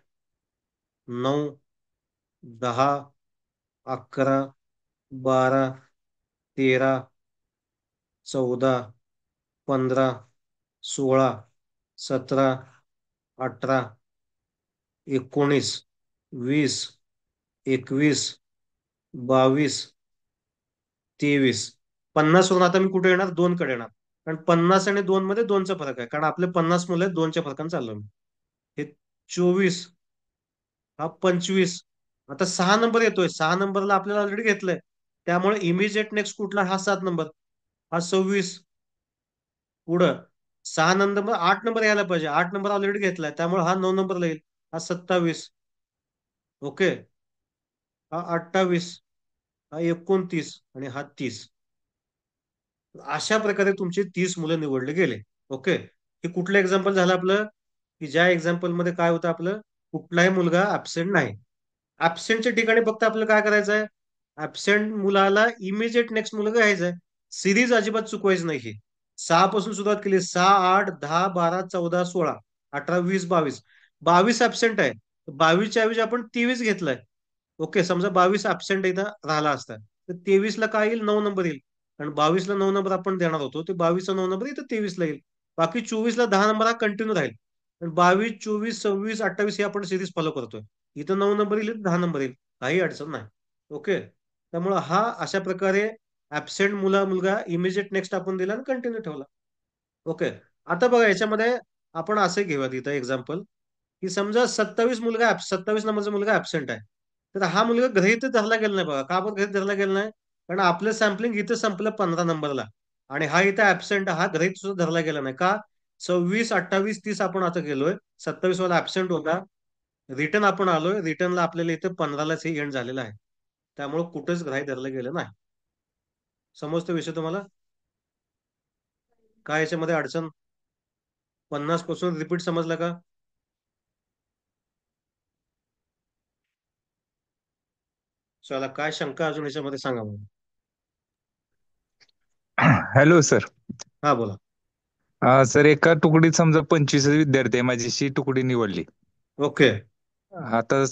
नऊ दहा अकरा बारा तेरा चौदा पंधरा सोळा सतरा अठरा एकोणीस वीस एकवीस बावीस तेवीस पन्नास आता मी कुठे येणार दोन कडे येणार कारण पन्नास आणि दोन मध्ये दोनचा फरक आहे कारण आपले पन्नास मुलं आहेत दोनच्या फरकाने चाललो मी हे चोवीस हा पंचवीस आता सहा नंबर येतोय सहा नंबरला आपल्याला ऑलरेडी घेतलंय त्यामुळे इमिजिएट नेक्स्ट कुठला हा सात नंबर हा सव्वीस पुढं सहा नंबर आठ नंबर यायला पाहिजे आठ नंबर ऑलरेडी घेतलाय त्यामुळे हा नऊ नंबर येईल हा सत्तावीस ओके हा अठ्ठावीस हा एकोणतीस आणि हा तीस अशा प्रकारे तुमचे तीस मुलं निवडले गेले ओके हे कुठलं एक्झाम्पल झालं आपलं की ज्या एक्झाम्पल मध्ये काय होतं आपलं कुठलाही मुलगा ऍबसेंट नाही ऍबसेंटच्या ठिकाणी फक्त आपलं काय करायचं आहे ऍबसेंट मुलाला इमिजिएट नेक्स्ट मुलं घ्यायचं आहे सिरीज अजिबात चुकवायचं नाही सहा पासून सुरुवात केली सहा आठ दहा बारा चौदा सोळा अठरा वीस बावीस बावीस ऍबसेंट आहे बावीसच्या ऐवजी आपण तेवीस घेतलंय ओके समजा बावीस ऍबसेंट एकदा राहिला असता तर ला काय येईल नऊ नंबर येईल कारण ला नऊ नंबर आपण देणार होतो ते बावीसचा नऊ नंबर येईल तर ला येईल बाकी चोवीस ला दहा नंबर हा कंटिन्यू राहील आणि बावीस चोवीस सव्वीस अठ्ठावीस हे आपण सिरीज फॉलो करतोय इथं नऊ नंबर येईल दहा नंबर येईल काही अडचण नाही ओके त्यामुळं हा अशा प्रकारे ऍबसेंट मुला मुलगा इमिजिएट नेक्स्ट आपण दिला आणि कंटिन्यू ठेवला ओके आता बघा याच्यामध्ये आपण असे घेऊयात इथं एक्झाम्पल की समजा सत्तावीस मुलगा सत्तावीस नंबरचा मुलगा ऍबसेंट आहे तर हा मुलगा ग्रहित धरला गेला नाही बघा का आपण ग्रहित धरला गेला नाही कारण आपलं सॅम्पलिंग इथं संपलं पंधरा नंबरला आणि हा इथं ऍबसेंट हा ग्रहित सुद्धा धरला गेला नाही का सव्वीस अठ्ठावीस तीस आपण आता गेलोय सत्तावीस वाला ऍबसेंट होता रिटर्न आपण आलोय रिटर्नला आपल्याला इथे पंधरालाच हे एंड झालेलं आहे त्यामुळे कुठंच ग्राही धरलं गेलं नाही समजतो विषय तुम्हाला काय याच्यामध्ये अडचण पन्नास पासून रिपीट समजला का चला काय शंका अजून याच्यामध्ये सांगा मला हॅलो सर हा बोला आ, सर एका तुकडीत समजा पंचवीस विद्यार्थी आहे माझीशी तुकडी निवडली ओके आता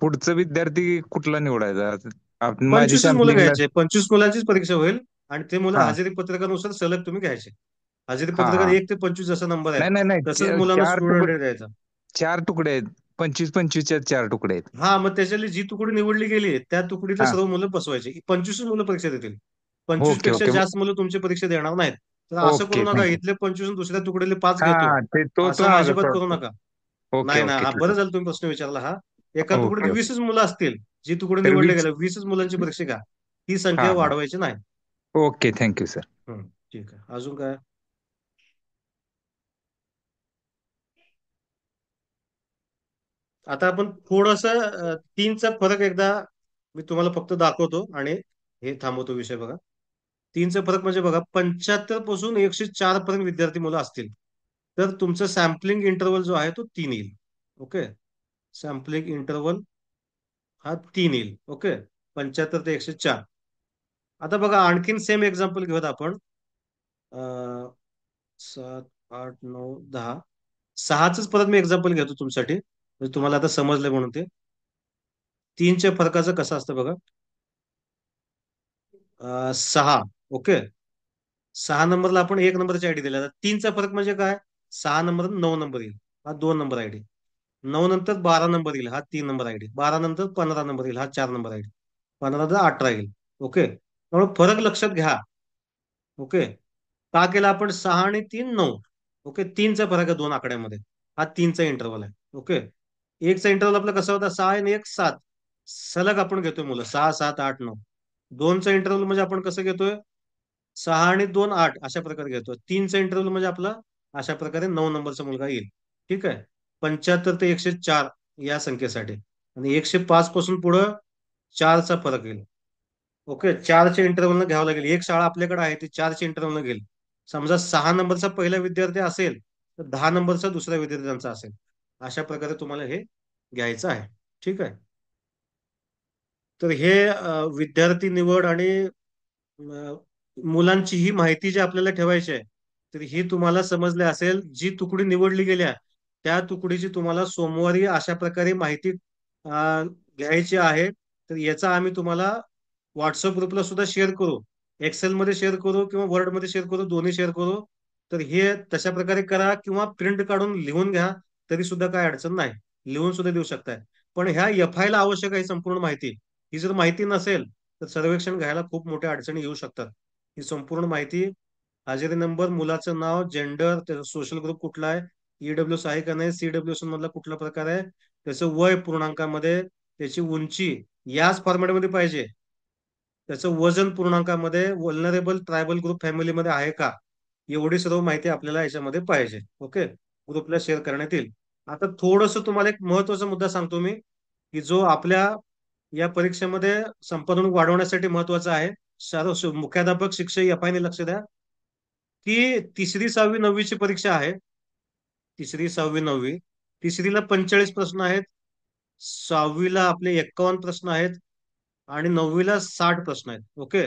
पुढचं विद्यार्थी कुठला निवडायचा पंचवीस मुलं घ्यायचे पंचवीस मुलांचीच परीक्षा होईल आणि ते मुलं हजेरी पत्रकानुसार सलग तुम्ही घ्यायचे हजेरी पत्रकार एक ते पंचवीस असा नंबर आहे नाही नाही तसंच मुलांना चार तुकडे आहेत पंचवीस पंचवीसच्या चार तुकडे आहेत हा मग त्याच्यातली जी तुकडी निवडली गेली त्या तुकडीला सर्व मुलं बसवायची पंचवीस मुलं परीक्षा देतील पंचवीस पेक्षा जास्त मुलं तुमची परीक्षा देणार नाहीत तर असं करू नका इथले पंचवीस दुसऱ्या तुकडीले पाच घेतो असं अजिबात करू नका ओके नाही ना हा बरं झालं तुम्ही प्रश्न विचारला हा एका तुकडीत वीसच मुलं असतील जी तुकडी निवडली निवडले वीसच मुलांची परीक्षा घ्या ही संख्या वाढवायची नाही ओके थँक्यू सर ठीक आहे अजून काय आता आपण थोडस तीनचा फरक एकदा मी तुम्हाला फक्त दाखवतो आणि हे थांबवतो विषय बघा तीनचा फरक म्हणजे बघा पंच्याहत्तर पासून एकशे चार पर्यंत विद्यार्थी मुलं असतील तर तुमचं सॅम्पलिंग इंटरव्हल जो आहे तो तीन येईल ओके सॅम्पलिंग इंटरव्हल हा तीन येईल ओके पंच्याहत्तर ते एकशे चार आता बघा आणखीन सेम एक्झाम्पल घेऊयात आपण सात आठ नऊ दहा सहाच परत मी एक्झाम्पल घेतो तुमच्यासाठी म्हणजे तुम्हाला आता समजलंय म्हणून ते तीनच्या फरकाचं कसं असतं बघा सहा ओके सहा नंबरला आपण एक नंबरची आयडी दिली तीनचा फरक म्हणजे काय सहा नंबर नऊ नंबर येईल हा दोन नंबर आयडी नऊ नंतर बारा नंबर येईल हा तीन नंबर आयडी बारा नंतर पंधरा नंबर येईल हा चार नंबर आयडी पंधरा तर अठरा येईल ओके त्यामुळे फरक लक्षात घ्या ओके का केला आपण सहा आणि तीन नऊ ओके तीनचा फरक आहे दोन आकड्यामध्ये हा तीनचा इंटरव्हल आहे ओके एकचा इंटरवल आपला कसा होता सहा आणि एक सात सलग आपण घेतोय मुलं सहा सात आठ नऊ दोनचा इंटरव्हल म्हणजे आपण कसं घेतोय सहा आणि दोन आठ अशा प्रकारे घेतोय तीनचा इंटरव्हल म्हणजे आपला अशा प्रकारे नऊ नंबरचा मुलगा येईल ठीक आहे पंच्याहत्तर ते एकशे चार या संख्येसाठी आणि एकशे पाच पासून पुढं चारचा फरक येईल ओके चारच्या इंटरव्हलनं घ्यावं लागेल एक शाळा आपल्याकडे आहे ती चारच्या न घेईल समजा सहा नंबरचा पहिला विद्यार्थी असेल तर दहा नंबरचा दुसरा विद्यार्थ्यांचा असेल अशा प्रकारे तुम्हाला हे घ्यायचं आहे ठीक आहे तर हे विद्यार्थी निवड आणि मुलांची ही माहिती जी आपल्याला ठेवायची आहे तर ही तुम्हाला समजले असेल जी तुकडी निवडली गेल्या त्या तुकडीची तुम्हाला सोमवारी अशा प्रकारे माहिती घ्यायची आहे तर याचा आम्ही तुम्हाला व्हॉट्सअप ग्रुपला सुद्धा शेअर करू एक्सेल मध्ये शेअर करू किंवा वर्ड मध्ये शेअर करू दोन्ही शेअर करू तर हे तशा प्रकारे करा किंवा प्रिंट काढून लिहून घ्या तरी सुद्धा काय अडचण नाही लिहून सुद्धा देऊ शकताय पण ह्या एफ आय ला आवश्यक आहे संपूर्ण माहिती ही जर माहिती नसेल तर सर्वेक्षण घ्यायला खूप मोठ्या अडचणी येऊ शकतात ही संपूर्ण माहिती हजेरी नंबर मुलाचं नाव जेंडर त्याचा सोशल ग्रुप कुठला आहे ईडब्ल्यूस e आहे का नाही सीडब्ल्यूस मधला कुठला प्रकार आहे त्याचं वय पूर्णांकामध्ये त्याची उंची याच फॉर्मॅटमध्ये पाहिजे त्याचं वजन पूर्णांकामध्ये वल्नरेबल ट्रायबल ग्रुप फॅमिलीमध्ये आहे का एवढी सर्व माहिती आपल्याला याच्यामध्ये पाहिजे ओके ग्रुपला शेअर करण्यात येईल आता थोडस तुम्हाला एक महत्वाचा मुद्दा सांगतो मी की जो आपल्या या परीक्षेमध्ये संपादन वाढवण्यासाठी महत्वाचा आहे सर्व मुख्याध्यापक शिक्षक यफायने लक्ष द्या की तिसरी सहावी नववीची परीक्षा आहे तिसरी सहावी नववी तिसरीला पंचेचाळीस प्रश्न आहेत सहावीला आपले एक्कावन्न प्रश्न आहेत आणि नववीला साठ प्रश्न आहेत ओके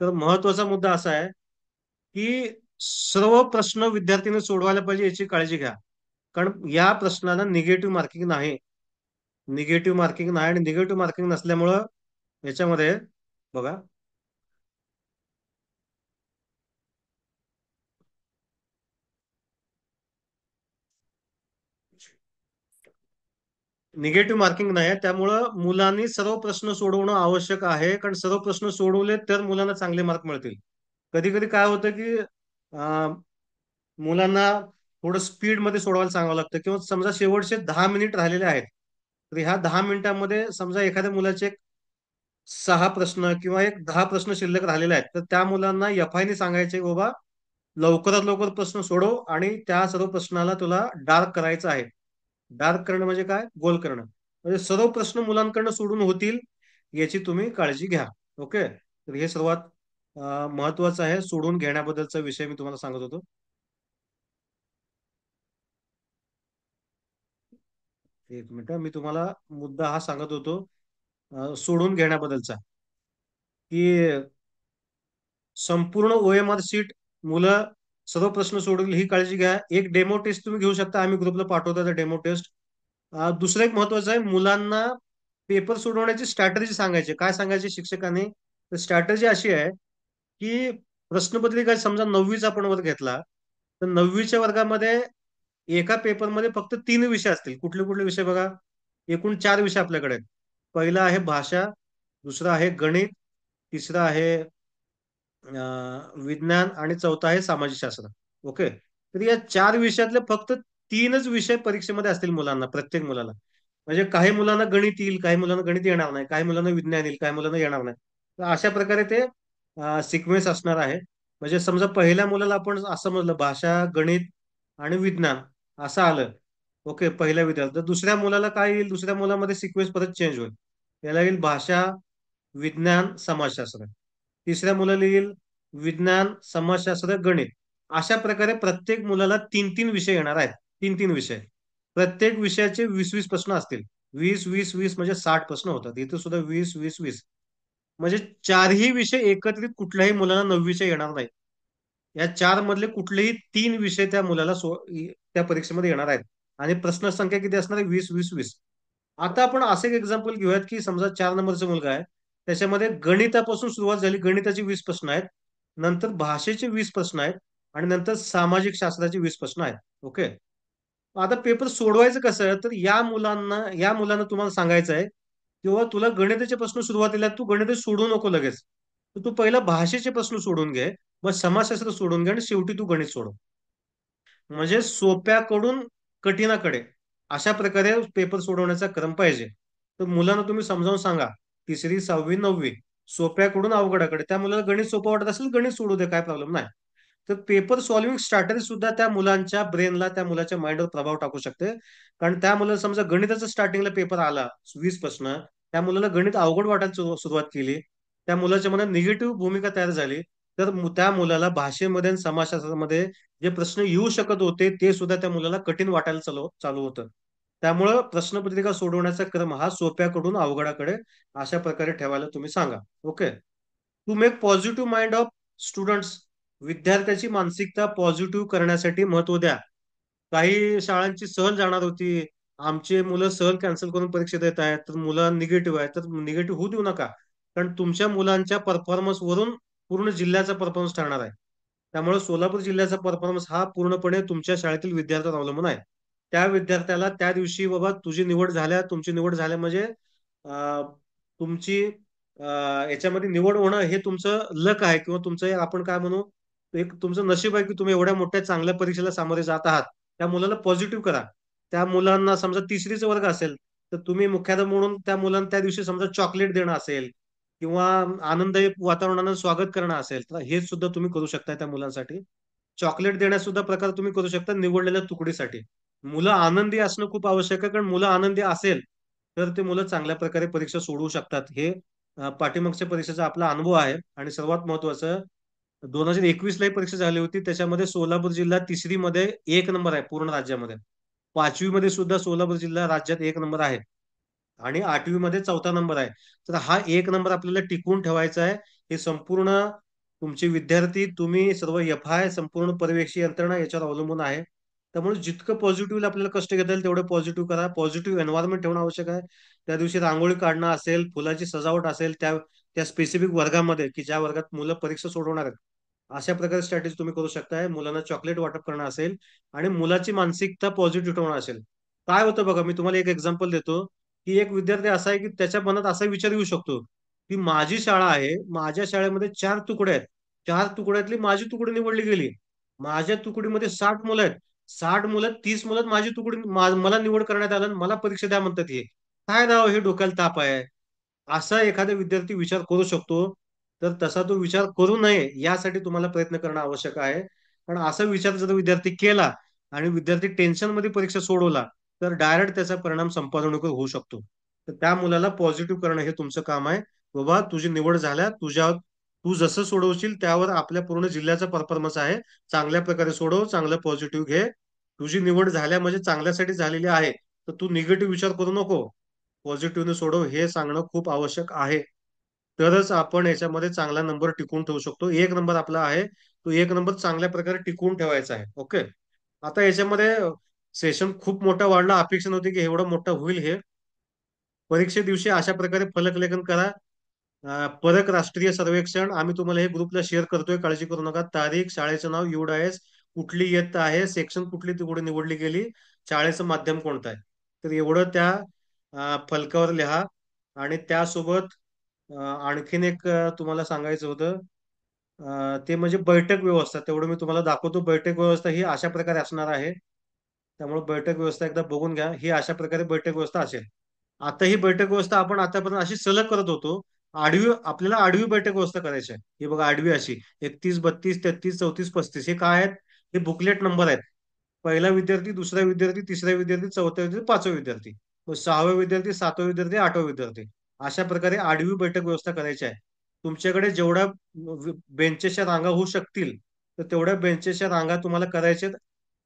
तर महत्वाचा मुद्दा असा आहे की सर्व प्रश्न विद्यार्थ्यांनी सोडवायला पाहिजे याची काळजी घ्या कारण या प्रश्नाला निगेटिव्ह मार्किंग नाही निगेटिव्ह मार्किंग नाही आणि निगेटिव्ह मार्किंग नसल्यामुळं याच्यामध्ये बघा निगेटिव्ह मार्किंग नाही आहे त्यामुळं मुलांनी सर्व प्रश्न सोडवणं आवश्यक आहे कारण सर्व प्रश्न सोडवले तर मुलांना चांगले मार्क मिळतील कधी कधी काय होतं की मुलांना थोडं स्पीडमध्ये सोडवायला सांगावं लागतं किंवा समजा शेवटचे दहा मिनिट राहिलेले आहेत तर ह्या दहा मिनिटांमध्ये समजा एखाद्या मुलाचे सहा प्रश्न किंवा एक दहा प्रश्न शिल्लक राहिलेले आहेत तर त्या मुलांना एफ आयने सांगायचे बाबा लवकरात लवकर प्रश्न सोडव आणि त्या सर्व प्रश्नाला तुला डार्क करायचं आहे डार्क करणं म्हणजे काय गोल करणं म्हणजे सर्व प्रश्न मुलांकडनं सोडून होतील याची तुम्ही काळजी घ्या ओके तर हे सर्वात महत्वाचं आहे सोडून घेण्याबद्दलचा विषय मी तुम्हाला सांगत होतो एक मिनिट मी तुम्हाला मुद्दा हा सांगत होतो सोडून घेण्याबद्दलचा की संपूर्ण ओएमआर आर सीट मुलं सर्व प्रश्न सोडवतील ही काळजी घ्या एक डेमो टेस्ट तुम्ही घेऊ शकता आम्ही ग्रुपला पाठवतो त्या डेमो टेस्ट दुसरं एक महत्वाचं आहे मुलांना पेपर सोडवण्याची स्ट्रॅटर्जी सांगायची काय सांगायचे शिक्षकांनी तर स्ट्रॅटर्जी अशी आहे की प्रश्नपत्रिका समजा नववीचा आपण वर्ग घेतला तर नववीच्या वर्गामध्ये एका पेपरमध्ये फक्त तीन विषय असतील कुठले कुठले विषय बघा एकूण चार विषय आपल्याकडे पहिला आहे भाषा दुसरं आहे गणित तिसरा आहे विज्ञान आणि चौथा आहे सामाजिक शास्त्र ओके तर या चार विषयातले फक्त तीनच विषय परीक्षेमध्ये असतील मुलांना प्रत्येक मुलाला म्हणजे काही मुलांना गणित येईल काही मुलांना गणित येणार नाही काही मुलांना विज्ञान येईल काही मुलांना येणार नाही तर अशा प्रकारे ते सिक्वेन्स असणार आहे म्हणजे समजा पहिल्या मुलाला आपण असं समजलं भाषा गणित आणि विज्ञान असं आलं ओके पहिल्या विद्यार्थी तर दुसऱ्या मुलाला काय येईल दुसऱ्या मुलामध्ये सिक्वेन्स परत चेंज होईल याला येईल भाषा विज्ञान समाजशास्त्र तिसऱ्या मुलाला येईल विज्ञान समाजशास्त्र गणित अशा प्रकारे प्रत्येक मुलाला तीन तीन विषय येणार आहेत तीन तीन विषय प्रत्येक विषयाचे वीस वीस प्रश्न असतील वीस वीस वीस म्हणजे साठ प्रश्न होतात इथे सुद्धा वीस वीस वीस म्हणजे चारही विषय एकत्रित कुठल्याही मुलाला नववीचे येणार नाही या चार मधले कुठलेही तीन विषय त्या मुलाला त्या परीक्षेमध्ये येणार आहेत आणि प्रश्न संख्या किती असणार आहे वीस वीस वीस आता आपण असे एक एक्झाम्पल घेऊयात की समजा चार नंबरचा मुलगा आहे त्याच्यामध्ये गणितापासून सुरुवात झाली गणिताचे वीस प्रश्न आहेत नंतर भाषेचे वीस प्रश्न आहेत आणि नंतर सामाजिक शास्त्राचे वीस प्रश्न आहेत ओके आता पेपर सोडवायचं कसं तर या मुलांना या मुलांना तुम्हाला सांगायचं आहे तेव्हा तुला गणिताचे प्रश्न सुरुवातीला तू गणित सोडू नको लगेच तर तू पहिला भाषेचे प्रश्न सोडून घे मग समाजशास्त्र सोडून घे आणि शेवटी तू गणित सोडव म्हणजे सोप्याकडून कठीणाकडे अशा प्रकारे पेपर सोडवण्याचा क्रम पाहिजे तर मुलांना तुम्ही समजावून सांगा तिसरी सहावी नववी सोप्याकडून अवघडाकडे त्या मुलाला गणित सोपं वाटत असेल गणित सोडू दे काय प्रॉब्लेम नाही तर पेपर सॉल्व्हिंग स्ट्रॅटर्जी सुद्धा त्या मुलांच्या ब्रेनला त्या मुलाच्या माइंडवर प्रभाव टाकू शकते कारण त्या मुलाला समजा गणिताचं स्टार्टिंगला पेपर आला वीस प्रश्न त्या मुलाला गणित अवघड वाटायला सुरुवात केली त्या मुलाच्या मनात निगेटिव्ह भूमिका तयार झाली तर त्या मुलाला भाषेमध्ये आणि समाजशास्त्रामध्ये जे प्रश्न येऊ शकत होते ते सुद्धा त्या मुलाला कठीण वाटायला चालू चालू होतं त्यामुळं प्रश्नपत्रिका सोडवण्याचा क्रम हा सोप्याकडून अवघडाकडे अशा प्रकारे ठेवायला तुम्ही सांगा okay to make positive mind of students विद्यार्थ्याची मानसिकता पॉझिटिव्ह करण्यासाठी महत्व द्या काही शाळांची सहल जाणार होती आमचे मुलं सहल कॅन्सल करून परीक्षा देत आहेत तर मुलं निगेटिव्ह आहेत तर निगेटिव्ह होऊ देऊ नका कारण तुमच्या मुलांच्या परफॉर्मन्स वरून पूर्ण जिल्ह्याचा परफॉर्मन्स ठरणार आहे त्यामुळे सोलापूर जिल्ह्याचा परफॉर्मन्स हा पूर्णपणे तुमच्या शाळेतील विद्यार्थ्यावर अवलंबून आहे त्या विद्यार्थ्याला त्या दिवशी बाबा तुझी निवड झाल्या तुमची निवड झाल्या म्हणजे तुमची याच्यामध्ये निवड होणं हे तुमचं लक आहे किंवा तुमचं आपण काय म्हणू एक तुमचं नशीब आहे की तुम्ही एवढ्या मोठ्या चांगल्या परीक्षेला सामोरे जात आहात त्या मुलाला पॉझिटिव्ह करा त्या मुलांना समजा तिसरीच वर्ग असेल तर तुम्ही मुख्याध्याप म्हणून त्या मुलांना त्या दिवशी समजा चॉकलेट देणं असेल किंवा आनंददायी वातावरणानं स्वागत करणं असेल तर हे सुद्धा तुम्ही करू शकता त्या मुलांसाठी चॉकलेट देण्यास सुद्धा प्रकार तुम्ही करू शकता निवडलेल्या तुकडीसाठी मुलं आनंदी असणं खूप आवश्यक आहे कारण मुलं आनंदी असेल तर ते मुलं चांगल्या प्रकारे परीक्षा सोडवू शकतात हे पाठीमागच्या परीक्षेचा आपला अनुभव आहे आणि सर्वात महत्वाचं दोन हजार एकवीस ला परीक्षा झाली होती त्याच्यामध्ये सोलापूर जिल्हा तिसरी मध्ये एक नंबर आहे पूर्ण राज्यामध्ये पाचवी मध्ये सुद्धा सोलापूर जिल्हा राज्यात एक नंबर आहे आणि मध्ये चौथा नंबर आहे तर हा एक नंबर आपल्याला टिकून ठेवायचा आहे हे संपूर्ण तुमचे विद्यार्थी तुम्ही सर्व एफ आय संपूर्ण पर्यवेक्षी यंत्रणा याच्यावर अवलंबून आहे त्यामुळे जितकं पॉझिटिव्ह आपल्याला कष्ट घेता येईल तेवढं पॉझिटिव्ह करा पॉझिटिव्ह एन्व्हायरमेंट ठेवणं आवश्यक आहे त्या दिवशी रांगोळी काढणं असेल फुलाची सजावट असेल त्या त्या स्पेसिफिक वर्गामध्ये की ज्या वर्गात मुलं परीक्षा सोडवणार आहेत अशा प्रकारे स्ट्रॅटेजी तुम्ही करू शकताय मुलांना चॉकलेट वाटप करणं असेल आणि मुलाची मानसिकता पॉझिटिव्ह ठेवणं असेल काय होतं बघा मी तुम्हाला एक एक्झाम्पल देतो की एक विद्यार्थी असा आहे की त्याच्या मनात असा विचार येऊ शकतो की माझी शाळा आहे माझ्या शाळेमध्ये चार तुकडे आहेत चार तुकड्यातली माझी तुकडी निवडली गेली माझ्या तुकडीमध्ये साठ मुलं आहेत साठ मुलं तीस मुलं माझी तुकडी मला निवड करण्यात आलं मला परीक्षा द्या म्हणतात हे काय नाव हे डोक्याला ताप आहे असा एखादा विद्यार्थी विचार करू शकतो तर तसा तो विचार करू नये यासाठी तुम्हाला प्रयत्न करणं आवश्यक आहे कारण असा विचार जर विद्यार्थी केला आणि विद्यार्थी टेन्शन मध्ये परीक्षा सोडवला तर डायरेक्ट त्याचा परिणाम संपादनावर होऊ शकतो तर त्या मुलाला पॉझिटिव्ह करणं हे तुमचं काम आहे बाबा तुझी निवड झाल्या तुझ्या तू जसं सोडवशील त्यावर आपल्या पूर्ण जिल्ह्याचा परफॉर्मन्स आहे चांगल्या प्रकारे सोडव चांगलं पॉझिटिव्ह घे तुझी निवड झाल्या म्हणजे चांगल्यासाठी झालेली आहे तर तू निगेटिव्ह विचार करू नको पॉझिटिव्हने सोडव हे सांगणं खूप आवश्यक आहे तरच आपण याच्यामध्ये चांगला नंबर टिकून ठेवू शकतो एक नंबर आपला आहे तो एक नंबर चांगल्या प्रकारे टिकून ठेवायचा आहे ओके आता याच्यामध्ये सेशन खूप मोठा वाढला अपेक्षा नव्हती की एवढं मोठं होईल हे परीक्षे दिवशी अशा प्रकारे फलकलेखन करा परक राष्ट्रीय सर्वेक्षण आम्ही तुम्हाला हे ग्रुपला शेअर करतोय काळजी करू नका तारीख शाळेचं नाव एवढं आहे कुठली येत आहे सेक्शन कुठली तिकडे निवडली गेली शाळेचं माध्यम कोणतं आहे तर एवढं त्या फलकावर लिहा आणि त्यासोबत आणखीन एक तुम्हाला सांगायचं होतं ते म्हणजे बैठक व्यवस्था तेवढं मी तुम्हाला दाखवतो बैठक व्यवस्था ही अशा प्रकारे असणार आहे त्यामुळे बैठक व्यवस्था एकदा बघून घ्या ही अशा प्रकारे बैठक व्यवस्था असेल आता ही बैठक व्यवस्था आपण आतापर्यंत अशी सलग करत होतो आडवी आपल्याला आडवी बैठक व्यवस्था करायची आहे ही बघा आडवी अशी एकतीस बत्तीस तेहतीस चौतीस पस्तीस हे काय आहेत हे बुकलेट नंबर आहेत पहिला विद्यार्थी दुसरा विद्यार्थी तिसरा विद्यार्थी चौथा विद्यार्थी पाचवा विद्यार्थी मग सहावा विद्यार्थी सातवा विद्यार्थी आठवा विद्यार्थी अशा प्रकारे आडवी बैठक व्यवस्था करायची आहे तुमच्याकडे जेवढ्या बेंचेसच्या रांगा होऊ शकतील तर तेवढ्या बेंचेसच्या रांगा तुम्हाला करायच्या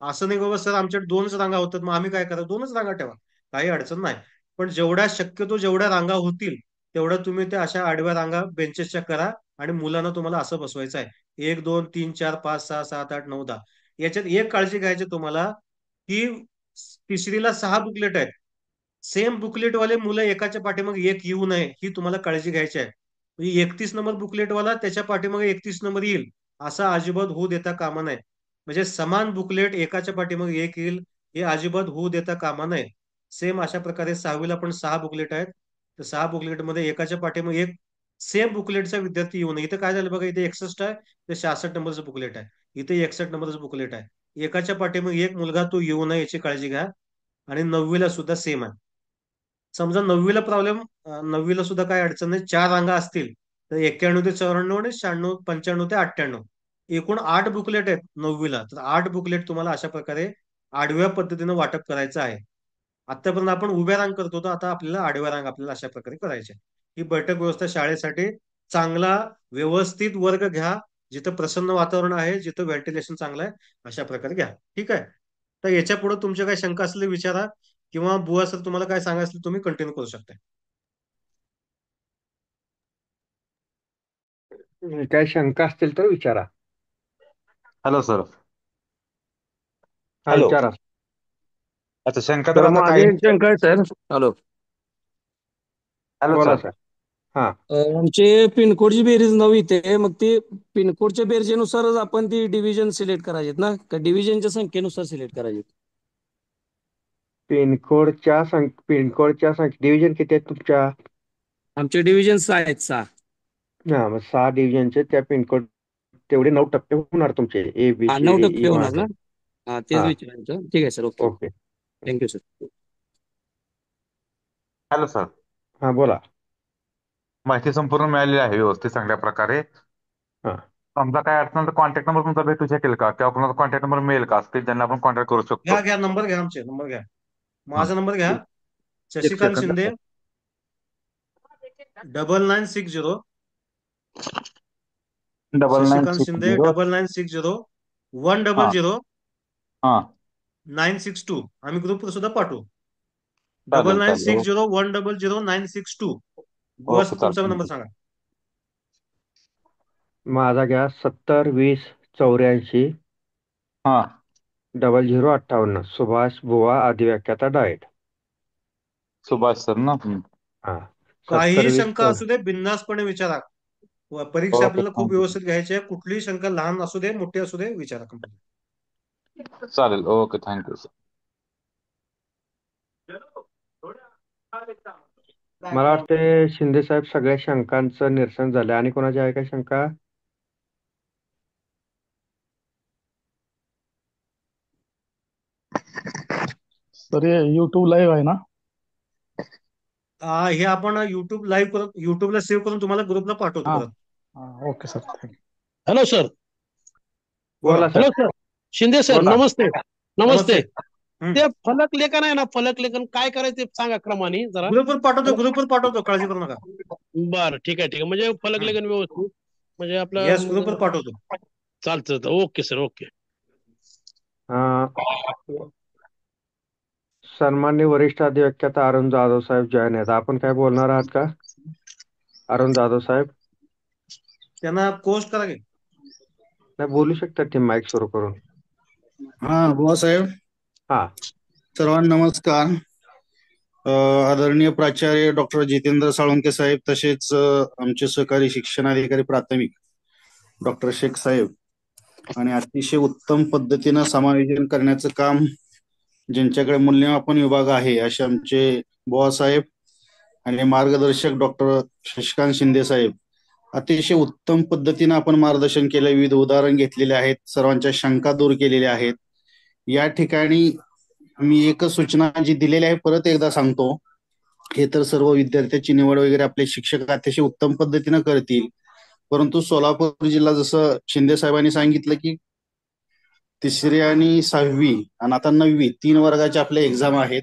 असं नाही बाबा सर आमच्याकडे दोनच रांगा होतात मग आम्ही काय करा दोनच रांगा ठेवा काही अडचण नाही पण जेवढ्या शक्यतो जेवढ्या रांगा होतील तेवढ्या तुम्ही त्या अशा आडव्या रांगा बेंचेसच्या करा आणि मुलांना तुम्हाला असं बसवायचं आहे एक दोन तीन चार पाच सहा सात आठ नऊ दहा याच्यात एक काळजी घ्यायची तुम्हाला की तिसरीला सहा बुकलेट आहेत सेम बुकलेटवाले मुलं एकाच्या पाठीमागे एक येऊ नये ही तुम्हाला काळजी घ्यायची आहे म्हणजे एकतीस नंबर बुकलेटवाला त्याच्या पाठीमागे एकतीस नंबर येईल असा अजिबात होऊ देता कामा नाही म्हणजे समान बुकलेट एकाच्या पाठीमाग एक येईल हे अजिबात होऊ देता कामा नये सेम अशा प्रकारे सहावीला पण सहा बुकलेट आहेत तर सहा बुकलेटमध्ये एकाच्या पाठीमाग एक सेम बुकलेटचा विद्यार्थी येऊ नये इथे काय झालं बघा इथे एकसष्ट आहे ते शहासष्ट नंबरचं बुकलेट आहे इथे एकसष्ट नंबरचं बुकलेट आहे एकाच्या पाठीमाग एक मुलगा तो येऊ नये याची काळजी घ्या आणि नववीला सुद्धा सेम आहे समजा नववीला प्रॉब्लेम नववीला सुद्धा काय अडचण नाही चार रांगा असतील तर एक्क्याण्णव ते चौऱ्याण्णव आणि शहाण्णव पंच्याण्णव ते अठ्ठ्याण्णव एकूण आठ बुकलेट आहेत नववीला तर आठ बुकलेट तुम्हाला अशा प्रकारे आडव्या पद्धतीनं वाटप करायचं आहे आतापर्यंत आपण उभ्या रांग करत होतो आता आपल्याला आडव्या रांग आपल्याला अशा प्रकारे करायचे ही बैठक व्यवस्था शाळेसाठी चांगला व्यवस्थित वर्ग घ्या जिथं प्रसन्न वातावरण आहे जिथं व्हेंटिलेशन चांगलं आहे अशा प्रकारे घ्या ठीक आहे तर याच्या पुढे तुमचे काही शंका असले विचारा किंवा बुवा सर तुम्हाला काय सांगायचं तुम्ही कंटिन्यू करू शकता काय शंका असतील तर विचारा हॅलो सर हा हॅलो अच्छा शंकर तर आता काय सर हॅलो हॅलो सर हां आमचे पिनकोडची बेरीज नऊ इथे मग ती पिनकोडच्या बेरजेनुसारच आपण ती डिव्हिजन सिलेक्ट करायचीत ना का डिव्हिजनच्या संख्येनुसार सिलेक्ट करायचीत पिनकोडच्या संख पिनकोडच्या संख डिव्हिजन किती आहेत तुमच्या आमचे सहा आहेत सहा हा मग सहा डिव्हिजनचे त्या पिनकोड तेवढे नऊ टक्के होणार तुमचे ए बी सी नऊ टप्पे होणार ना हा तेच ठीक आहे sir okay okay thank you sir hello sir हा बोला माहिती संपूर्ण मिळालेली आहे व्यवस्थित चांगल्या प्रकारे समजा काय अडचण तर कॉन्टॅक्ट नंबर तुमचा भेटू शकेल का किंवा कोणाचा कॉन्टॅक्ट नंबर मिळेल का असतील ज्यांना आपण कॉन्टॅक्ट करू शकतो घ्या घ्या नंबर घ्या आमचे नंबर घ्या माझा नंबर घ्या Shashikant Shinde double nine six zero double nine Shashikant six Shinde zero double nine six zero one double हां झिरो हां नाईन सिक्स टू आम्ही ग्रुप सुद्धा पाठवू double nine six zero one double zero nine six two बस तुमचा नंबर सांगा माझा घ्या सत्तर वीस चौऱ्याऐंशी हां डबल झिरो अठ्ठावन्न सुभाष बुवा अधिव्याख्याता डाएट सुभाष सर ना हम्म. हा सत्तर काहीही वीस शंका असू दे बिनधास्तपणे विचारा परीक्षा हो, हो. आपल्याला खूप व्यवस्थित घ्यायची आहे कुठलीही शंका लहान असू दे मोठी असू दे विचारा कंपनी चालेल ओके थँक्यू सर मला वाटते शिंदे साहेब सगळ्या शंकांचं निरसन झालं आणि कोणाच्या आहे का शंका सर युट्यूब लाईव्ह आहे ना हे आपण युट्यूब लाईव्ह करून युट्यूबला सेव्ह करून तुम्हाला ग्रुपला पाठवतो okay sir hello sir hello sir Shinde sir नमस्ते नमस्ते ते फलक लेखन आहे ना फलक लेखन काय करायचं सांगा क्रमाने जरा ग्रुपवर पाठवतो ग्रुपवर पाठवतो काळजी करू नका बरं ठीक आहे ठीक आहे म्हणजे फलक लेखन व्यवस्थित म्हणजे आपलं ग्रुपवर पाठवतो चालतं ओके सर ओके सन्मान्य वरिष्ठ अधिवक्ता अरुण जाधव साहेब जॉईन आहेत आपण काय बोलणार आहात का अरुण जाधव साहेब त्यांना कोस्ट करा नाही बोलू शकतात ते माईक सुरू करून हा बुवा साहेब हा सर्वांना नमस्कार आदरणीय प्राचार्य डॉक्टर जितेंद्र साळुंके साहेब तसेच आमचे सहकारी शिक्षणाधिकारी प्राथमिक डॉक्टर शेख साहेब आणि अतिशय उत्तम पद्धतीनं समायोजन करण्याचं काम ज्यांच्याकडे मूल्यमापन विभाग आहे असे आमचे साहेब आणि मार्गदर्शक डॉक्टर शशिकांत शिंदे साहेब अतिशय उत्तम पद्धतीनं आपण मार्गदर्शन केलं विविध उदाहरण घेतलेले आहेत सर्वांच्या शंका दूर केलेल्या आहेत या ठिकाणी मी एक सूचना जी दिलेली आहे परत एकदा सांगतो हे तर सर्व विद्यार्थ्याची निवड वगैरे आपले शिक्षक अतिशय उत्तम पद्धतीनं करतील परंतु सोलापूर जिल्हा जसं शिंदे साहेबांनी सांगितलं की तिसरी आणि सहावी आणि आता नववी तीन वर्गाचे आपल्या एक्झाम आहेत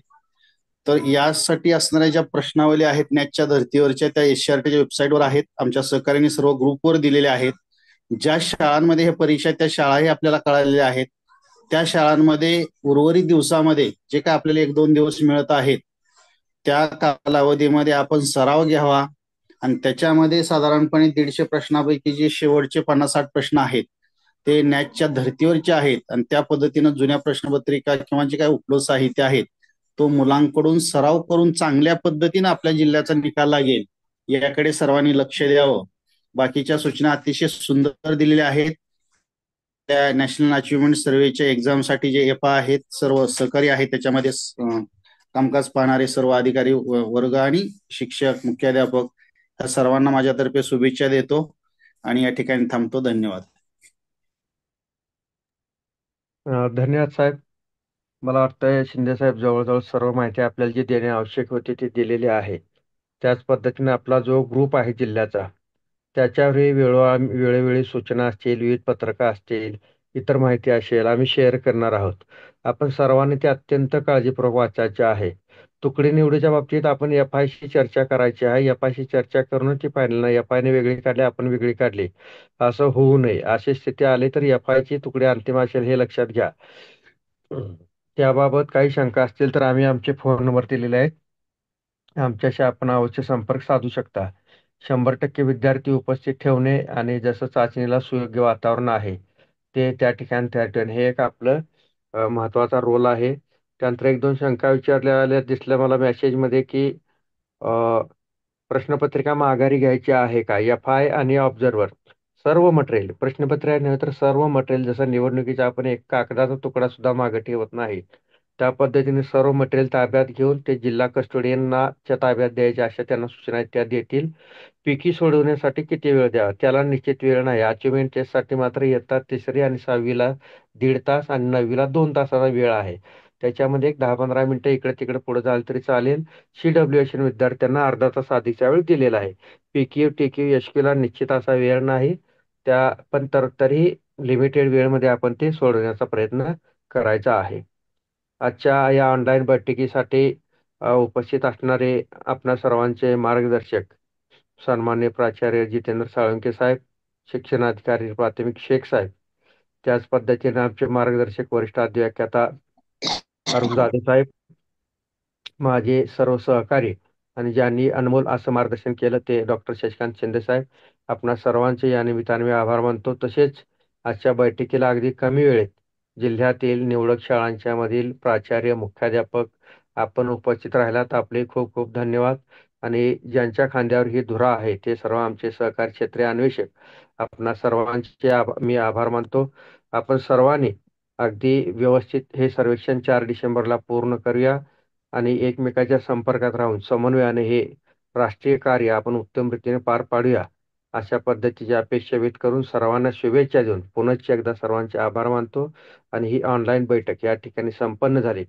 तर यासाठी असणाऱ्या ज्या प्रश्नावली आहेत नॅटच्या धर्तीवरच्या त्या एसआरटीच्या वेबसाईटवर आहेत आमच्या सहकार्याने सर्व ग्रुपवर दिलेल्या आहेत ज्या शाळांमध्ये हे परीक्षा त्या शाळाही आपल्याला कळालेल्या आहेत त्या शाळांमध्ये उर्वरित दिवसामध्ये जे काय आपल्याला एक दोन दिवस मिळत आहेत त्या कालावधीमध्ये आपण सराव घ्यावा आणि त्याच्यामध्ये साधारणपणे दीडशे प्रश्नापैकी जे शेवटचे पन्नास साठ प्रश्न आहेत ते नॅकच्या धर्तीवरचे आहेत आणि त्या पद्धतीनं जुन्या प्रश्नपत्रिका किंवा जे काही उपलब्ध साहित्य आहेत तो मुलांकडून सराव करून चांगल्या पद्धतीनं आपल्या जिल्ह्याचा निकाल लागेल याकडे सर्वांनी लक्ष द्यावं बाकीच्या सूचना अतिशय सुंदर दिलेल्या आहेत त्या नॅशनल अचिव्हमेंट सर्व्हेच्या एक्झामसाठी जे एफा आहेत सर्व सहकारी आहेत त्याच्यामध्ये कामकाज पाहणारे सर्व अधिकारी वर्ग आणि शिक्षक मुख्याध्यापक या सर्वांना माझ्यातर्फे शुभेच्छा देतो आणि या ठिकाणी थांबतो धन्यवाद धन्यवाद साहेब. मला वाटतंय शिंदे साहेब जवळजवळ सर्व माहिती आपल्याला जी देणे आवश्यक होती ती दिलेली आहे. त्याच पद्धतीने आपला जो ग्रुप आहे जिल्ह्याचा त्याच्यावरही वेळोवा वेळोवेळी सूचना असतील विविध पत्रकं असतील इतर माहिती असेल आम्ही शेअर करणार आहोत. आपण सर्वांनी ते अत्यंत काळजीपूर्वक वाचायचे आहे. तुकडे निवडीच्या बाबतीत आपण एफ शी चर्चा करायची आहे एफ आयशी चर्चा करून ती फायनल एफ आयने वेगळी काढली आपण वेगळी काढली असं होऊ नये अशी स्थिती आली तर एफ आय ची तुकडे अंतिम असेल हे लक्षात घ्या त्याबाबत काही शंका असतील तर आम्ही आमचे फोन नंबर दिलेले आहेत आमच्याशी आपण अवश्य संपर्क साधू शकता शंभर टक्के विद्यार्थी उपस्थित ठेवणे आणि जसं चाचणीला सुयोग्य वातावरण आहे ते त्या ठिकाणी त्या ठिकाणी हे एक आपलं महत्वाचा रोल आहे त्यानंतर एक दोन शंका आल्या दिसल्या मला मध्ये की प्रश्नपत्रिका माघारी घ्यायची आहे का एफ आय आणि ऑब्झर्वर सर्व मटेरियल प्रश्नपत्रिका नव्हे तर सर्व मटेरियल जसं निवडणुकीचा आपण एक कागदाचा तुकडा सुद्धा मागे ठेवत नाही त्या पद्धतीने सर्व मटेरियल ताब्यात घेऊन ते जिल्हा कस्टोडियनच्या ताब्यात द्यायचे अशा त्यांना सूचना त्या देतील पिकी सोडवण्यासाठी किती वेळ द्यावा त्याला निश्चित वेळ नाही अचिव्हमेंट टेस्टसाठी मात्र येतात तिसरी आणि सहावीला दीड तास आणि नववीला दोन तासाचा वेळ आहे त्याच्यामध्ये एक दहा पंधरा मिनिटं इकडे तिकडे पुढे झालं तरी चालेल सी डब्ल्यू एस विद्यार्थ्यांना अर्धा तास आधीचा वेळ दिलेला आहे पीक क्यू एस क्यूला निश्चित असा वेळ नाही त्या पण तर तरी लिमिटेड वेळमध्ये आपण ते सोडवण्याचा प्रयत्न करायचा आहे आजच्या या ऑनलाईन बैठकीसाठी उपस्थित असणारे आपणा सर्वांचे मार्गदर्शक सन्मान्य प्राचार्य जितेंद्र साळुंके साहेब शिक्षणाधिकारी प्राथमिक शेख साहेब त्याच पद्धतीने आमचे मार्गदर्शक वरिष्ठ अध्यक्षता अरुणजाधे साहेब माझे सर्व सहकारी आणि ज्यांनी अनमोल असं मार्गदर्शन केलं ते डॉक्टर शशिकांत शिंदे साहेब आपणा सर्वांचे या निमित्ताने मी आभार मानतो तसेच आजच्या बैठकीला अगदी कमी वेळेत जिल्ह्यातील निवडक शाळांच्या मधील प्राचार्य मुख्याध्यापक आपण उपस्थित राहिलात आपले खूप खूप धन्यवाद आणि ज्यांच्या खांद्यावर ही धुरा आहे ते सर्व आमचे सहकार क्षेत्रीय अन्वेषक आपणा सर्वांचे मी आभार मानतो आपण सर्वांनी अगदी व्यवस्थित हे सर्वेक्षण चार डिसेंबरला पूर्ण करूया आणि एकमेकाच्या संपर्कात राहून समन्वयाने हे राष्ट्रीय कार्य आपण उत्तम रीतीने पार पाडूया अशा पद्धतीची अपेक्षा व्यक्त करून सर्वांना शुभेच्छा देऊन पुनश्च एकदा सर्वांचे आभार मानतो आणि ही ऑनलाईन बैठक या ठिकाणी संपन्न झाली